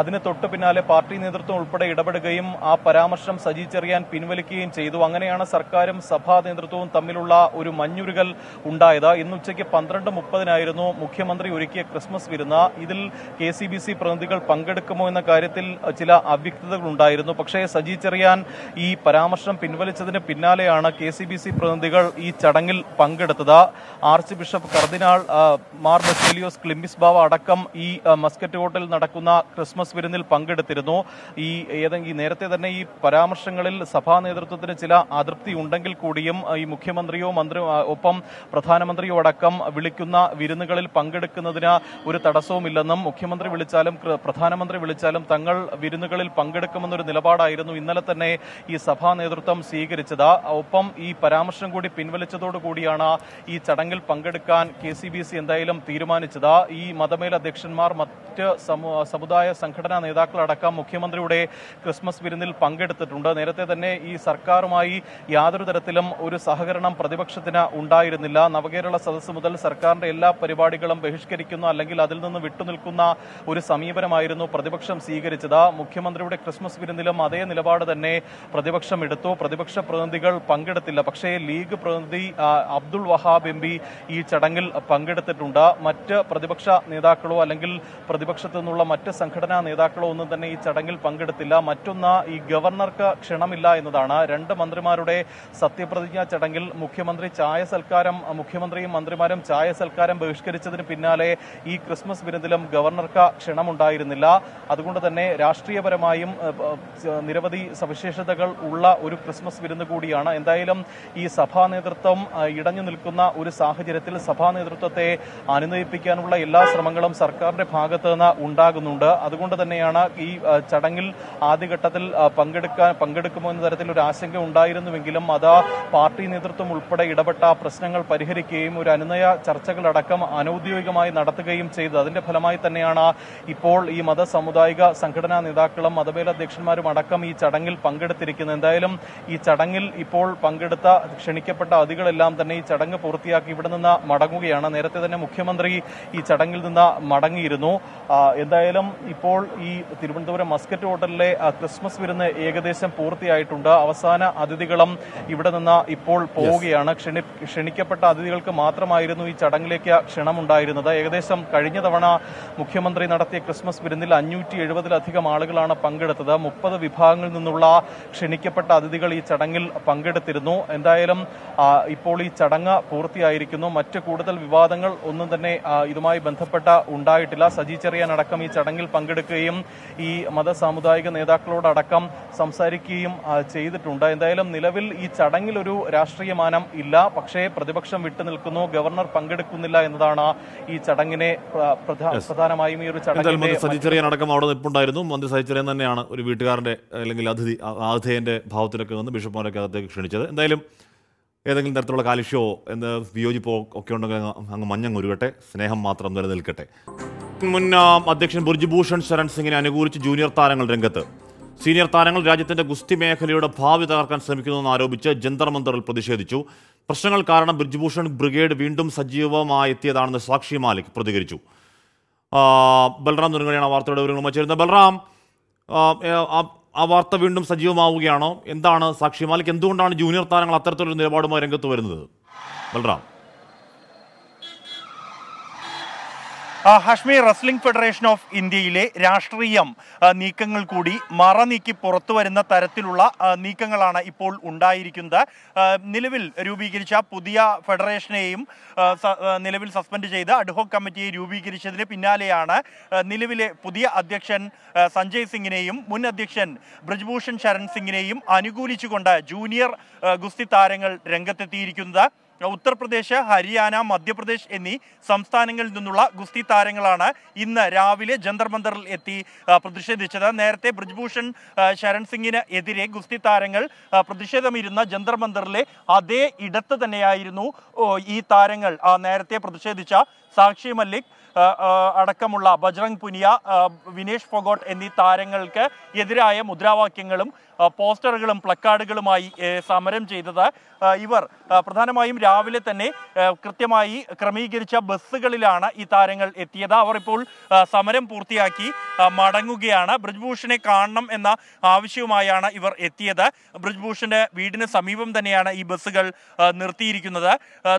അതിന് തൊട്ടു പിന്നാലെ പാർട്ടി നേതൃത്വം ഉൾപ്പെടെ ഇടപെടുകയും ആ പരാമർശം സജി ചെറിയാൻ പിൻവലിക്കുകയും ചെയ്തു അങ്ങനെയാണ് സർക്കാരും സഭാ നേതൃത്വവും തമ്മിലുള്ള ഒരു മഞ്ഞുരുകൽ ഉണ്ടായത് ഇന്ന് ഉച്ചയ്ക്ക് പന്ത്രണ്ട് മുപ്പതിനായിരുന്നു മുഖ്യമന്ത്രി ഒരുക്കിയ ക്രിസ്മസ് വിരുന്ന ഇതിൽ കെ സി ബി സി പ്രതിനിധികൾ പങ്കെടുക്കുമോ എന്ന കാര്യത്തിൽ ചില അവ്യക്തതകളുണ്ടായി ഉണ്ടായിരുന്നു പക്ഷേ സജി ചെറിയാൻ ഈ പരാമർശം പിൻവലിച്ചതിന് പിന്നാലെയാണ് കെ സി ബി സി പ്രതിനിധികൾ ഈ ചടങ്ങിൽ പങ്കെടുത്തത് archbishop cardinal Mar Baselios Cleemis Bava അടക്കം ഈ മസ്കറ്റ് ഹോട്ടലിൽ നടക്കുന്ന ക്രിസ്മസ് വിരുന്നിൽ പങ്കെടുത്തിരുന്നു ഈ ഏതെങ്കിലും നേരത്തെ തന്നെ ഈ പരാമർശങ്ങളിൽ സഭാ നേതൃത്വത്തിന് ചില അതൃപ്തി ഉണ്ടെങ്കിൽ കൂടിയും ഈ മുഖ്യമന്ത്രിയോ മന്ത്രി ഒപ്പം പ്രധാനമന്ത്രിയോ അടക്കം വിളിക്കുന്ന വിരുന്നുകളിൽ പങ്കെടുക്കുന്നതിന് ഒരു തടസ്സവുമില്ലെന്നും മുഖ്യമന്ത്രി വിളിച്ചാലും പ്രധാനമന്ത്രി വിളിച്ചാലും തങ്ങൾ വിരുന്നുകളിൽ പങ്കെടുക്കുമെന്നൊരു ഒരു നിലപാടായിരുന്നു ഇന്നലെ തന്നെ ഈ സഭാ നേതൃത്വം സ്വീകരിച്ചത് ഒപ്പം ഈ പരാമർശം കൂടി പിൻവലിച്ചതോടുകൂടിയാണ് ഈ ചടങ്ങിൽ പങ്കെടുക്കാൻ കെ സി ബി സി എന്തായാലും തീരുമാനിച്ചത് ഈ മതമേൽ അധ്യക്ഷന്മാർ മറ്റ് സമുദായ സംഘടനാ നേതാക്കളടക്കം മുഖ്യമന്ത്രിയുടെ ക്രിസ്മസ് വിരുന്നിൽ പങ്കെടുത്തിട്ടുണ്ട് നേരത്തെ തന്നെ ഈ സർക്കാരുമായി യാതൊരു തരത്തിലും ഒരു സഹകരണം പ്രതിപക്ഷത്തിന് ഉണ്ടായിരുന്നില്ല നവകേരള സദസ്സ് മുതൽ സർക്കാരിന്റെ എല്ലാ പരിപാടികളും ബഹിഷ്കരിക്കുന്നു അല്ലെങ്കിൽ അതിൽ നിന്ന് വിട്ടുനിൽക്കുന്ന ഒരു സമീപനമായിരുന്നു പ്രതിപക്ഷം സ്വീകരിച്ചത് മുഖ്യമന്ത്രിയുടെ ക്രിസ്മസ് കാശ്മീരെന്നിലും അതേ നിലപാട് തന്നെ പ്രതിപക്ഷം എടുത്തു പ്രതിപക്ഷ പ്രതിനിധികൾ പങ്കെടുത്തില്ല പക്ഷേ ലീഗ് പ്രതിനിധി അബ്ദുൾ വഹാബ് എം ഈ ചടങ്ങിൽ പങ്കെടുത്തിട്ടുണ്ട് മറ്റ് പ്രതിപക്ഷ നേതാക്കളോ അല്ലെങ്കിൽ പ്രതിപക്ഷത്തു നിന്നുള്ള മറ്റ് സംഘടനാ നേതാക്കളോ ഒന്നും തന്നെ ഈ ചടങ്ങിൽ പങ്കെടുത്തില്ല മറ്റൊന്ന് ഈ ഗവർണർക്ക് ക്ഷണമില്ല എന്നതാണ് രണ്ട് മന്ത്രിമാരുടെ സത്യപ്രതിജ്ഞാ ചടങ്ങിൽ മുഖ്യമന്ത്രി ചായ സൽക്കാരം മുഖ്യമന്ത്രിയും മന്ത്രിമാരും ചായ സൽക്കാരം ബഹിഷ്കരിച്ചതിന് പിന്നാലെ ഈ ക്രിസ്മസ് വിരുന്നിലും ഗവർണർക്ക് ക്ഷണമുണ്ടായിരുന്നില്ല അതുകൊണ്ട് തന്നെ രാഷ്ട്രീയപരമായും നിരവധി സവിശേഷതകൾ ഉള്ള ഒരു ക്രിസ്മസ് വിരുന്ന് കൂടിയാണ് എന്തായാലും ഈ സഭാ നേതൃത്വം ഇടഞ്ഞു നിൽക്കുന്ന ഒരു സാഹചര്യത്തിൽ സഭാ നേതൃത്വത്തെ അനുനയിപ്പിക്കാനുള്ള എല്ലാ ശ്രമങ്ങളും സർക്കാരിന്റെ ഭാഗത്തു നിന്ന് ഉണ്ടാകുന്നുണ്ട് അതുകൊണ്ട് തന്നെയാണ് ഈ ചടങ്ങിൽ ആദ്യഘട്ടത്തിൽ പങ്കെടുക്കാൻ പങ്കെടുക്കുമോ എന്ന തരത്തിൽ ഒരു ആശങ്ക ഉണ്ടായിരുന്നുവെങ്കിലും അത് പാർട്ടി നേതൃത്വം ഉൾപ്പെടെ ഇടപെട്ട പ്രശ്നങ്ങൾ പരിഹരിക്കുകയും ഒരു അനുനയ ചർച്ചകളടക്കം അനൌദ്യോഗികമായി നടത്തുകയും ചെയ്തു അതിന്റെ ഫലമായി തന്നെയാണ് ഇപ്പോൾ ഈ മതസമുദായിക സംഘടനാ നേതാക്കളും മതമേലധ്യക്ഷൻ അധ്യക്ഷന്മാരും അടക്കം ഈ ചടങ്ങിൽ പങ്കെടുത്തിരിക്കുന്നത് എന്തായാലും ഈ ചടങ്ങിൽ ഇപ്പോൾ പങ്കെടുത്ത ക്ഷണിക്കപ്പെട്ട അതികളെല്ലാം തന്നെ ഈ ചടങ്ങ് പൂർത്തിയാക്കി ഇവിടെ നിന്ന് മടങ്ങുകയാണ് നേരത്തെ തന്നെ മുഖ്യമന്ത്രി ഈ ചടങ്ങിൽ നിന്ന് മടങ്ങിയിരുന്നു എന്തായാലും ഇപ്പോൾ ഈ തിരുവനന്തപുരം മസ്കറ്റ് ഹോട്ടലിലെ ക്രിസ്മസ് വിരുന്ന് ഏകദേശം പൂർത്തിയായിട്ടുണ്ട് അവസാന അതിഥികളും ഇവിടെ നിന്ന് ഇപ്പോൾ പോവുകയാണ് ക്ഷണി ക്ഷണിക്കപ്പെട്ട അതിഥികൾക്ക് മാത്രമായിരുന്നു ഈ ചടങ്ങിലേക്ക് ക്ഷണമുണ്ടായിരുന്നത് ഏകദേശം കഴിഞ്ഞ തവണ മുഖ്യമന്ത്രി നടത്തിയ ക്രിസ്മസ് വിരുന്നിൽ അഞ്ഞൂറ്റി എഴുപതിലധികം ആളുകളാണ് പങ്കെടുത്തത് മുപ്പത് വിഭാഗങ്ങളിൽ നിന്നുള്ള ക്ഷണിക്കപ്പെട്ട അതിഥികൾ ഈ ചടങ്ങിൽ പങ്കെടുത്തിരുന്നു എന്തായാലും ഇപ്പോൾ ഈ ചടങ്ങ് പൂർത്തിയായിരിക്കുന്നു മറ്റ് കൂടുതൽ വിവാദങ്ങൾ ഒന്നും തന്നെ ഇതുമായി ബന്ധപ്പെട്ട ഉണ്ടായിട്ടില്ല സജി ചെറിയാൻ അടക്കം ഈ ചടങ്ങിൽ പങ്കെടുക്കുകയും ഈ മത സാമുദായിക നേതാക്കളോടക്കം സംസാരിക്കുകയും ചെയ്തിട്ടുണ്ട് എന്തായാലും നിലവിൽ ഈ ചടങ്ങിൽ ഒരു രാഷ്ട്രീയ ഇല്ല പക്ഷേ പ്രതിപക്ഷം വിട്ടുനിൽക്കുന്നു ഗവർണർ പങ്കെടുക്കുന്നില്ല എന്നതാണ് ഈ ചടങ്ങിനെ പ്രധാനമായും ഈ ഒരു ചടങ്ങിൽ മന്ത്രി സജി ചെറിയാൻ അടക്കം അവിടെ നിൽപ്പുണ്ടായിരുന്നു മന്ത്രി സജി ചെറിയാൻ തന്നെയാണ് ഒരു വീട്ടിൽ വീട്ടുകാരൻ്റെ അല്ലെങ്കിൽ അതിഥി ആതിഥേയൻ്റെ ഭാവത്തിലൊക്കെ വന്ന് ബിഷപ്പ്മാരൊക്കെ അകത്തേക്ക് ക്ഷണിച്ചത് എന്തായാലും ഏതെങ്കിലും തരത്തിലുള്ള കാലിഷ്യോ എന്ന് വിയോജിപ്പോ ഒക്കെ ഉണ്ടെങ്കിൽ അങ്ങ് മഞ്ഞങ്ങ് ഉരുകട്ടെ സ്നേഹം മാത്രം നിലനിൽക്കട്ടെ മുൻ അധ്യക്ഷൻ ബുർജിഭൂഷൺ ശരൺ സിംഗിനെ അനുകൂലിച്ച് ജൂനിയർ താരങ്ങൾ രംഗത്ത് സീനിയർ താരങ്ങൾ രാജ്യത്തിന്റെ ഗുസ്തി മേഖലയുടെ ഭാവി തകർക്കാൻ ശ്രമിക്കുന്നുവെന്ന് ആരോപിച്ച് ജന്തർ മന്ദറിൽ പ്രതിഷേധിച്ചു പ്രശ്നങ്ങൾ കാരണം ബ്രിജ്ഭൂഷൺ ബ്രിഗേഡ് വീണ്ടും സജീവമായി എത്തിയതാണെന്ന് സാക്ഷി മാലിക് പ്രതികരിച്ചു ബൽറാം തുടങ്ങിയാണ് വാർത്തയുടെ വിവരങ്ങളുമായി ചേരുന്നത് ബൽറാം ആ വാർത്ത വീണ്ടും സജീവമാവുകയാണോ എന്താണ് സാക്ഷി മാലിക് എന്തുകൊണ്ടാണ് ജൂനിയർ താരങ്ങൾ അത്തരത്തിലൊരു നിലപാടുമായി രംഗത്ത് വരുന്നത് Balram Hashmi wrestling federation of ഇന്ത്യയിലെ രാഷ്ട്രീയം നീക്കങ്ങൾ കൂടി മറ നീക്കി പുറത്തു വരുന്ന തരത്തിലുള്ള നീക്കങ്ങളാണ് ഇപ്പോൾ ഉണ്ടായിരിക്കുന്നത് നിലവിൽ രൂപീകരിച്ച പുതിയ ഫെഡറേഷനെയും നിലവിൽ സസ്പെൻഡ് ചെയ്ത് അഡ്ഹോക് കമ്മിറ്റിയെ രൂപീകരിച്ചതിന് പിന്നാലെയാണ് നിലവിലെ പുതിയ അധ്യക്ഷൻ സഞ്ജയ് സിംഗിനെയും മുൻ അധ്യക്ഷൻ ബ്രിജ്ഭൂഷൺ ശരൺ സിംഗിനെയും അനുകൂലിച്ചുകൊണ്ട് ജൂനിയർ ഗുസ്തി താരങ്ങൾ രംഗത്തെത്തിയിരിക്കുന്നത് ഉത്തർപ്രദേശ് ഹരിയാന മധ്യപ്രദേശ് എന്നീ സംസ്ഥാനങ്ങളിൽ നിന്നുള്ള ഗുസ്തി താരങ്ങളാണ് ഇന്ന് രാവിലെ ജന്തർ മന്ദറിൽ എത്തി പ്രതിഷേധിച്ചത് നേരത്തെ ബ്രിജ്ഭൂഷൺ ശരൺ സിംഗിന് എതിരെ ഗുസ്തി താരങ്ങൾ പ്രതിഷേധമിരുന്ന ജന്തർ മന്ദറിലെ അതേ ഇടത്ത് തന്നെയായിരുന്നു ഈ താരങ്ങൾ നേരത്തെ പ്രതിഷേധിച്ച സാക്ഷി മല്ലിക് അടക്കമുള്ള ബജ്രംഗ് പുനിയ വിനേഷ് ഫൊഗോട്ട് എന്നീ താരങ്ങൾക്ക് എതിരായ മുദ്രാവാക്യങ്ങളും പോസ്റ്ററുകളും പ്ലക്കാർഡുകളുമായി സമരം ചെയ്തത് ഇവർ പ്രധാനമായും രാവിലെ തന്നെ കൃത്യമായി ക്രമീകരിച്ച ബസ്സുകളിലാണ് ഈ താരങ്ങൾ എത്തിയത് അവർ ഇപ്പോൾ സമരം പൂർത്തിയാക്കി മടങ്ങുകയാണ് ബ്രിജ്ഭൂഷനെ കാണണം എന്ന ആവശ്യവുമായാണ് ഇവർ എത്തിയത് ബ്രിജ്ഭൂഷന്റെ വീടിന് സമീപം തന്നെയാണ് ഈ ബസ്സുകൾ നിർത്തിയിരിക്കുന്നത്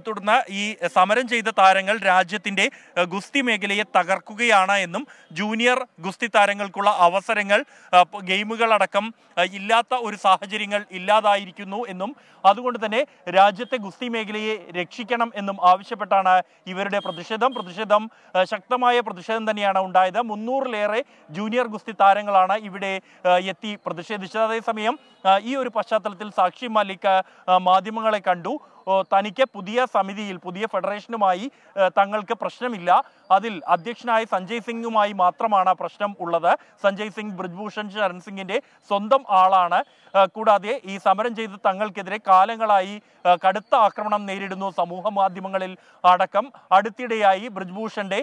തുടർന്ന് ഈ സമരം ചെയ്ത താരങ്ങൾ രാജ്യത്തിന്റെ ഗുസ്തി മേഖലയെ തകർക്കുകയാണ് എന്നും ജൂനിയർ ഗുസ്തി താരങ്ങൾക്കുള്ള അവസരങ്ങൾ ഗെയിമുകളടക്കം ഇല്ല ഇല്ലാത്ത ഒരു സാഹചര്യങ്ങൾ ഇല്ലാതായിരിക്കുന്നു എന്നും അതുകൊണ്ട് തന്നെ രാജ്യത്തെ ഗുസ്തി മേഖലയെ രക്ഷിക്കണം എന്നും ആവശ്യപ്പെട്ടാണ് ഇവരുടെ പ്രതിഷേധം പ്രതിഷേധം ശക്തമായ പ്രതിഷേധം തന്നെയാണ് ഉണ്ടായത് മുന്നൂറിലേറെ ജൂനിയർ ഗുസ്തി താരങ്ങളാണ് ഇവിടെ എത്തി പ്രതിഷേധിച്ചത് അതേസമയം ഈ ഒരു പശ്ചാത്തലത്തിൽ സാക്ഷി മാലിക് മാധ്യമങ്ങളെ കണ്ടു തനിക്ക് പുതിയ സമിതിയിൽ പുതിയ ഫെഡറേഷനുമായി തങ്ങൾക്ക് പ്രശ്നമില്ല അതിൽ അധ്യക്ഷനായ സഞ്ജയ് സിംഗുമായി മാത്രമാണ് പ്രശ്നം ഉള്ളത് സഞ്ജയ് സിംഗ് ബ്രിജ്ഭൂഷൺ ശരൺ സിംഗിന്റെ സ്വന്തം ആളാണ് കൂടാതെ ഈ സമരം ചെയ്ത് തങ്ങൾക്കെതിരെ കാലങ്ങളായി കടുത്ത ആക്രമണം നേരിടുന്നു സമൂഹ മാധ്യമങ്ങളിൽ അടക്കം അടുത്തിടെയായി ബ്രിജ്ഭൂഷന്റെ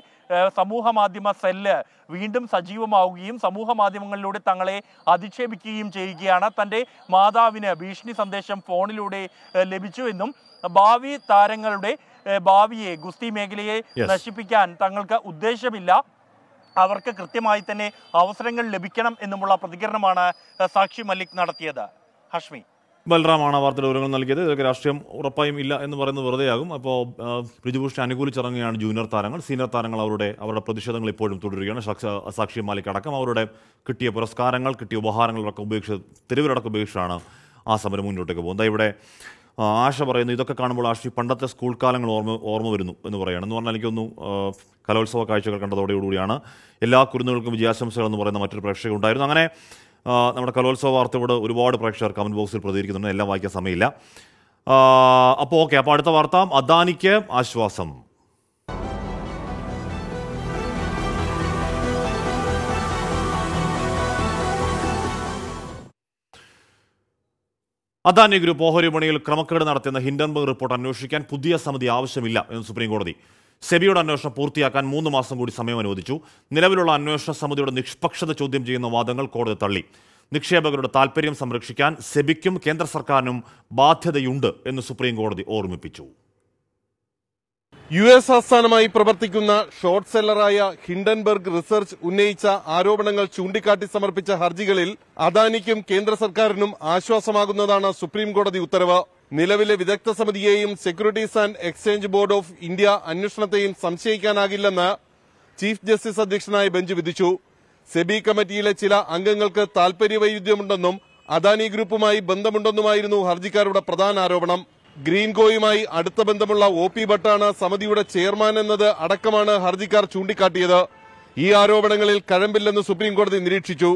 സമൂഹ മാധ്യമ സെല്ല് വീണ്ടും സജീവമാവുകയും സമൂഹ മാധ്യമങ്ങളിലൂടെ തങ്ങളെ അധിക്ഷേപിക്കുകയും ചെയ്യുകയാണ് തൻ്റെ മാതാവിന് ഭീഷണി സന്ദേശം ഫോണിലൂടെ ലഭിച്ചുവെന്നും ഭാവി താരങ്ങളുടെ ഭാവിയെ ഗുസ്തി മേഖലയെ നശിപ്പിക്കാൻ തങ്ങൾക്ക് ഉദ്ദേശമില്ല അവർക്ക് കൃത്യമായി തന്നെ അവസരങ്ങൾ ലഭിക്കണം എന്നുമുള്ള പ്രതികരണമാണ് സാക്ഷി മല്ലിക് നടത്തിയത് ഹഷ്മി ബൽറാമാണ് വാർത്തയുടെ വിവരങ്ങൾ നൽകിയത് ഇതൊക്കെ രാഷ്ട്രീയം ഉറപ്പായും ഇല്ല എന്ന് പറയുന്നത് വെറുതെയാകും അപ്പോൾ ബ്രിജുഭൂഷണെ അനുകൂലിച്ചിറങ്ങുകയാണ് ജൂനിയർ താരങ്ങൾ സീനിയർ താരങ്ങൾ അവരുടെ അവരുടെ പ്രതിഷേധങ്ങൾ ഇപ്പോഴും തുടരുകയാണ് സാക്ഷി മാലിക് അടക്കം അവരുടെ കിട്ടിയ പുരസ്കാരങ്ങൾ കിട്ടിയ ഉപഹാരങ്ങളടക്കം ഉപേക്ഷിച്ച് തെരുവിലടക്കം ഉപേക്ഷിച്ചാണ് ആ സമരം മുന്നോട്ടേക്ക് പോകുന്നത് ഇവിടെ ആശ പറയുന്നു ഇതൊക്കെ കാണുമ്പോൾ ആശ പണ്ടത്തെ സ്കൂൾ കാലങ്ങൾ ഓർമ്മ ഓർമ്മ വരുന്നു എന്ന് പറയുകയാണ് എന്ന് പറഞ്ഞാൽ എനിക്കൊന്നും കലോത്സവ കാഴ്ചകൾ കണ്ടതോടുകൂടിയാണ് എല്ലാ കുരുന്നുകൾക്കും വിജയാശംസകൾ എന്ന് പറയുന്ന മറ്റൊരു പ്രേക്ഷകർ ഉണ്ടായിരുന്നു അങ്ങനെ നമ്മുടെ കലോത്സവ വാർത്തയോട് ഒരുപാട് പ്രേക്ഷകർ കമൻറ്റ് ബോക്സിൽ പ്രതികരിക്കുന്നുണ്ട് എല്ലാം വായിക്കാൻ സമയമില്ല അപ്പോൾ ഓക്കെ അപ്പോൾ അടുത്ത വാർത്ത അദാനിക്ക് ആശ്വാസം അദാനി ഗ്രൂപ്പ് ഓഹരി വിപണിയിൽ ക്രമക്കേട് നടത്തിയെന്ന ഹിൻഡൻബർഗ് റിപ്പോർട്ട് അന്വേഷിക്കാൻ പുതിയ സമിതി ആവശ്യമില്ല എന്ന് സുപ്രീം കോടതി സെബിയുടെ അന്വേഷണം പൂർത്തിയാക്കാൻ മൂന്ന് മാസം കൂടി സമയം അനുവദിച്ചു നിലവിലുള്ള അന്വേഷണ സമിതിയുടെ നിഷ്പക്ഷത ചോദ്യം ചെയ്യുന്ന വാദങ്ങൾ കോടതി തള്ളി നിക്ഷേപകരുടെ താൽപര്യം സംരക്ഷിക്കാൻ സെബിക്കും കേന്ദ്ര സർക്കാരിനും ബാധ്യതയുണ്ട് എന്ന് സുപ്രീം കോടതി ഓർമ്മിപ്പിച്ചു യു എസ് ആസ്ഥാനമായി പ്രവർത്തിക്കുന്ന ഷോർട്ട് സെല്ലറായ ഹിൻഡൻബർഗ് റിസർച്ച് ഉന്നയിച്ച ആരോപണങ്ങൾ ചൂണ്ടിക്കാട്ടി സമർപ്പിച്ച ഹർജികളിൽ അദാനിക്കും കേന്ദ്ര സർക്കാരിനും ആശ്വാസമാകുന്നതാണ് സുപ്രീംകോടതി ഉത്തരവ് നിലവിലെ വിദഗ്ധ സമിതിയെയും securities and exchange board of India അന്വേഷണത്തെയും സംശയിക്കാനാകില്ലെന്ന് ചീഫ് ജസ്റ്റിസ് അധ്യക്ഷനായ ബെഞ്ച് വിധിച്ചു സെബി കമ്മിറ്റിയിലെ ചില അംഗങ്ങൾക്ക് താൽപര്യവൈരുദ്ധ്യമുണ്ടെന്നും അദാനി ഗ്രൂപ്പുമായി ബന്ധമുണ്ടെന്നുമായിരുന്നു ഹർജിക്കാരുടെ പ്രധാന ആരോപണം ഗ്രീൻകോയുമായി അടുത്ത ബന്ധമുള്ള ഒ പി ഭട്ടാണ് സമിതിയുടെ ചെയർമാൻ എന്നത് അടക്കമാണ് ഹർജിക്കാർ ചൂണ്ടിക്കാട്ടിയത് ഈ ആരോപണങ്ങളിൽ കഴമ്പില്ലെന്ന് സുപ്രീംകോടതി നിരീക്ഷിച്ചു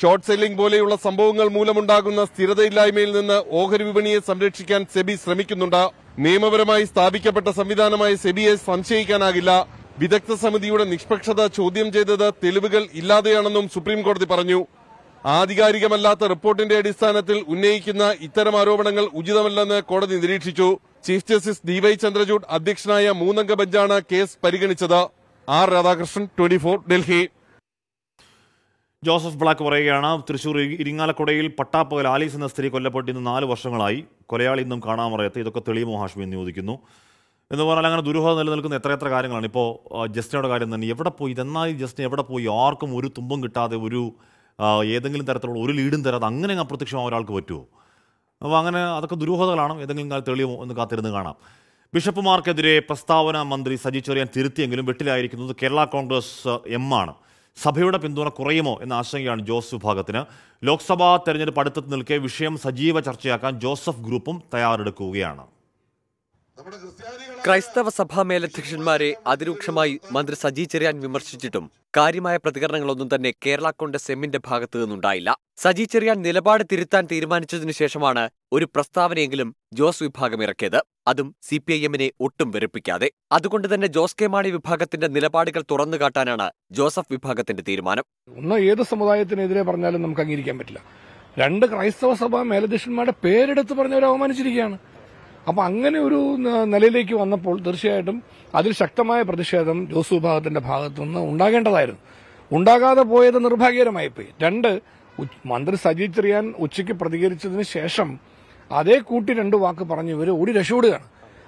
ഷോർട്ട് സെല്ലിംഗ് പോലെയുള്ള സംഭവങ്ങൾ മൂലമുണ്ടാകുന്ന സ്ഥിരതയില്ലായ്മയിൽ നിന്ന് ഓഹരി വിപണിയെ സംരക്ഷിക്കാൻ സെബി ശ്രമിക്കുന്നുണ്ട് നിയമപരമായി സ്ഥാപിക്കപ്പെട്ട സംവിധാനമായ സെബിയെ സംശയിക്കാനാകില്ല വിദഗ്ധ സമിതിയുടെ നിഷ്പക്ഷത ചോദ്യം ചെയ്തത് തെളിവുകൾ ഇല്ലാതെയാണെന്നും സുപ്രീംകോടതി പറഞ്ഞു ആധികാരികമല്ലാത്ത റിപ്പോർട്ടിന്റെ അടിസ്ഥാനത്തിൽ ഉന്നയിക്കുന്ന ഇത്തരം ആരോപണങ്ങൾ ഉചിതമല്ലെന്ന് കോടതി നിരീക്ഷിച്ചു ചീഫ് ജസ്റ്റിസ് വൈ ചന്ദ്രചൂഡ് അധ്യക്ഷനായ മൂന്നംഗ ബെഞ്ചാണ് കേസ് പരിഗണിച്ചത് R Radhakrishnan twenty Delhi Joseph black പറയുകയാണ് തൃശൂർ ഇരിങ്ങാലക്കുടയിൽ പട്ടാപ്പകൽ ആലീസ് എന്ന സ്ത്രീ കൊല്ലപ്പെട്ട് ഇന്ന് നാല് വർഷങ്ങളായി കൊലയാളി ഇന്നും കാണാമറിയാത്ത ഇതൊക്കെ തെളിയുമോ ഹാഷ്മി എന്ന് ചോദിക്കുന്നു എന്ന് പറഞ്ഞാൽ അങ്ങനെ ദുരൂഹത നിലനിൽക്കുന്ന എത്രയെത്ര കാര്യങ്ങളാണ് ഇപ്പോൾ ജസ്റ്റിനോട് കാര്യം തന്നെ എവിടെ പോയി ഇതെന്നായി ജസ്റ്റിൻ എവിടെ പോയി ആർക്കും ഒരു തുമ്പും കിട്ടാതെ ഒരു ഏതെങ്കിലും തരത്തിലുള്ള ഒരു ലീഡും തരാതെ അങ്ങനെ അപ്രത്യക്ഷമാകും ഒരാൾക്ക് പറ്റുമോ അപ്പോൾ അങ്ങനെ അതൊക്കെ ദുരൂഹതകളാണ് ഏതെങ്കിലും കാലത്ത് തെളിയുമോ എന്ന് കാത്തിരുന്ന് കാണാം ബിഷപ്പുമാർക്കെതിരെ പ്രസ്താവന മന്ത്രി സജി ചെറിയാൻ തിരുത്തിയെങ്കിലും വെട്ടിലായിരിക്കുന്നത് കേരള കോൺഗ്രസ് എം ആണ് സഭയുടെ പിന്തുണ കുറയുമോ എന്ന ആശങ്കയാണ് ജോസ് വിഭാഗത്തിന് ലോക്സഭാ തെരഞ്ഞെടുപ്പ് അടുത്തെത്തി നിൽക്കെ വിഷയം സജീവ ചർച്ചയാക്കാൻ ജോസഫ് ഗ്രൂപ്പും തയ്യാറെടുക്കുകയാണ് ക്രൈസ്തവ സഭാ മേലധ്യക്ഷന്മാരെ അതിരൂക്ഷമായി മന്ത്രി സജി ചെറിയാൻ വിമർശിച്ചിട്ടും കാര്യമായ പ്രതികരണങ്ങളൊന്നും തന്നെ കേരള കോൺഗ്രസ് എമ്മിന്റെ ഭാഗത്തു നിന്നുണ്ടായില്ല സജി ചെറിയാൻ നിലപാട് തിരുത്താൻ തീരുമാനിച്ചതിനു ശേഷമാണ് ഒരു പ്രസ്താവനയെങ്കിലും ജോസ് വിഭാഗം ഇറക്കിയത് അതും സി പി ഐ എമ്മിനെ ഒട്ടും വെറുപ്പിക്കാതെ അതുകൊണ്ട് തന്നെ ജോസ് കെ മാണി വിഭാഗത്തിന്റെ നിലപാടുകൾ തുറന്നു കാട്ടാനാണ് ജോസഫ് വിഭാഗത്തിന്റെ തീരുമാനം ഒന്ന് ഏത് സമുദായത്തിനെതിരെ പറഞ്ഞാലും നമുക്ക് അംഗീകരിക്കാൻ പറ്റില്ല രണ്ട് ക്രൈസ്തവ സഭാ മേലധ്യക്ഷന്മാരുടെ പേരെടുത്ത് പറഞ്ഞവരെ അവമാനിച്ചിരിക്കുകയാണ് അപ്പോൾ അങ്ങനെ ഒരു നിലയിലേക്ക് വന്നപ്പോൾ തീർച്ചയായിട്ടും അതിൽ ശക്തമായ പ്രതിഷേധം ജോസ് വിഭാഗത്തിന്റെ ഭാഗത്തുനിന്ന് ഉണ്ടാകേണ്ടതായിരുന്നു ഉണ്ടാകാതെ പോയത് നിർഭാഗ്യകരമായിപ്പോയി രണ്ട് മന്ത്രി സജി ചെറിയാൻ ഉച്ചയ്ക്ക് പ്രതികരിച്ചതിന് ശേഷം അതേ കൂട്ടി രണ്ട് വാക്ക് പറഞ്ഞ് ഇവർ ഓടി രക്ഷപ്പെടുകയാണ്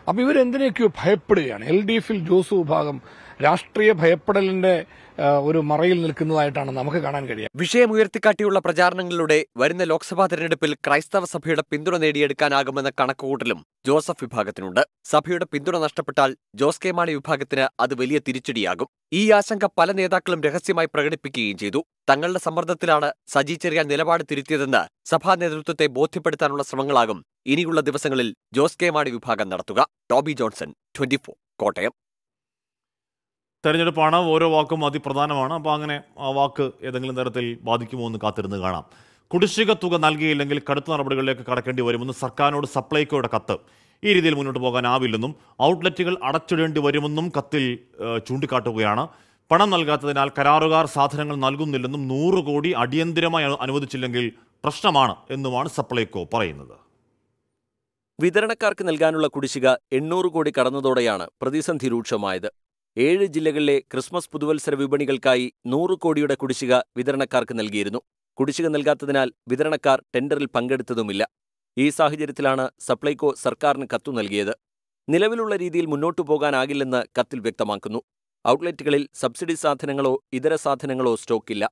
അപ്പോൾ ഇവരെന്തിനൊക്കെയോ ഭയപ്പെടുകയാണ് എൽ ഡി എഫിൽ ജോസ് വിഭാഗം രാഷ്ട്രീയ ഭയപ്പെടലിന്റെ ഒരു മറയിൽ നിൽക്കുന്നതായിട്ടാണ് നമുക്ക് കാണാൻ കഴിയുക വിഷയം ഉയർത്തിക്കാട്ടിയുള്ള പ്രചാരണങ്ങളിലൂടെ വരുന്ന ലോക്സഭാ തെരഞ്ഞെടുപ്പിൽ ക്രൈസ്തവ സഭയുടെ പിന്തുണ നേടിയെടുക്കാനാകുമെന്ന കണക്കുകൂട്ടലും ജോസഫ് വിഭാഗത്തിനുണ്ട് സഭയുടെ പിന്തുണ നഷ്ടപ്പെട്ടാൽ ജോസ് കെ മാണി വിഭാഗത്തിന് അത് വലിയ തിരിച്ചടിയാകും ഈ ആശങ്ക പല നേതാക്കളും രഹസ്യമായി പ്രകടിപ്പിക്കുകയും ചെയ്തു തങ്ങളുടെ സമ്മർദ്ദത്തിലാണ് സജി ചെറിയാൻ നിലപാട് തിരുത്തിയതെന്ന് സഭാ നേതൃത്വത്തെ ബോധ്യപ്പെടുത്താനുള്ള ശ്രമങ്ങളാകും ഇനിയുള്ള ദിവസങ്ങളിൽ ജോസ് കെ മാണി വിഭാഗം നടത്തുക ടോബി ജോൺസൺ ട്വന്റി കോട്ടയം തെരഞ്ഞെടുപ്പാണ് ഓരോ വാക്കും അതിപ്രധാനമാണ് അപ്പോൾ അങ്ങനെ ആ വാക്ക് ഏതെങ്കിലും തരത്തിൽ ബാധിക്കുമോ എന്ന് കാത്തിരുന്ന് കാണാം കുടിശ്ശിക തുക നൽകിയില്ലെങ്കിൽ കടുത്ത നടപടികളിലേക്ക് കടക്കേണ്ടി വരുമെന്ന് സർക്കാരിനോട് സപ്ലൈകോയുടെ കത്ത് ഈ രീതിയിൽ മുന്നോട്ട് പോകാനാവില്ലെന്നും ഔട്ട്ലെറ്റുകൾ അടച്ചിടേണ്ടി വരുമെന്നും കത്തിൽ ചൂണ്ടിക്കാട്ടുകയാണ് പണം നൽകാത്തതിനാൽ കരാറുകാർ സാധനങ്ങൾ നൽകുന്നില്ലെന്നും നൂറ് കോടി അടിയന്തിരമായി അനുവദിച്ചില്ലെങ്കിൽ പ്രശ്നമാണ് എന്നുമാണ് സപ്ലൈകോ പറയുന്നത് വിതരണക്കാർക്ക് നൽകാനുള്ള കുടിശ്ശിക എണ്ണൂറ് കോടി കടന്നതോടെയാണ് പ്രതിസന്ധി രൂക്ഷമായത് ഏഴ് ജില്ലകളിലെ ക്രിസ്മസ് പുതുവത്സര വിപണികൾക്കായി നൂറ് കോടിയുടെ കുടിശ്ശിക വിതരണക്കാർക്ക് നൽകിയിരുന്നു കുടിശ്ശിക നൽകാത്തതിനാൽ വിതരണക്കാർ ടെൻഡറിൽ പങ്കെടുത്തതുമില്ല ഈ സാഹചര്യത്തിലാണ് സപ്ലൈകോ സർക്കാരിന് കത്തു നൽകിയത് നിലവിലുള്ള രീതിയിൽ മുന്നോട്ടു പോകാനാകില്ലെന്ന് കത്തിൽ വ്യക്തമാക്കുന്നു ഔട്ട്ലെറ്റുകളിൽ സബ്സിഡി സാധനങ്ങളോ ഇതര സാധനങ്ങളോ സ്റ്റോക്കില്ല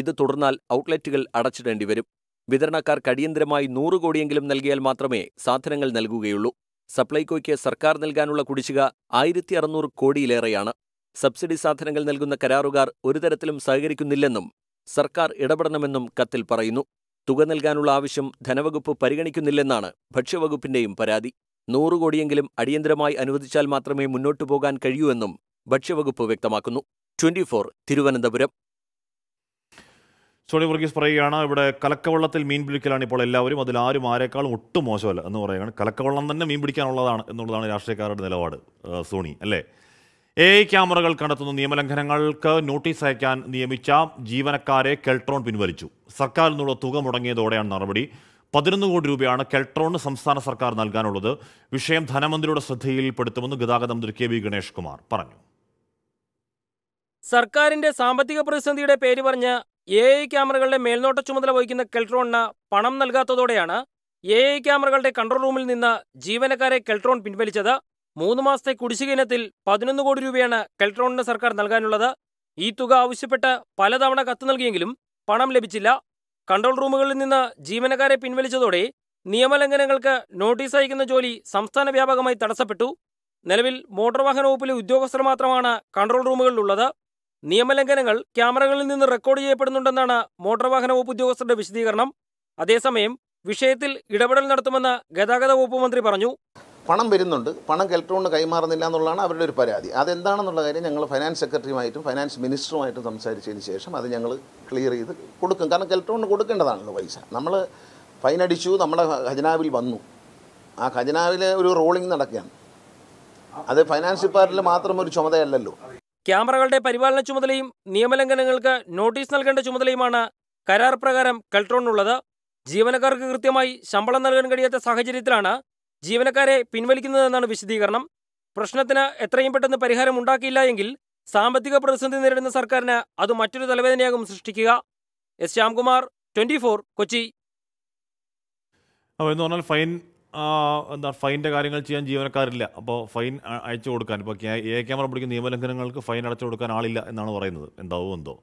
ഇത് തുടർന്നാൽ ഔട്ട്ലെറ്റുകൾ അടച്ചിടേണ്ടി വരും വിതരണക്കാർക്ക് അടിയന്തരമായി നൂറ് കോടിയെങ്കിലും നൽകിയാൽ മാത്രമേ സാധനങ്ങൾ നൽകുകയുള്ളൂ സപ്ലൈകോയ്ക്ക് സർക്കാർ നൽകാനുള്ള കുടിശ്ശിക ആയിരത്തി അറുന്നൂറ് കോടിയിലേറെയാണ് സബ്സിഡി സാധനങ്ങൾ നൽകുന്ന കരാറുകാർ ഒരു തരത്തിലും സഹകരിക്കുന്നില്ലെന്നും സർക്കാർ ഇടപെടണമെന്നും കത്തിൽ പറയുന്നു തുക നൽകാനുള്ള ആവശ്യം ധനവകുപ്പ് പരിഗണിക്കുന്നില്ലെന്നാണ് ഭക്ഷ്യവകുപ്പിന്റെയും പരാതി നൂറ് കോടിയെങ്കിലും അടിയന്തരമായി അനുവദിച്ചാൽ മാത്രമേ മുന്നോട്ടു പോകാൻ കഴിയൂ എന്നും ഭക്ഷ്യവകുപ്പ് വ്യക്തമാക്കുന്നു ട്വന്റി തിരുവനന്തപുരം സോണി വർഗീസ് പറയുകയാണ് ഇവിടെ കലക്കവള്ളത്തിൽ മീൻ പിടിക്കലാണ് ഇപ്പോൾ എല്ലാവരും അതിൽ ആരും ആരെക്കാളും ഒട്ടും മോശമല്ല എന്ന് പറയുകയാണ് കലക്കവള്ളം തന്നെ മീൻ പിടിക്കാനുള്ളതാണ് എന്നുള്ളതാണ് രാഷ്ട്രീയക്കാരുടെ നിലപാട് സോണി അല്ലേ എ ഐ ക്യാമറകൾ കണ്ടെത്തുന്ന നിയമലംഘനങ്ങൾക്ക് നോട്ടീസ് അയക്കാൻ നിയമിച്ച ജീവനക്കാരെ കെൽട്രോൺ പിൻവലിച്ചു സർക്കാരിൽ നിന്നുള്ള തുക മുടങ്ങിയതോടെയാണ് നടപടി പതിനൊന്ന് കോടി രൂപയാണ് കെൽട്രോണിന് സംസ്ഥാന സർക്കാർ നൽകാനുള്ളത് വിഷയം ധനമന്ത്രിയുടെ ശ്രദ്ധയിൽപ്പെടുത്തുമെന്ന് ഗതാഗത മന്ത്രി കെ വി ഗണേഷ് കുമാർ പറഞ്ഞു സർക്കാരിന്റെ സാമ്പത്തിക പ്രതിസന്ധിയുടെ പേര് പറഞ്ഞ് എ ഐ ക്യാമറകളുടെ മേൽനോട്ട ചുമതല വഹിക്കുന്ന കെൽട്രോണിന് പണം നൽകാത്തതോടെയാണ് എ ഐ ക്യാമറകളുടെ കൺട്രോൾ റൂമിൽ നിന്ന് ജീവനക്കാരെ കെൽട്രോൺ പിൻവലിച്ചത് മൂന്ന് മാസത്തെ കുടിശ്ശിക ഇനത്തിൽ പതിനൊന്ന് കോടി രൂപയാണ് കെൽട്രോണിന് സർക്കാർ നൽകാനുള്ളത് ഈ തുക ആവശ്യപ്പെട്ട് പലതവണ കത്ത് നൽകിയെങ്കിലും പണം ലഭിച്ചില്ല കൺട്രോൾ റൂമുകളിൽ നിന്ന് ജീവനക്കാരെ പിൻവലിച്ചതോടെ നിയമലംഘനങ്ങൾക്ക് നോട്ടീസ് അയക്കുന്ന ജോലി സംസ്ഥാന വ്യാപകമായി തടസ്സപ്പെട്ടു നിലവിൽ മോട്ടോർ വാഹന വകുപ്പിലെ ഉദ്യോഗസ്ഥർ മാത്രമാണ് കൺട്രോൾ റൂമുകളിലുള്ളത് നിയമലംഘനങ്ങൾ ക്യാമറകളിൽ നിന്ന് റെക്കോർഡ് ചെയ്യപ്പെടുന്നുണ്ടെന്നാണ് മോട്ടോർ വാഹന വകുപ്പ് ഉദ്യോഗസ്ഥരുടെ വിശദീകരണം അതേസമയം വിഷയത്തിൽ ഇടപെടൽ നടത്തുമെന്ന് ഗതാഗത വകുപ്പ് മന്ത്രി പറഞ്ഞു പണം വരുന്നുണ്ട് പണം കലക്ടറോട് കൈമാറുന്നില്ല എന്നുള്ളതാണ് അവരുടെ ഒരു പരാതി അതെന്താണെന്നുള്ള കാര്യം ഞങ്ങൾ ഫൈനാൻസ് സെക്രട്ടറിയുമായിട്ടും ഫൈനാൻസ് മിനിസ്റ്ററുമായിട്ടും സംസാരിച്ചതിന് ശേഷം അത് ഞങ്ങൾ ക്ലിയർ ചെയ്ത് കൊടുക്കും കാരണം കലക്ടറോട് കൊടുക്കേണ്ടതാണല്ലോ പൈസ നമ്മൾ ഫൈൻ അടിച്ചു ഖജനാവിൽ വന്നു ആ ഖജനാവിലെ ഒരു റോളിംഗ് നടക്കുകയാണ് അത് ഫൈനാൻസ് ഡിപ്പാർട്ട്മെൻറ്റിൽ മാത്രം ഒരു ചുമതലയല്ലല്ലോ ക്യാമറകളുടെ പരിപാലന ചുമതലയും നിയമലംഘനങ്ങൾക്ക് നോട്ടീസ് നൽകേണ്ട ചുമതലയുമാണ് കരാർ പ്രകാരം കൾട്രോണിനുള്ളത് ജീവനക്കാർക്ക് കൃത്യമായി ശമ്പളം നൽകാൻ കഴിയാത്ത സാഹചര്യത്തിലാണ് ജീവനക്കാരെ പിൻവലിക്കുന്നതെന്നാണ് വിശദീകരണം പ്രശ്നത്തിന് എത്രയും പെട്ടെന്ന് പരിഹാരം ഉണ്ടാക്കിയില്ല എങ്കിൽ സാമ്പത്തിക പ്രതിസന്ധി നേരിടുന്ന സർക്കാരിന് അത് മറ്റൊരു തലവേദനയാകും സൃഷ്ടിക്കുക എസ് ശ്യാംകുമാർ ട്വന്റി കൊച്ചി അപ്പോൾ എന്ന് പറഞ്ഞാൽ ഫൈൻ എന്താ ഫൈൻ്റെ കാര്യങ്ങൾ ചെയ്യാൻ ജീവനക്കാരില്ല അപ്പോൾ ഫൈൻ അയച്ചു കൊടുക്കാൻ ഇപ്പോൾ എ ക്യാമറ പിടിക്കുന്ന നിയമലംഘനങ്ങൾക്ക് ഫൈൻ അടച്ചു കൊടുക്കാൻ ആളില്ല എന്നാണ് പറയുന്നത് എന്താവും എന്തോ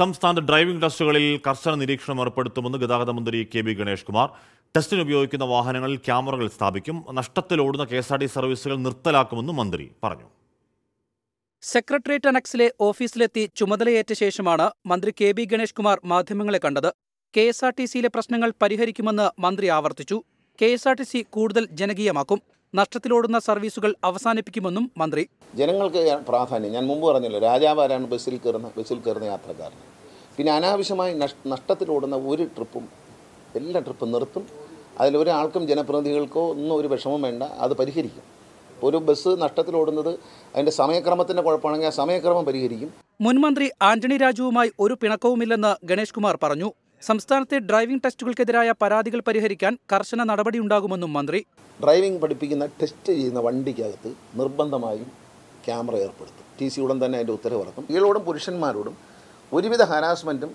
സംസ്ഥാനത്ത് ഡ്രൈവിംഗ് ടെസ്റ്റുകളിൽ കർശന നിരീക്ഷണം ഏർപ്പെടുത്തുമെന്ന് ഗതാഗത മന്ത്രി കെ ബി ഗണേഷ് കുമാർ ടെസ്റ്റിന് ഉപയോഗിക്കുന്ന വാഹനങ്ങളിൽ ക്യാമറകൾ സ്ഥാപിക്കും നഷ്ടത്തിലോടുന്ന കെ എസ് ആർ ടി സർവീസുകൾ നിർത്തലാക്കുമെന്നും മന്ത്രി പറഞ്ഞു സെക്രട്ടേറിയറ്റ് അനക്സിലെ ഓഫീസിലെത്തി ചുമതലയേറ്റ ശേഷമാണ് മന്ത്രി കെ ബി ഗണേഷ് കുമാർ മാധ്യമങ്ങളെ കണ്ടത് കെ എസ് ആർ ടി സിയിലെ പ്രശ്നങ്ങൾ പരിഹരിക്കുമെന്ന് മന്ത്രി ആവർത്തിച്ചു K S R T C കൂടുതൽ ജനകീയമാക്കും നഷ്ടത്തിലോടുന്ന സർവീസുകൾ അവസാനിപ്പിക്കുമെന്നും മന്ത്രി ജനങ്ങൾക്ക് പ്രാധാന്യം ഞാൻ മുമ്പ് പറഞ്ഞല്ലോ രാജാവാരാണ് ബസ്സിൽ കയറുന്ന ബസ്സിൽ കയറുന്ന യാത്രക്കാരൻ പിന്നെ അനാവശ്യമായി നഷ്ടത്തിലോടുന്ന ഒരു ട്രിപ്പും എല്ലാ ട്രിപ്പും നിർത്തും അതിൽ ഒരാൾക്കും ജനപ്രതിനിധികൾക്കോ ഒന്നും ഒരു വിഷമം വേണ്ട അത് പരിഹരിക്കും ഒരു ബസ് നഷ്ടത്തിലോടുന്നത് അതിൻ്റെ സമയക്രമത്തിൻ്റെ കുഴപ്പമാണെങ്കിൽ ആ സമയക്രമം പരിഹരിക്കും മുൻമന്ത്രി ആന്റണി രാജുവുമായി ഒരു പിണക്കവുമില്ലെന്ന് ഗണേഷ് കുമാർ പറഞ്ഞു സംസ്ഥാനത്തെ ഡ്രൈവിംഗ് ടെസ്റ്റുകൾക്കെതിരായ പരാതികൾ പരിഹരിക്കാൻ കർശന നടപടിയുണ്ടാകുമെന്നും മന്ത്രി ഡ്രൈവിംഗ് പഠിപ്പിക്കുന്ന ടെസ്റ്റ് ചെയ്യുന്ന വണ്ടിക്കകത്ത് നിർബന്ധമായും ക്യാമറ ഏർപ്പെടുത്തും ടി സി ഉടൻ തന്നെ അതിൻ്റെ ഉത്തരവിറക്കും സ്ത്രീകളോടും പുരുഷന്മാരോടും ഒരുവിധ ഹരാസ്മെൻറ്റും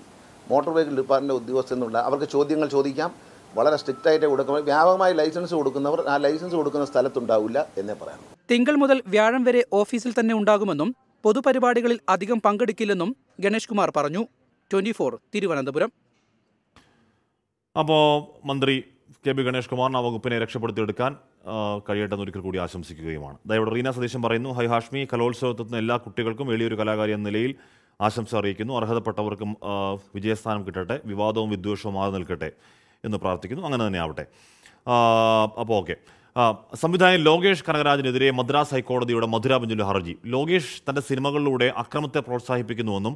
മോട്ടോർ വെഹിക്കിൾ ഡിപ്പാർട്ട്മെൻറ്റ് എന്നുള്ള അവർക്ക് ചോദ്യങ്ങൾ ചോദിക്കാം വളരെ സ്ട്രിക്റ്റ് ആയിട്ട് കൊടുക്കുമ്പോൾ വ്യാപകമായി ലൈസൻസ് കൊടുക്കുന്നവർ ആ ലൈസൻസ് കൊടുക്കുന്ന സ്ഥലത്തുണ്ടാവില്ല എന്നേ പറയാം തിങ്കൾ മുതൽ വ്യാഴം വരെ ഓഫീസിൽ തന്നെ ഉണ്ടാകുമെന്നും പൊതുപരിപാടികളിൽ അധികം പങ്കെടുക്കില്ലെന്നും ഗണേഷ് കുമാർ പറഞ്ഞു ട്വന്റി തിരുവനന്തപുരം അപ്പോൾ മന്ത്രി കെ ബി ഗണേഷ് കുമാറിന് ആ വകുപ്പിനെ രക്ഷപ്പെടുത്തിയെടുക്കാൻ കഴിയട്ടെന്ന് ഒരിക്കൽ കൂടി ആശംസിക്കുകയുമാണ് ദയവോട് റീന സതീശൻ പറയുന്നു ഹൈ ഹാഷ്മി കലോത്സവത്തിന് എല്ലാ കുട്ടികൾക്കും വലിയൊരു കലാകാരി എന്ന നിലയിൽ ആശംസ അറിയിക്കുന്നു അർഹതപ്പെട്ടവർക്കും വിജയസ്ഥാനം കിട്ടട്ടെ വിവാദവും വിദ്വേഷവും മാറി നിൽക്കട്ടെ എന്ന് പ്രാർത്ഥിക്കുന്നു അങ്ങനെ തന്നെ ആവട്ടെ അപ്പോൾ ഓക്കെ സംവിധായകൻ ലോകേഷ് കനകരാജിനെതിരെ മദ്രാസ് ഹൈക്കോടതിയുടെ മധുര ബെഞ്ചിലെ ഹർജി ലോകേഷ് തൻ്റെ സിനിമകളിലൂടെ അക്രമത്തെ പ്രോത്സാഹിപ്പിക്കുന്നുവെന്നും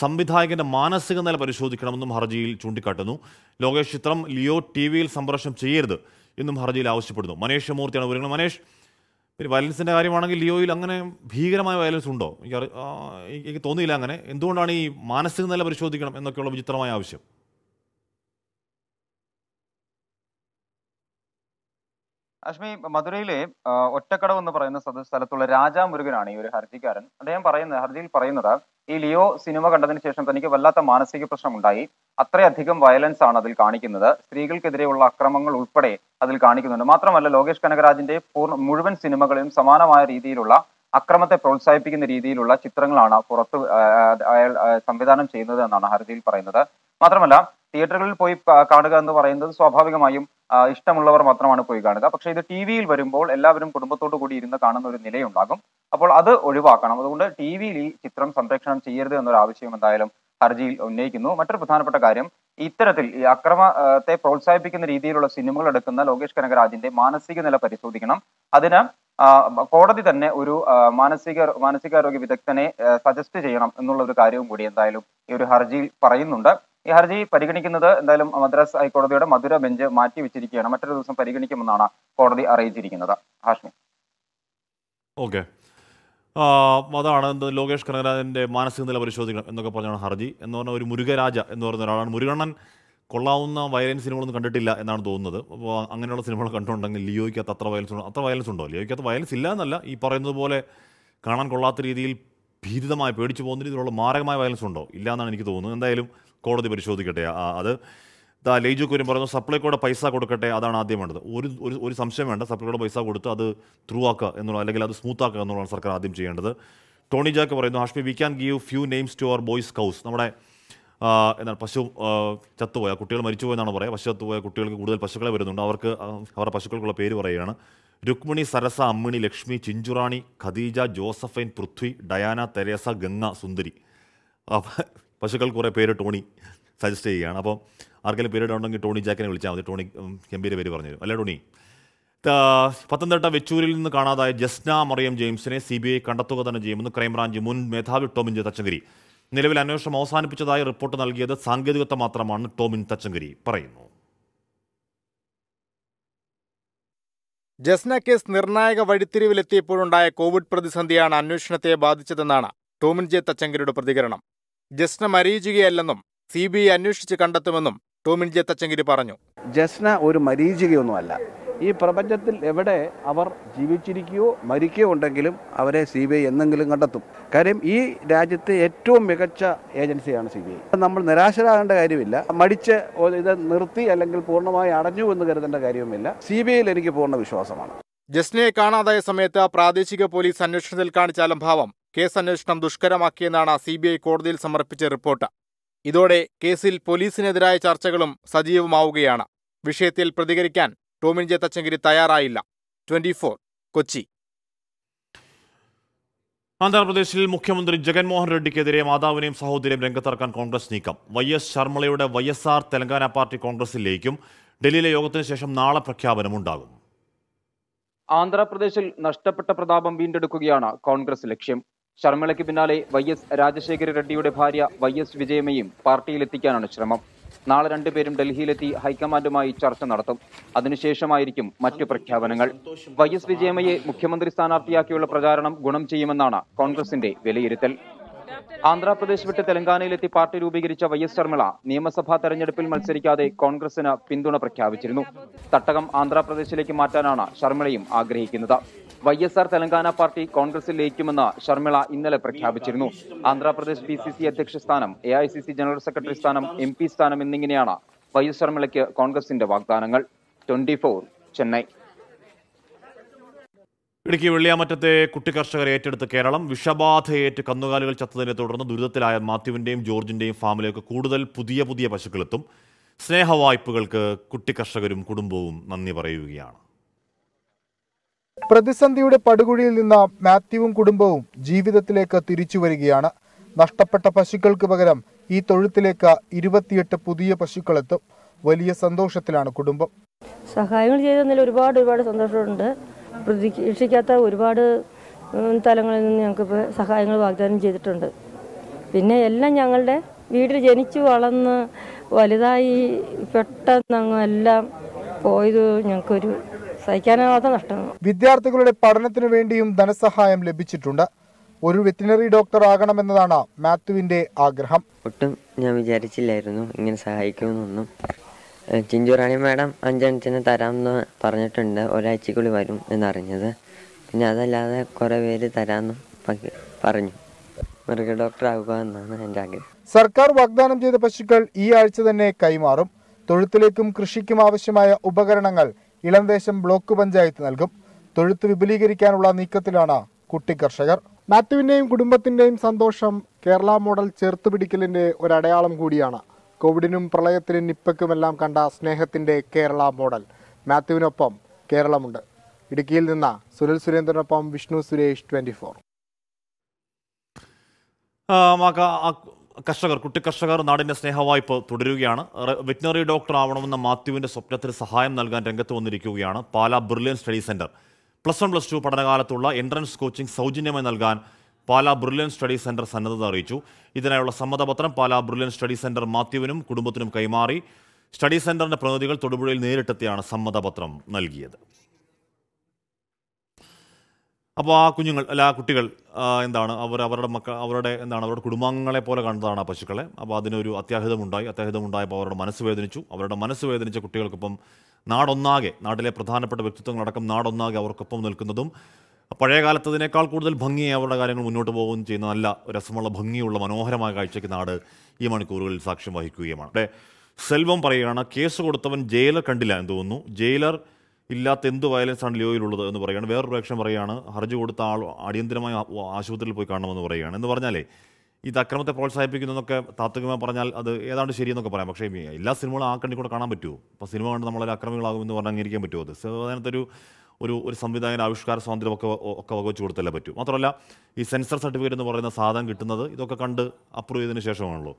സംവിധായകന്റെ മാനസിക നില പരിശോധിക്കണമെന്നും ഹർജിയിൽ ചൂണ്ടിക്കാട്ടുന്നു ലോകേഷ് ചിത്രം ലിയോ ടി വിയിൽ സംപ്രേഷണം ചെയ്യരുത് എന്നും ഹർജിയിൽ ആവശ്യപ്പെടുന്നു മനേഷ് മൂർത്തിയാണ് വിവരങ്ങൾ മനേഷ് പിന്നെ വയലൻസിൻ്റെ കാര്യമാണെങ്കിൽ ലിയോയിൽ അങ്ങനെ ഭീകരമായ വയലൻസ് ഉണ്ടോ എനിക്ക് എനിക്ക് തോന്നിയില്ല അങ്ങനെ എന്തുകൊണ്ടാണ് ഈ മാനസിക നില പരിശോധിക്കണം എന്നൊക്കെയുള്ള വിചിത്രമായ ആവശ്യം അശ്മി മധുരയിലെ ഒറ്റക്കടവ് എന്ന് പറയുന്ന സ്ഥലത്തുള്ള രാജാ മുരുകനാണ് ഈ ഒരു ഹർജിക്കാരൻ അദ്ദേഹം പറയുന്നത് ഹർജിയിൽ പറയുന്നത് ഈ ലിയോ സിനിമ കണ്ടതിന് ശേഷം തനിക്ക് വല്ലാത്ത മാനസിക പ്രശ്നം ഉണ്ടായി അത്രയധികം വയലൻസ് ആണ് അതിൽ കാണിക്കുന്നത് സ്ത്രീകൾക്കെതിരെയുള്ള അക്രമങ്ങൾ ഉൾപ്പെടെ അതിൽ കാണിക്കുന്നുണ്ട് മാത്രമല്ല ലോകേഷ് കനകരാജിന്റെ പൂർണ്ണ മുഴുവൻ സിനിമകളിലും സമാനമായ രീതിയിലുള്ള അക്രമത്തെ പ്രോത്സാഹിപ്പിക്കുന്ന രീതിയിലുള്ള ചിത്രങ്ങളാണ് പുറത്ത് അയാൾ സംവിധാനം ചെയ്യുന്നത് എന്നാണ് ഹർജിയിൽ പറയുന്നത് മാത്രമല്ല തിയേറ്ററുകളിൽ പോയി കാണുക എന്ന് പറയുന്നത് സ്വാഭാവികമായും ഇഷ്ടമുള്ളവർ മാത്രമാണ് പോയി കാണുക പക്ഷേ ഇത് ടി വിയിൽ വരുമ്പോൾ എല്ലാവരും കുടുംബത്തോടു കൂടി ഇരുന്ന് കാണുന്ന ഒരു നിലയുണ്ടാകും അപ്പോൾ അത് ഒഴിവാക്കണം അതുകൊണ്ട് ടി വിയിൽ ഈ ചിത്രം സംപ്രേക്ഷണം ചെയ്യരുത് എന്നൊരു ആവശ്യം എന്തായാലും ഹർജിയിൽ ഉന്നയിക്കുന്നു മറ്റൊരു പ്രധാനപ്പെട്ട കാര്യം ഇത്തരത്തിൽ ഈ അക്രമത്തെ പ്രോത്സാഹിപ്പിക്കുന്ന രീതിയിലുള്ള സിനിമകൾ എടുക്കുന്ന ലോകേഷ് കനകരാജിന്റെ മാനസിക നില പരിശോധിക്കണം അതിന് കോടതി തന്നെ ഒരു മാനസിക മാനസികാരോഗ്യ വിദഗ്ധനെ സജസ്റ്റ് ചെയ്യണം എന്നുള്ള ഒരു കാര്യവും കൂടി എന്തായാലും ഈ ഒരു ഹർജിയിൽ പറയുന്നുണ്ട് ഈ ഹർജി പരിഗണിക്കുന്നത് എന്തായാലും മദ്രാസ് ഹൈക്കോടതിയുടെ മധുര ബെഞ്ച് മാറ്റി വെച്ചിരിക്കുകയാണ് മറ്റൊരു ദിവസം പരിഗണിക്കുമെന്നാണ് കോടതി അറിയിച്ചിരിക്കുന്നത് ഹാഷ്മി ഓക്കെ അതാണ് ലോകേഷ് കനകരാജൻ്റെ മാനസിക നില പരിശോധിക്കണം എന്നൊക്കെ പറഞ്ഞാണ് ഹർജി എന്ന് പറഞ്ഞ ഒരു മുരുകരാജ എന്ന് പറയുന്ന ഒരാളാണ് മുരുകണ്ണൻ കൊള്ളാവുന്ന വയലൻസ് സിനിമകളൊന്നും കണ്ടിട്ടില്ല എന്നാണ് തോന്നുന്നത് അപ്പോൾ അങ്ങനെയുള്ള സിനിമകൾ കണ്ടിട്ടുണ്ടെങ്കിൽ ലിയോയ്ക്കകത്ത് അത്ര വയലൻസ് ഉണ്ടോ അത്ര വയലൻസ് ഉണ്ടോ ലിയോയ്ക്കകത്ത് വയലൻസ് ഇല്ല എന്നല്ല ഈ പറയുന്നത് പോലെ കാണാൻ കൊള്ളാത്ത രീതിയിൽ ഭീതിതമായി പേടിച്ചു പോകുന്ന രീതിയിലുള്ള മാരകമായ വയലൻസ് ഉണ്ടോ ഇല്ല എന്നാണ് എനിക്ക് തോന്നുന്നത് എന്തായാലും കോടതി പരിശോധിക്കട്ടെ അത് ദാ ലേജു കുര്യൻ പറഞ്ഞു സപ്ലൈക്കോടെ പൈസ കൊടുക്കട്ടെ അതാണ് ആദ്യം വേണ്ടത് ഒരു ഒരു ഒരു സംശയം വേണ്ട സപ്ലൈക്കോടെ പൈസ കൊടുത്ത് അത് ത്രൂ ആക്കുക എന്നുള്ള അല്ലെങ്കിൽ അത് സ്മൂത്ത് ആക്കുക എന്നുള്ളതാണ് സർക്കാർ ആദ്യം ചെയ്യേണ്ടത് ടോണി ജാക്ക് പറയുന്നു Hashmi we can give few names to our boys cows നമ്മുടെ എന്നാൽ പശു ചത്തുപോയ കുട്ടികൾ മരിച്ചുപോയെന്നാണ് പറയുക പശു ചത്തുപോയ കുട്ടികൾക്ക് കൂടുതൽ പശുക്കളെ വരുന്നുണ്ട് അവർക്ക് അവരുടെ പശുക്കൾക്കുള്ള പേര് പറയുകയാണ് Rukmini Sarasa Ammini Lakshmi Chinchurani Khadeeja Josephine Prithvi Diana Teresa Ganga Sundari പശുക്കൾ കുറേ പേര് ടോണി സജസ്റ്റ് ചെയ്യുകയാണ് അപ്പോൾ ആർക്കെങ്കിലും പേര് ഉണ്ടെങ്കിൽ ടോണി ജാക്കിനെ വിളിച്ചാൽ മതി ടോണി ഗംഭീര പേര് പറഞ്ഞു അല്ലേ ടോണി പത്തനംതിട്ട വെച്ചൂരിൽ നിന്ന് കാണാതായ ജസ്ന മറിയം ജെയിംസിനെ സി ബി ഐ കണ്ടെത്തുക തന്നെ ചെയ്യുമെന്ന് ക്രൈംബ്രാഞ്ച് മുൻ മേധാവി ടോമിൻ തച്ചങ്കരി നിലവിൽ അന്വേഷണം അവസാനിപ്പിച്ചതായി റിപ്പോർട്ട് നൽകിയത് സാങ്കേതികത്വം മാത്രമാണ് ടോമിൻ തച്ചങ്കരി പറയുന്നു ജസ്ന കേസ് നിർണായക വഴിത്തിരിവിലെത്തിയപ്പോഴുണ്ടായ കോവിഡ് പ്രതിസന്ധിയാണ് അന്വേഷണത്തെ ബാധിച്ചതെന്നാണ് ടോമിൻ ജെ തച്ചങ്കരിയുടെ പ്രതികരണം ജസ്ന മരീചികയല്ലെന്നും സി ബി ഐ അന്വേഷിച്ച് കണ്ടെത്തുമെന്നും ടോമിൻ ജെ തച്ചങ്കിരി പറഞ്ഞു ജസ്ന ഒരു മരീചികയൊന്നുമല്ല ഈ പ്രപഞ്ചത്തിൽ എവിടെ അവർ ജീവിച്ചിരിക്കുകയോ മരിക്കുകയോ ഉണ്ടെങ്കിലും അവരെ സി ബി ഐ എന്നെങ്കിലും കണ്ടെത്തും കാര്യം ഈ രാജ്യത്തെ ഏറ്റവും മികച്ച ഏജൻസിയാണ് സി ബി ഐ നമ്മൾ നിരാശരാകേണ്ട കാര്യമില്ല മടിച്ച് ഇത് നിർത്തി അല്ലെങ്കിൽ പൂർണ്ണമായി അടഞ്ഞു എന്ന് കരുതേണ്ട കാര്യവുമില്ല സി ബി ഐയിൽ എനിക്ക് പൂർണ്ണ വിശ്വാസമാണ് ജസ്നയെ കാണാതായ സമയത്ത് പ്രാദേശിക പോലീസ് അന്വേഷണത്തിൽ കാണിച്ച അലംഭാവം കേസ് അന്വേഷണം ദുഷ്കരമാക്കിയെന്നാണ് സിബിഐ കോടതിയിൽ സമർപ്പിച്ച റിപ്പോർട്ട് ഇതോടെ കേസിൽ പോലീസിനെതിരായ ചർച്ചകളും സജീവമാവുകയാണ് വിഷയത്തിൽ പ്രതികരിക്കാൻ ടോമിൻ ജെ തച്ചങ്കരി തയ്യാറായില്ല ട്വന്റി കൊച്ചി ആന്ധ്രാപ്രദേശിൽ മുഖ്യമന്ത്രി ജഗൻമോഹൻ റെഡ്ഡിക്കെതിരെ മാതാവിനെയും സഹോദരിയും രംഗത്തിറക്കാൻ കോൺഗ്രസ് നീക്കം വൈ എസ് ശർമ്മളയുടെ Y S R Telangana party കോൺഗ്രസിലേക്കും ഡൽഹിയിലെ യോഗത്തിന് ശേഷം നാളെ പ്രഖ്യാപനമുണ്ടാകും ആന്ധ്രാപ്രദേശിൽ നഷ്ടപ്പെട്ട പ്രതാപം വീണ്ടെടുക്കുകയാണ് കോൺഗ്രസ് ലക്ഷ്യം ശർമ്മിളയ്ക്ക് പിന്നാലെ വൈ എസ് രാജശേഖര റെഡ്ഡിയുടെ ഭാര്യ വൈ എസ് വിജയമ്മയും പാർട്ടിയിലെത്തിക്കാനാണ് ശ്രമം നാളെ രണ്ടുപേരും ഡൽഹിയിലെത്തി ഹൈക്കമാൻഡുമായി ചർച്ച നടത്തും അതിനുശേഷമായിരിക്കും മറ്റു പ്രഖ്യാപനങ്ങൾ വൈ എസ് വിജയമ്മയെ മുഖ്യമന്ത്രി സ്ഥാനാർത്ഥിയാക്കിയുള്ള പ്രചാരണം ഗുണം ചെയ്യുമെന്നാണ് കോൺഗ്രസിന്റെ വിലയിരുത്തൽ ആന്ധ്രാപ്രദേശ് വിട്ട് തെലങ്കാനയിലെത്തി പാർട്ടി രൂപീകരിച്ച വൈ എസ് ശർമിള നിയമസഭാ തെരഞ്ഞെടുപ്പിൽ മത്സരിക്കാതെ കോൺഗ്രസിന് പിന്തുണ പ്രഖ്യാപിച്ചിരുന്നു തട്ടകം ആന്ധ്രാപ്രദേശിലേക്ക് മാറ്റാനാണ് ശർമിളയും ആഗ്രഹിക്കുന്നത് Y S R Telangana party കോൺഗ്രസിൽ ലയിക്കുമെന്ന് ശർമിള ഇന്നലെ പ്രഖ്യാപിച്ചിരുന്നു ആന്ധ്രാപ്രദേശ് പി സി സി അധ്യക്ഷ സ്ഥാനം A I C C general secretary സ്ഥാനം എം പി സ്ഥാനം എന്നിങ്ങനെയാണ് വൈ എസ് ശർമിളയ്ക്ക് കോൺഗ്രസിന്റെ വാഗ്ദാനങ്ങൾ ട്വന്റി ഫോർ ചെന്നൈ ഇടുക്കി വെള്ളിയാമറ്റത്തെ കുട്ടികർഷകർ ഏറ്റെടുത്ത് കേരളം വിഷബാധയേറ്റ് കന്നുകാലികൾ ചത്തതിനെ തുടർന്ന് ദുരിതത്തിലായ മാത്യുവിന്റെയും ജോർജിന്റെയും ഫാമിലേക്ക് കൂടുതൽ പുതിയ പുതിയ പശുക്കളെത്തും സ്നേഹവായ്പകൾക്ക് കുട്ടികർഷകരും കുടുംബവും നന്ദി പറയുകയാണ് പ്രതിസന്ധിയുടെ പടുകുഴിയിൽ നിന്ന് മാത്യുവും കുടുംബവും ജീവിതത്തിലേക്ക് തിരിച്ചു വരികയാണ് നഷ്ടപ്പെട്ട പശുക്കൾക്ക് പകരം ഈ തൊഴുത്തിലേക്ക് ഇരുപത്തിയെട്ട് പുതിയ പശുക്കളെത്തും വലിയ സന്തോഷത്തിലാണ് കുടുംബം സഹായങ്ങൾ ചെയ്തതിൽ ഒരുപാട് ഒരുപാട് സന്തോഷമുണ്ട് പ്രതീക്ഷിക്കാത്ത ഒരുപാട് തലങ്ങളിൽ നിന്ന് ഞങ്ങൾക്ക് സഹായങ്ങൾ വാഗ്ദാനം ചെയ്തിട്ടുണ്ട് പിന്നെ എല്ലാം ഞങ്ങളുടെ വീട്ടിൽ ജനിച്ചു വളർന്ന് വലുതായി പെട്ടെന്ന് അങ്ങ് എല്ലാം പോയത് ഞങ്ങൾക്കൊരു സഹിക്കാനാവാത്ത നഷ്ടമാണ് വിദ്യാർത്ഥികളുടെ പഠനത്തിനു വേണ്ടിയും ധനസഹായം ലഭിച്ചിട്ടുണ്ട് ഒരു വെറ്റിനറി ഡോക്ടർ ആകണമെന്നതാണ് മാത്യുവിന്റെ ആഗ്രഹം ഒട്ടും ഞാൻ വിചാരിച്ചില്ലായിരുന്നു ഇങ്ങനെ സഹായിക്കുമെന്നൊന്നും ചിഞ്ചുറാണി മാഡം അഞ്ചെണ്ണത്തിന് തരാമെന്ന് പറഞ്ഞിട്ടുണ്ട് ഒരാഴ്ചക്കുള്ളിൽ വരും എന്നറിഞ്ഞത് പിന്നെ അതല്ലാതെ കുറേ പേര് തരാമെന്നും പറഞ്ഞു മൃഗ ഡോക്ടർ ആകുക എന്നാണ് എൻ്റെ ആഗ്രഹം സർക്കാർ വാഗ്ദാനം ചെയ്ത പശുക്കൾ ഈ ആഴ്ച തന്നെ കൈമാറും തൊഴുത്തിലേക്കും കൃഷിക്കും ആവശ്യമായ ഉപകരണങ്ങൾ ഇളംദേശം ബ്ലോക്ക് പഞ്ചായത്ത് നൽകും തൊഴുത്ത് വിപുലീകരിക്കാനുള്ള നീക്കത്തിലാണ് കുട്ടി കർഷകർ മാത്യുവിന്റെയും കുടുംബത്തിന്റെയും സന്തോഷം കേരള മോഡൽ ചേർത്തുപിടിക്കലിന്റെ ഒരടയാളം കൂടിയാണ് കോവിഡിനും പ്രളയത്തിനും നിപ്പയ്ക്കുമെല്ലാം കണ്ട സ്നേഹത്തിന്റെ കേരള മോഡൽ മാത്യുവിനൊപ്പം കേരളമുണ്ട് ഇടുക്കിയിൽ നിന്ന് സുനിൽ സുരേന്ദ്രനൊപ്പം വിഷ്ണു സുരേഷ് ട്വന്റി ഫോർ കർഷകർ കുട്ടി കർഷകർ നാടിൻ്റെ സ്നേഹവായ്പ തുടരുകയാണ് വെറ്റിനറി ഡോക്ടർ ആവണമെന്ന മാത്യുവിൻ്റെ സ്വപ്നത്തിൽ സഹായം നൽകാൻ രംഗത്ത് വന്നിരിക്കുകയാണ് Pala Brilliant Study Centre plus one plus two പഠനകാലത്തുള്ള എൻട്രൻസ് കോച്ചിംഗ് സൗജന്യമായി നൽകാൻ പാലാ ബ്രില്യൻ സ്റ്റഡി സെന്റർ സന്നദ്ധത അറിയിച്ചു ഇതിനായുള്ള സമ്മതപത്രം പാലാ ബ്രില്യൻ സ്റ്റഡി സെന്റർ മാത്യുവിനും കുടുംബത്തിനും കൈമാറി സ്റ്റഡി സെൻറ്ററിൻ്റെ പ്രതിനിധികൾ തൊടുപുഴയിൽ നേരിട്ടെത്തിയാണ് സമ്മതപത്രം നൽകിയത് അപ്പോൾ ആ കുഞ്ഞുങ്ങൾ അല്ല ആ കുട്ടികൾ എന്താണ് അവർ അവരുടെ മക്കൾ അവരുടെ എന്താണ് അവരുടെ കുടുംബാംഗങ്ങളെ പോലെ കണ്ടതാണ് ആ പശുക്കളെ അപ്പോൾ അതിനൊരു അത്യാഹിതമുണ്ടായി അത്യാഹിതമുണ്ടായപ്പോൾ അവരുടെ മനസ്സ് വേദനിച്ചു അവരുടെ മനസ്സ് വേദനിച്ച കുട്ടികൾക്കൊപ്പം നാടൊന്നാകെ നാട്ടിലെ പ്രധാനപ്പെട്ട വ്യക്തിത്വങ്ങളടക്കം നാടൊന്നാകെ അവർക്കൊപ്പം നിൽക്കുന്നതും പഴയ കാലത്തതിനേക്കാൾ കൂടുതൽ ഭംഗിയായി അവരുടെ കാര്യങ്ങൾ മുന്നോട്ട് പോകുകയും ചെയ്യുന്ന നല്ല രസമുള്ള ഭംഗിയുള്ള മനോഹരമായ കാഴ്ചയ്ക്ക് നാട് ഈ മണിക്കൂറുകളിൽ സാക്ഷ്യം വഹിക്കുകയുമാണ് അവിടെ സെൽവം പറയുകയാണ് കേസ് കൊടുത്തവൻ ജയിലർ കണ്ടില്ല എന്ന് തോന്നുന്നു ജയിലർ ഇല്ലാത്ത എന്ത് വയലൻസ് ആണ് ലിയോയിലുള്ളത് എന്ന് പറയുകയാണ് വേറൊരു പക്ഷം പറയുകയാണ് ഹർജി കൊടുത്ത ആൾ അടിയന്തരമായി ആശുപത്രിയിൽ പോയി കാണണമെന്ന് പറയുകയാണ് എന്ന് പറഞ്ഞാലേ ഇത് അക്രമത്തെ പ്രോത്സാഹിപ്പിക്കുന്നതൊക്കെ താത്വികമായി പറഞ്ഞാൽ അത് ഏതാണ്ട് ശരിയെന്നൊക്കെ പറയാം പക്ഷേ എല്ലാ സിനിമകളും ആ കണ്ടി കൂടെ കാണാൻ പറ്റുമോ അപ്പോൾ സിനിമ കണ്ട് നമ്മളൊരു അക്രമികളാകുമെന്ന് പറഞ്ഞാൽ അംഗീകരിക്കാൻ പറ്റുമോ അത് സേവനത്തൊരു ഒരു ഒരു സംവിധായകൻ ആവിഷ്കാര സ്വാതന്ത്ര്യം ഒക്കെ ഒക്കെ കൊടുത്തല്ലേ പറ്റൂ മാത്രമല്ല ഈ സെൻസർ സർട്ടിഫിക്കറ്റ് എന്ന് പറയുന്ന സാധനം കിട്ടുന്നത് ഇതൊക്കെ കണ്ട് അപ്രൂവ് ചെയ്തതിന് ശേഷമാണല്ലോ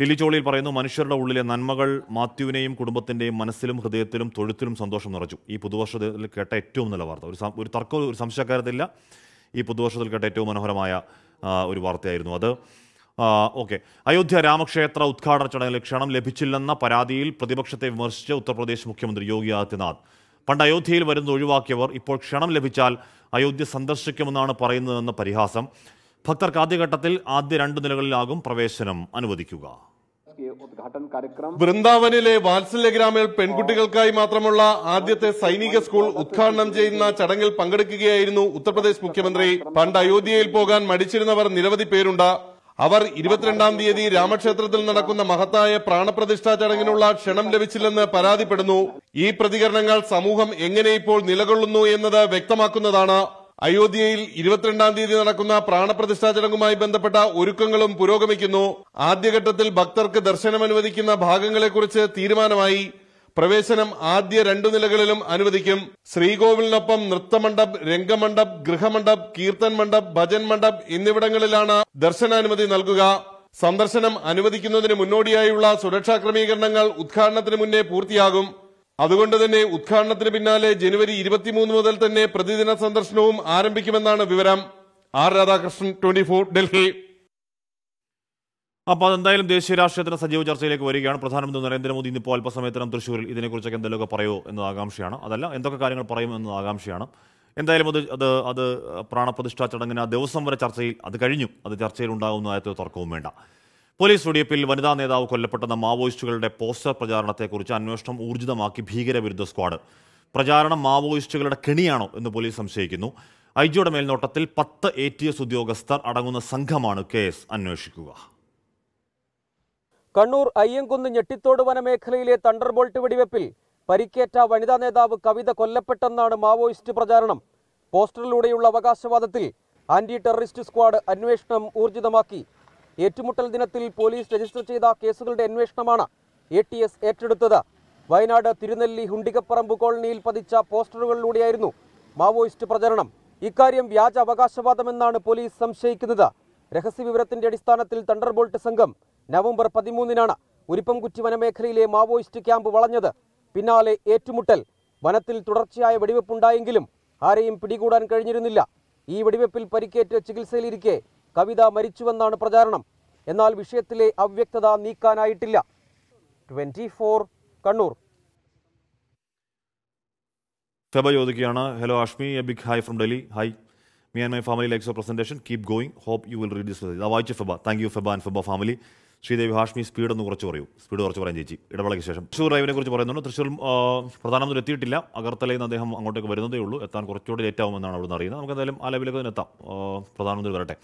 ലിലിജോളിയിൽ പറയുന്നു മനുഷ്യരുടെ ഉള്ളിലെ നന്മകൾ മാത്യുവിനെയും കുടുംബത്തിൻ്റെയും മനസ്സിലും ഹൃദയത്തിലും തൊഴുത്തിലും സന്തോഷം നിറച്ചു ഈ പുതുവർഷത്തിൽ കേട്ട ഏറ്റവും നല്ല വാർത്ത ഒരു ഒരു തർക്കവും ഒരു സംശയക്കാരത്തില്ല ഈ പുതുവർഷത്തിൽ കേട്ട ഏറ്റവും മനോഹരമായ ഒരു വാർത്തയായിരുന്നു അത് ഓക്കെ അയോധ്യ രാമക്ഷേത്ര ഉദ്ഘാടന ചടങ്ങിൽ ക്ഷണം ലഭിച്ചില്ലെന്ന പരാതിയിൽ പ്രതിപക്ഷത്തെ വിമർശിച്ച് ഉത്തർപ്രദേശ് മുഖ്യമന്ത്രി യോഗി ആദിത്യനാഥ് പണ്ട് അയോധ്യയിൽ വരുന്നത് ഒഴിവാക്കിയവർ ഇപ്പോൾ ക്ഷണം ലഭിച്ചാൽ അയോധ്യ സന്ദർശിക്കുമെന്നാണ് പറയുന്നതെന്ന പരിഹാസം ഭക്തർക്ക് ആദ്യഘട്ടത്തിൽ ആദ്യ രണ്ട് നിലകളിലാകും പ്രവേശനം അനുവദിക്കുക വൃന്ദാവനിലെ വാത്സല്യഗ്രാമിൽ പെൺകുട്ടികൾക്കായി മാത്രമുള്ള ആദ്യത്തെ സൈനിക സ്കൂൾ ഉദ്ഘാടനം ചെയ്യുന്ന ചടങ്ങിൽ പങ്കെടുക്കുകയായിരുന്നു ഉത്തർപ്രദേശ് മുഖ്യമന്ത്രി പണ്ട് അയോധ്യയിൽ പോകാൻ മടിച്ചിരുന്നവർ നിരവധി പേരുണ്ട് അവർ ഇരുപത്തിരണ്ടാം തീയതി രാമക്ഷേത്രത്തിൽ നടക്കുന്ന മഹത്തായ പ്രാണപ്രതിഷ്ഠാ ചടങ്ങിനുള്ള ക്ഷണം ലഭിച്ചില്ലെന്ന് പരാതിപ്പെടുന്നു ഈ പ്രതികരണങ്ങൾ സമൂഹം എങ്ങനെ ഇപ്പോൾ നിലകൊള്ളുന്നു എന്നത് വ്യക്തമാക്കുന്നതാണ് അയോധ്യയിൽ ഇരുപത്തിരണ്ടാം തീയതി നടക്കുന്ന പ്രാണപ്രതിഷ്ഠാ ചടങ്ങുമായി ബന്ധപ്പെട്ട ഒരുക്കങ്ങളും പുരോഗമിക്കുന്നു ആദ്യഘട്ടത്തിൽ ഭക്തർക്ക് ദർശനം അനുവദിക്കുന്ന ഭാഗങ്ങളെക്കുറിച്ച് തീരുമാനമായി പ്രവേശനം ആദ്യ രണ്ടു നിലകളിലും അനുവദിക്കും ശ്രീകോവിലിനൊപ്പം നൃത്തമണ്ഡപ് രംഗമണ്ഡപ് ഗൃഹമണ്ഡപ് കീർത്തൻ മണ്ഡപ് ഭജൻ മണ്ഡപ് എന്നിവിടങ്ങളിലാണ് ദർശനാനുമതി നൽകുക സന്ദർശനം അനുവദിക്കുന്നതിന് മുന്നോടിയായുള്ള സുരക്ഷാ ക്രമീകരണങ്ങൾ ഉദ്ഘാടനത്തിന് മുന്നേ പൂർത്തിയാകും അതുകൊണ്ട് തന്നെ ഉദ്ഘാടനത്തിന് പിന്നാലെ ജനുവരി ഇരുപത്തിമൂന്ന് മുതൽ തന്നെ പ്രതിദിന സന്ദർശനവും ആരംഭിക്കുമെന്നാണ് വിവരം ആർ രാധാകൃഷ്ണൻ ട്വന്റി ഡൽഹി അപ്പോൾ അതെന്തായാലും ദേശീയ രാഷ്ട്രീയത്തിന് സജീവ ചർച്ചയിലേക്ക് വരികയാണ് പ്രധാനമന്ത്രി നരേന്ദ്രമോദി ഇന്നിപ്പോൾ അല്പസമയത്തിനും തൃശ്ശൂരിൽ ഇതിനെക്കുറിച്ചൊക്കെ എന്തെങ്കിലുമൊക്കെ പറയുമോ എന്നത് ആകാംക്ഷയാണ് അതല്ല എന്തൊക്കെ കാര്യങ്ങൾ പറയും എന്നത് ആകാംക്ഷയാണ് എന്തായാലും അത് അത് അത് പ്രാണപ്രതിഷ്ഠാ ചടങ്ങിന് ആ ദിവസം വരെ ചർച്ചയിൽ അത് കഴിഞ്ഞു അത് ചർച്ചയിൽ ഉണ്ടാകുന്നതായ തർക്കവും വേണ്ട പോലീസ് വെടിയപ്പിൽ വനിതാ നേതാവ് കൊല്ലപ്പെട്ടെന്ന മാവോയിസ്റ്റുകളുടെ പോസ്റ്റർ പ്രചാരണത്തെക്കുറിച്ച് അന്വേഷണം ഊർജിതമാക്കി ഭീകരവിരുദ്ധ സ്ക്വാഡ് പ്രചാരണം മാവോയിസ്റ്റുകളുടെ കെണിയാണോ എന്ന് പോലീസ് സംശയിക്കുന്നു ജിയുടെ മേൽനോട്ടത്തിൽ പത്ത് എ ടി എസ് ഉദ്യോഗസ്ഥർ അടങ്ങുന്ന സംഘമാണ് കേസ് അന്വേഷിക്കുക കണ്ണൂർ അയ്യങ്കുന്ന് ഞെട്ടിത്തോട് വനമേഖലയിലെ തണ്ടർബോൾട്ട് വെടിവെപ്പിൽ പരിക്കേറ്റ വനിതാ നേതാവ് കവിത കൊല്ലപ്പെട്ടെന്നാണ് മാവോയിസ്റ്റ് പ്രചാരണം പോസ്റ്ററിലൂടെയുള്ള അവകാശവാദത്തിൽ ആന്റി ടെററിസ്റ്റ് സ്ക്വാഡ് അന്വേഷണം ഊർജിതമാക്കി ഏറ്റുമുട്ടൽ ദിനത്തിൽ പോലീസ് രജിസ്റ്റർ ചെയ്ത കേസുകളുടെ അന്വേഷണമാണ് എ ടി എസ് ഏറ്റെടുത്തത് വയനാട് തിരുനെല്ലി ഹുണ്ടികപ്പറമ്പ് കോളനിയിൽ പതിച്ച പോസ്റ്ററുകളിലൂടെയായിരുന്നു മാവോയിസ്റ്റ് പ്രചരണം ഇക്കാര്യം വ്യാജ അവകാശവാദമെന്നാണ് പോലീസ് സംശയിക്കുന്നത് രഹസ്യവിവരത്തിന്റെ അടിസ്ഥാനത്തിൽ തണ്ടർബോൾട്ട് സംഘം നവംബർ പതിമൂന്നിനാണ് ഉരിപ്പംകുറ്റി വനമേഖലയിലെ മാവോയിസ്റ്റ് ക്യാമ്പ് വളഞ്ഞത് പിന്നാലെ ഏറ്റുമുട്ടൽ വനത്തിൽ തുടർച്ചയായ വെടിവെപ്പുണ്ടായെങ്കിലും ആരെയും പിടികൂടാൻ കഴിഞ്ഞിരുന്നില്ല ഈ വെടിവെപ്പിൽ പരിക്കേറ്റ് ചികിത്സയിലിരിക്കെ കവിത മരിച്ചുവെന്നാണ് പ്രചാരണം എന്നാൽ വിഷയത്തിലെ അവ്യക്തത നീക്കാനായിട്ടില്ല twenty Kannur Feba hello Ashmi a big hi from Delhi hi me and my family likes of presentation keep going hope you will read this ഇതാ വായിച്ചു Feba thank you Feba and Feba family Sreedevi Hashmi speed ഒന്ന് കുറച്ച് പറയൂ സ്പീഡ് കുറച്ച് പറയാൻ ചേച്ചി ഇടവേളയ്ക്ക് ശേഷം തൃശ്ശൂർ ഡ്രൈവിനെ കുറിച്ച് പറയുന്നുണ്ട് തൃശ്ശൂർ പ്രധാനമന്ത്രി എത്തിയിട്ടില്ല അഗർത്തലയിൽ നിന്ന് അദ്ദേഹം അങ്ങോട്ടേക്ക് വരുന്നതേ ഉള്ളൂ എത്താൻ കുറച്ചുകൂടി ലേറ്റ് ആവുമെന്നാണ് അവിടെ നിന്ന് അറിയുന്നത് നമുക്ക് എന്തായാലും ആ ലെവലിലേക്ക് തന്നെ എത്താം പ്രധാനമന്ത്രി വരട്ടെ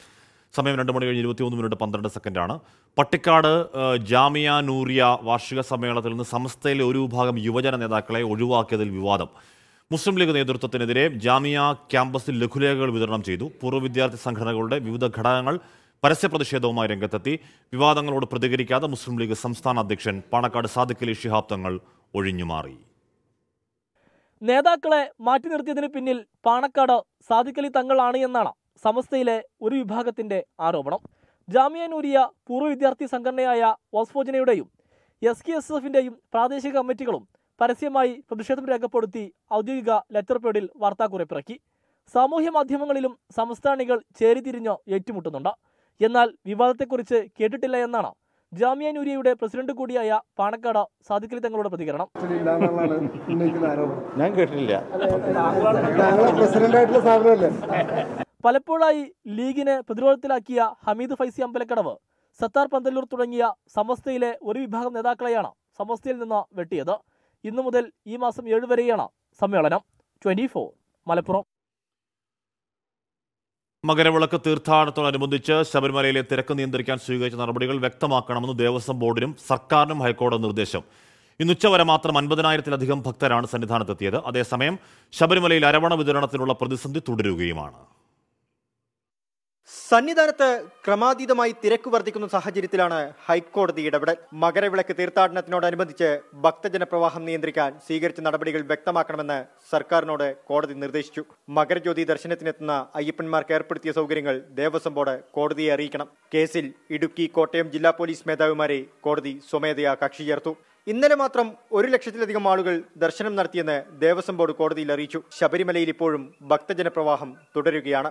സമയം രണ്ട് മണി കഴിഞ്ഞ് ഇരുപത്തിമൂന്ന് മിനിറ്റ് പന്ത്രണ്ട് സെക്കൻഡാണ് പട്ടിക്കാട് ജാമിയ നൂറിയ വാർഷിക സമ്മേളനത്തിൽ നിന്ന് സംസ്ഥയിലെ ഒരു വിഭാഗം യുവജന നേതാക്കളെ ഒഴിവാക്കിയതിൽ വിവാദം മുസ്ലിം ലീഗ് നേതൃത്വത്തിനെതിരെ ജാമിയ ക്യാമ്പസിൽ ലഘുലേഖകൾ വിതരണം ചെയ്തു പൂർവ്വ വിദ്യാർത്ഥി സംഘടനകളുടെ വിവിധ ഘടകങ്ങൾ പരസ്യ പ്രതിഷേധവുമായി രംഗത്തെത്തി വിവാദങ്ങളോട് പ്രതികരിക്കാതെ മുസ്ലിം ലീഗ് സംസ്ഥാന അധ്യക്ഷൻ പാണക്കാട് സാദിഖലി ഷിഹാബ് തങ്ങൾ ഒഴിഞ്ഞുമാറി നേതാക്കളെ മാറ്റി നിർത്തിയതിന് പിന്നിൽ പാണക്കാട് സാദിഖലി തങ്ങളാണ് എന്നാണ് സമസ്തയിലെ ഒരു വിഭാഗത്തിൻ്റെ ആരോപണം നൂരിയ പൂർവ്വ വിദ്യാർത്ഥി സംഘടനയായ വസ്ഫോജനയുടെയും എസ് കെ എസ് എഫിൻ്റെയും പ്രാദേശിക കമ്മിറ്റികളും പരസ്യമായി പ്രതിഷേധം രേഖപ്പെടുത്തി ഔദ്യോഗിക ലെറ്റർ പേഡിൽ വാർത്താക്കുറിപ്പിറക്കി സാമൂഹ്യ മാധ്യമങ്ങളിലും സംസ്ഥാനികൾ ചേരിതിരിഞ്ഞോ ഏറ്റുമുട്ടുന്നുണ്ട് എന്നാൽ വിവാദത്തെക്കുറിച്ച് കേട്ടിട്ടില്ല എന്നാണ് ജാമ്യാനൂരിയയുടെ പ്രസിഡന്റ് കൂടിയായ പാണക്കാട് സാദിഖലി തങ്ങളുടെ പ്രതികരണം ഞാൻ കേട്ടിട്ടില്ല പലപ്പോഴായി ലീഗിനെ പ്രതിരോധത്തിലാക്കിയ ഹമീദ് ഫൈസി അമ്പലക്കടവ് സത്താർ പന്തല്ലൂർ തുടങ്ങിയ സമസ്തയിലെ ഒരു വിഭാഗം നേതാക്കളെയാണ് സമസ്തയിൽ നിന്ന് വെട്ടിയത് ഇന്നു മുതൽ ഈ മാസം ഏഴ് വരെയാണ് സമ്മേളനം ട്വന്റി മലപ്പുറം മകരവിളക്ക് തീർത്ഥാടനത്തോടനുബന്ധിച്ച് ശബരിമലയിലെ തിരക്ക് നിയന്ത്രിക്കാൻ സ്വീകരിച്ച നടപടികൾ വ്യക്തമാക്കണമെന്ന് ദേവസ്വം ബോർഡിനും സർക്കാരിനും ഹൈക്കോടതി നിർദ്ദേശം ഇന്നുച്ചവരെ മാത്രം അൻപതിനായിരത്തിലധികം ഭക്തരാണ് സന്നിധാനത്തെത്തിയത് അതേസമയം ശബരിമലയിൽ അരവണ വിതരണത്തിനുള്ള പ്രതിസന്ധി തുടരുകയുമാണ് സന്നിധാനത്ത് ക്രമാതീതമായി തിരക്ക് വർദ്ധിക്കുന്ന സാഹചര്യത്തിലാണ് ഹൈക്കോടതി ഇടപെടൽ മകരവിളക്ക് തീർത്ഥാടനത്തിനോടനുബന്ധിച്ച് ഭക്തജന പ്രവാഹം നിയന്ത്രിക്കാൻ സ്വീകരിച്ച നടപടികൾ വ്യക്തമാക്കണമെന്ന് സർക്കാരിനോട് കോടതി നിർദ്ദേശിച്ചു മകരജ്യോതി ദർശനത്തിനെത്തുന്ന അയ്യപ്പന്മാർക്ക് ഏർപ്പെടുത്തിയ സൗകര്യങ്ങൾ ദേവസ്വം ബോർഡ് കോടതിയെ അറിയിക്കണം കേസിൽ ഇടുക്കി കോട്ടയം ജില്ലാ പോലീസ് മേധാവിമാരെ കോടതി സ്വമേധയാ കക്ഷി ചേർത്തു ഇന്നലെ മാത്രം ഒരു ലക്ഷത്തിലധികം ആളുകൾ ദർശനം നടത്തിയെന്ന് ദേവസ്വം ബോർഡ് കോടതിയിൽ അറിയിച്ചു ശബരിമലയിൽ ഇപ്പോഴും ഭക്തജനപ്രവാഹം തുടരുകയാണ്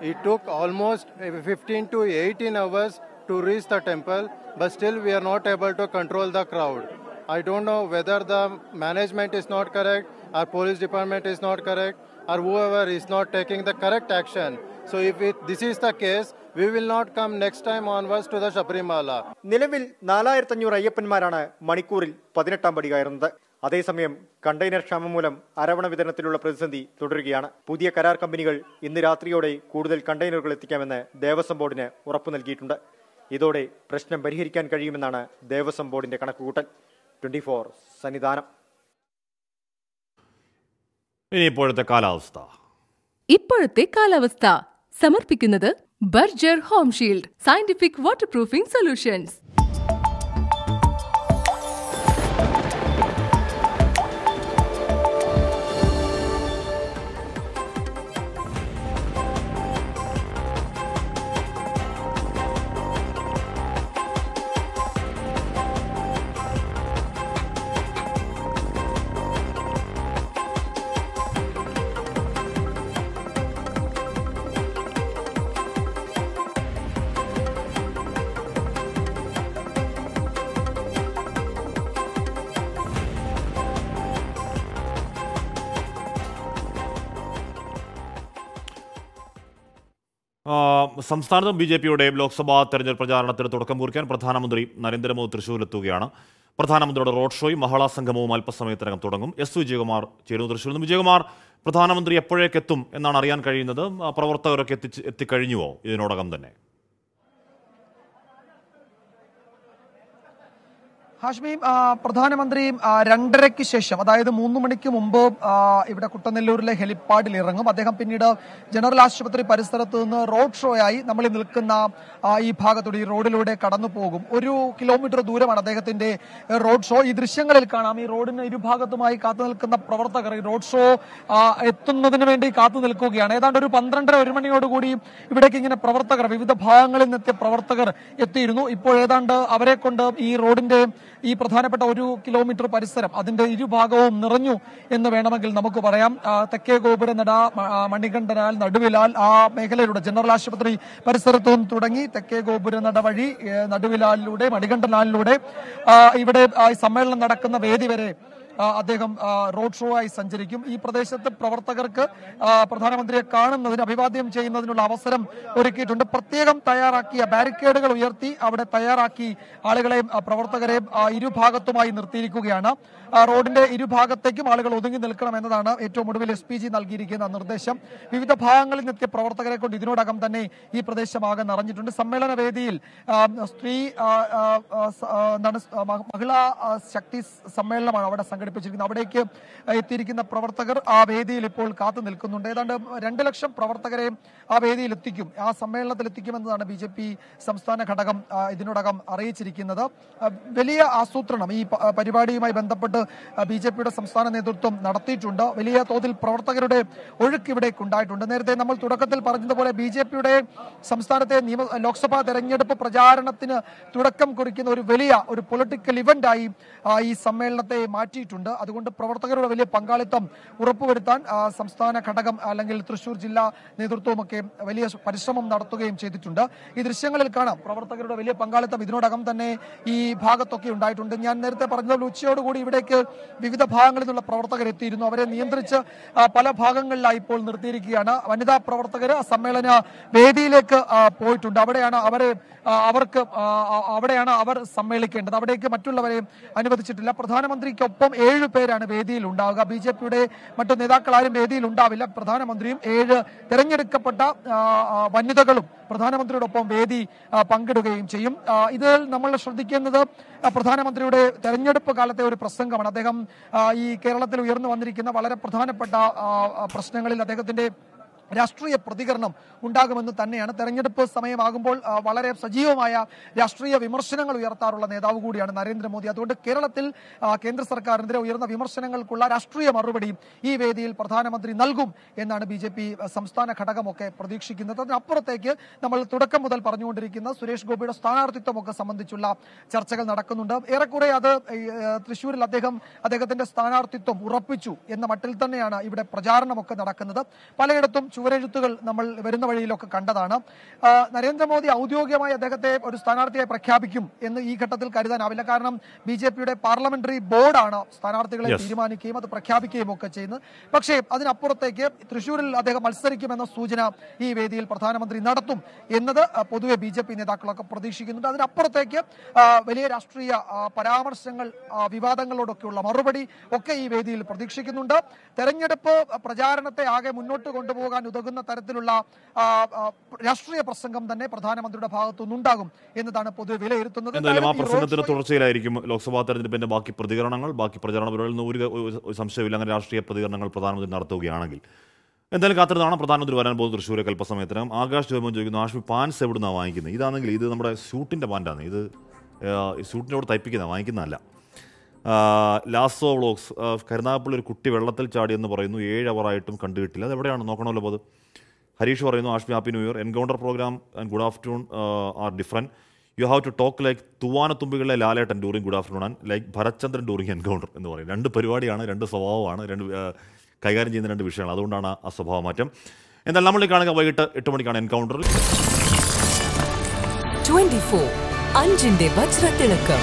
It took almost 15 to 18 hours to reach the temple, but still we are not able to control the crowd. I don't know whether the management is not correct, our police department is not correct, or whoever is not taking the correct action. So if it, this is the case, we will not come next time onwards to the Sabarimala നിലവിൽ നാലായിരത്തഞ്ഞൂറ് അയ്യപ്പന്മാരാണ് മണിക്കൂറിൽ പതിനെട്ടാം പടി കയറുന്നത് അതേസമയം container ക്ഷാമം മൂലം അരവണ വിതരണത്തിലുള്ള പ്രതിസന്ധി തുടരുകയാണ് പുതിയ കരാർ കമ്പനികൾ ഇന്ന് രാത്രിയോടെ കൂടുതൽ കണ്ടെയ്നറുകൾ എത്തിക്കാമെന്ന് ദേവസ്വം ബോർഡിന് ഉറപ്പു നൽകിയിട്ടുണ്ട് ഇതോടെ പ്രശ്നം പരിഹരിക്കാൻ കഴിയുമെന്നാണ് ദേവസ്വം ബോർഡിന്റെ കണക്കുകൂട്ടൽ ട്വന്റി ഫോർ സന്നിധാനം ഇനി ഇപ്പോഴത്തെ കാലാവസ്ഥ ഇപ്പോഴത്തെ കാലാവസ്ഥ സമർപ്പിക്കുന്നത് Berger Home Shield scientific waterproofing solutions സംസ്ഥാനത്തും ബി ജെ പിയുടെ ലോക്സഭാ തെരഞ്ഞെടുപ്പ് പ്രചാരണത്തിന് തുടക്കം കുറിക്കാൻ പ്രധാനമന്ത്രി നരേന്ദ്രമോദി തൃശ്ശൂരിലെത്തുകയാണ് പ്രധാനമന്ത്രിയുടെ റോഡ് ഷോയും മഹള സംഗമവും അല്പസമയത്തിനകം തുടങ്ങും എസ് വിജയകുമാർ ചേരുന്നു തൃശ്ശൂരിൽ നിന്ന് വിജയകുമാർ പ്രധാനമന്ത്രി എപ്പോഴേക്കെത്തും എന്നാണ് അറിയാൻ കഴിയുന്നത് പ്രവർത്തകരൊക്കെ എത്തിച്ച് എത്തിക്കഴിഞ്ഞുവോ ഇതിനോടകം തന്നെ ഹാഷ്മിയും പ്രധാനമന്ത്രിയും രണ്ടരയ്ക്ക് ശേഷം അതായത് മൂന്ന് മണിക്ക് മുമ്പ് ഇവിടെ കുട്ടനെല്ലൂരിലെ ഹെലിപ്പാഡിൽ ഇറങ്ങും അദ്ദേഹം പിന്നീട് ജനറൽ ആശുപത്രി പരിസരത്ത് നിന്ന് റോഡ് ഷോ ആയി നമ്മൾ നിൽക്കുന്ന ഈ ഭാഗത്തൂടെ ഈ റോഡിലൂടെ കടന്നു പോകും ഒരു കിലോമീറ്റർ ദൂരമാണ് അദ്ദേഹത്തിന്റെ റോഡ് ഷോ ഈ ദൃശ്യങ്ങളിൽ കാണാം ഈ റോഡിന് ഇരുഭാഗത്തുമായി കാത്തു നിൽക്കുന്ന പ്രവർത്തകർ ഈ റോഡ് ഷോ എത്തുന്നതിന് വേണ്ടി കാത്തു നിൽക്കുകയാണ് ഏതാണ്ട് ഒരു പന്ത്രണ്ടര ഒരു മണിയോടുകൂടി ഇവിടേക്ക് ഇങ്ങനെ പ്രവർത്തകർ വിവിധ ഭാഗങ്ങളിൽ നിന്നെത്തിയ പ്രവർത്തകർ എത്തിയിരുന്നു ഇപ്പോൾ ഏതാണ്ട് അവരെ കൊണ്ട് ഈ റോഡിന്റെ ഈ പ്രധാനപ്പെട്ട ഒരു കിലോമീറ്റർ പരിസരം അതിന്റെ ഇരുഭാഗവും നിറഞ്ഞു എന്ന് വേണമെങ്കിൽ നമുക്ക് പറയാം തെക്കേ നട മണികണ്ഠനാൽ നടുവിലാൽ ആ മേഖലയിലൂടെ ജനറൽ ആശുപത്രി പരിസരത്തു തുടങ്ങി തെക്കേ നട വഴി നടുവിലാലിലൂടെ മണികണ്ഠനാലിലൂടെ ഇവിടെ സമ്മേളനം നടക്കുന്ന വേദി വരെ അദ്ദേഹം റോഡ് ഷോ ആയി സഞ്ചരിക്കും ഈ പ്രദേശത്ത് പ്രവർത്തകർക്ക് പ്രധാനമന്ത്രിയെ കാണുന്നതിന് അഭിവാദ്യം ചെയ്യുന്നതിനുള്ള അവസരം ഒരുക്കിയിട്ടുണ്ട് പ്രത്യേകം തയ്യാറാക്കിയ ബാരിക്കേഡുകൾ ഉയർത്തി അവിടെ തയ്യാറാക്കി ആളുകളെയും പ്രവർത്തകരെയും ഇരുഭാഗത്തുമായി നിർത്തിയിരിക്കുകയാണ് റോഡിന്റെ ഇരുഭാഗത്തേക്കും ആളുകൾ ഒതുങ്ങി നിൽക്കണം എന്നതാണ് ഏറ്റവും ഒടുവിൽ എസ് പി ജി നൽകിയിരിക്കുന്ന നിർദ്ദേശം വിവിധ ഭാഗങ്ങളിൽ നിന്നെത്തിയ പ്രവർത്തകരെ കൊണ്ട് ഇതിനോടകം തന്നെ ഈ പ്രദേശമാകെ നിറഞ്ഞിട്ടുണ്ട് സമ്മേളന വേദിയിൽ സ്ത്രീ എന്താണ് മഹിളാ ശക്തി സമ്മേളനമാണ് അവിടെ സംഘടിപ്പിച്ചത് സംഘടിപ്പിച്ചിരിക്കുന്നത് അവിടേക്ക് എത്തിയിരിക്കുന്ന പ്രവർത്തകർ ആ വേദിയിൽ ഇപ്പോൾ കാത്തു നിൽക്കുന്നുണ്ട് ഏതാണ്ട് രണ്ട് ലക്ഷം പ്രവർത്തകരെയും ആ വേദിയിൽ എത്തിക്കും ആ സമ്മേളനത്തിൽ എത്തിക്കുമെന്നതാണ് ബി ജെ പി സംസ്ഥാന ഘടകം ഇതിനോടകം അറിയിച്ചിരിക്കുന്നത് വലിയ ആസൂത്രണം ഈ പരിപാടിയുമായി ബന്ധപ്പെട്ട് ബി ജെ പിയുടെ സംസ്ഥാന നേതൃത്വം നടത്തിയിട്ടുണ്ട് വലിയ തോതിൽ പ്രവർത്തകരുടെ ഒഴുക്ക് ഇവിടെ ഉണ്ടായിട്ടുണ്ട് നേരത്തെ നമ്മൾ തുടക്കത്തിൽ പറഞ്ഞതുപോലെ ബി ജെ പിയുടെ സംസ്ഥാനത്തെ നിയമ ലോക്സഭാ തെരഞ്ഞെടുപ്പ് പ്രചാരണത്തിന് തുടക്കം കുറിക്കുന്ന ഒരു വലിയ ഒരു പൊളിറ്റിക്കൽ ഇവന്റായി ഈ സമ്മേളനത്തെ മാറ്റിയിട്ടുണ്ട് ആവശ്യപ്പെട്ടിട്ടുണ്ട് അതുകൊണ്ട് പ്രവർത്തകരുടെ വലിയ പങ്കാളിത്തം ഉറപ്പുവരുത്താൻ സംസ്ഥാന ഘടകം അല്ലെങ്കിൽ തൃശൂർ ജില്ലാ നേതൃത്വമൊക്കെ വലിയ പരിശ്രമം നടത്തുകയും ചെയ്തിട്ടുണ്ട് ഈ ദൃശ്യങ്ങളിൽ കാണാം പ്രവർത്തകരുടെ വലിയ പങ്കാളിത്തം ഇതിനോടകം തന്നെ ഈ ഭാഗത്തൊക്കെ ഉണ്ടായിട്ടുണ്ട് ഞാൻ നേരത്തെ പറഞ്ഞതുപോലെ ഉച്ചയോടുകൂടി ഇവിടേക്ക് വിവിധ ഭാഗങ്ങളിൽ നിന്നുള്ള പ്രവർത്തകർ എത്തിയിരുന്നു അവരെ നിയന്ത്രിച്ച് പല ഭാഗങ്ങളിലായി ഇപ്പോൾ നിർത്തിയിരിക്കുകയാണ് വനിതാ പ്രവർത്തകർ സമ്മേളന വേദിയിലേക്ക് പോയിട്ടുണ്ട് അവിടെയാണ് അവരെ അവർക്ക് അവിടെയാണ് അവർ സമ്മേളിക്കേണ്ടത് അവിടേക്ക് മറ്റുള്ളവരെയും അനുവദിച്ചിട്ടില്ല പ്രധാനമന്ത്രിക്കൊപ്പം എ ഏഴ് പേരാണ് വേദിയിൽ ഉണ്ടാവുക ബി ജെ പിയുടെ മറ്റു നേതാക്കളാരും വേദിയിൽ ഉണ്ടാവില്ല പ്രധാനമന്ത്രിയും ഏഴ് തെരഞ്ഞെടുക്കപ്പെട്ട വനിതകളും പ്രധാനമന്ത്രിയോടൊപ്പം വേദി പങ്കിടുകയും ചെയ്യും ഇതിൽ നമ്മൾ ശ്രദ്ധിക്കുന്നത് പ്രധാനമന്ത്രിയുടെ തെരഞ്ഞെടുപ്പ് കാലത്തെ ഒരു പ്രസംഗമാണ് അദ്ദേഹം ഈ കേരളത്തിൽ ഉയർന്നു വന്നിരിക്കുന്ന വളരെ പ്രധാനപ്പെട്ട പ്രശ്നങ്ങളിൽ അദ്ദേഹത്തിന്റെ രാഷ്ട്രീയ പ്രതികരണം ഉണ്ടാകുമെന്ന് തന്നെയാണ് തെരഞ്ഞെടുപ്പ് സമയമാകുമ്പോൾ വളരെ സജീവമായ രാഷ്ട്രീയ വിമർശനങ്ങൾ ഉയർത്താറുള്ള നേതാവ് കൂടിയാണ് നരേന്ദ്രമോദി അതുകൊണ്ട് കേരളത്തിൽ കേന്ദ്ര സർക്കാരിനെതിരെ ഉയർന്ന വിമർശനങ്ങൾക്കുള്ള രാഷ്ട്രീയ മറുപടിയും ഈ വേദിയിൽ പ്രധാനമന്ത്രി നൽകും എന്നാണ് ബി ജെ പി സംസ്ഥാന ഘടകമൊക്കെ പ്രതീക്ഷിക്കുന്നത് അതിനപ്പുറത്തേക്ക് നമ്മൾ തുടക്കം മുതൽ പറഞ്ഞുകൊണ്ടിരിക്കുന്ന സുരേഷ് ഗോപിയുടെ സ്ഥാനാർത്ഥിത്വമൊക്കെ സംബന്ധിച്ചുള്ള ചർച്ചകൾ നടക്കുന്നുണ്ട് ഏറെക്കുറെ അത് തൃശൂരിൽ അദ്ദേഹം അദ്ദേഹത്തിന്റെ സ്ഥാനാർത്ഥിത്വം ഉറപ്പിച്ചു എന്ന മട്ടിൽ തന്നെയാണ് ഇവിടെ പ്രചാരണമൊക്കെ നടക്കുന്നത് പലയിടത്തും ചുവരെഴുത്തുകൾ നമ്മൾ വരുന്ന വഴിയിലൊക്കെ കണ്ടതാണ് നരേന്ദ്രമോദി ഔദ്യോഗികമായി അദ്ദേഹത്തെ ഒരു സ്ഥാനാർത്ഥിയായി പ്രഖ്യാപിക്കും എന്ന് ഈ ഘട്ടത്തിൽ കരുതാനാവില്ല കാരണം ബി ജെ പിയുടെ പാർലമെന്ററി ബോർഡാണ് സ്ഥാനാർത്ഥികളെ തീരുമാനിക്കുകയും അത് പ്രഖ്യാപിക്കുകയും ഒക്കെ ചെയ്യുന്നത് പക്ഷേ അതിനപ്പുറത്തേക്ക് തൃശൂരിൽ അദ്ദേഹം മത്സരിക്കുമെന്ന സൂചന ഈ വേദിയിൽ പ്രധാനമന്ത്രി നടത്തും എന്നത് പൊതുവെ ബി ജെ പി നേതാക്കളൊക്കെ പ്രതീക്ഷിക്കുന്നുണ്ട് അതിനപ്പുറത്തേക്ക് വലിയ രാഷ്ട്രീയ പരാമർശങ്ങൾ വിവാദങ്ങളോടൊക്കെയുള്ള മറുപടി ഒക്കെ ഈ വേദിയിൽ പ്രതീക്ഷിക്കുന്നുണ്ട് തെരഞ്ഞെടുപ്പ് പ്രചാരണത്തെ ആകെ മുന്നോട്ട് കൊണ്ടുപോകാൻ ഉതകുന്ന തരത്തിലുള്ള രാഷ്ട്രീയ പ്രസംഗം തന്നെ പ്രധാനമന്ത്രിയുടെ ഭാഗത്തുനിന്നുണ്ടാകും എന്നതാണ് പൊതുവെ വിലയിരുത്തുന്നത് എന്തായാലും ആ പ്രസംഗത്തിന് തുടർച്ചയിലായിരിക്കും ലോക്സഭാ തെരഞ്ഞെടുപ്പിന്റെ ബാക്കി പ്രതികരണങ്ങൾ ബാക്കി പ്രചാരണ പരിപാടികളിൽ നിന്ന് ഒരു സംശയമില്ല അങ്ങനെ രാഷ്ട്രീയ പ്രതികരണങ്ങൾ പ്രധാനമന്ത്രി നടത്തുകയാണെങ്കിൽ എന്തായാലും കാത്തിരുന്നാണ് പ്രധാനമന്ത്രി വരാൻ പോകുന്നത് തൃശ്ശൂരെ കൽപ്പസമയത്തിന് ആകാശ് ജോമൻ ചോദിക്കുന്നു ആഷ്മി പാൻസ് എവിടുന്നാണ് വാങ്ങിക്കുന്നത് ഇതാണെങ്കിൽ ഇത് നമ്മുടെ സ്യൂട്ടിൻ്റെ പാൻറ്റാണ് ഇത് സ്യൂട്ടിൻ്റെ കൂടെ തയ്പ്പിക്കുന്നതാണ് വാങ്ങിക്കുന്നതല്ല ലാസോ വ്ളോഗ്സ് കരുനാഗപ്പള്ളി ഒരു കുട്ടി വെള്ളത്തിൽ ചാടിയെന്ന് പറയുന്നു ഏഴ് അവറായിട്ടും കണ്ടുകിട്ടില്ല അത് എവിടെയാണ് നോക്കണമല്ലോ അത് ഹരീഷ് പറയുന്നു Ashmi happy new year encounter programme and good afternoon are different you have to talk like തുവാനത്തുമ്പികളിലെ Lalettan during good afternoon and like Balachandran during encounter എന്ന് പറയും രണ്ട് പരിപാടിയാണ് രണ്ട് സ്വഭാവമാണ് രണ്ട് കൈകാര്യം ചെയ്യുന്ന രണ്ട് വിഷയങ്ങൾ അതുകൊണ്ടാണ് ആ സ്വഭാവ മാറ്റം എന്നാൽ നമ്മൾ കാണുക വൈകിട്ട് എട്ട് മണിക്കാണ് എൻകൗണ്ടറിൽ അഞ്ചിന്റെ തിളക്കം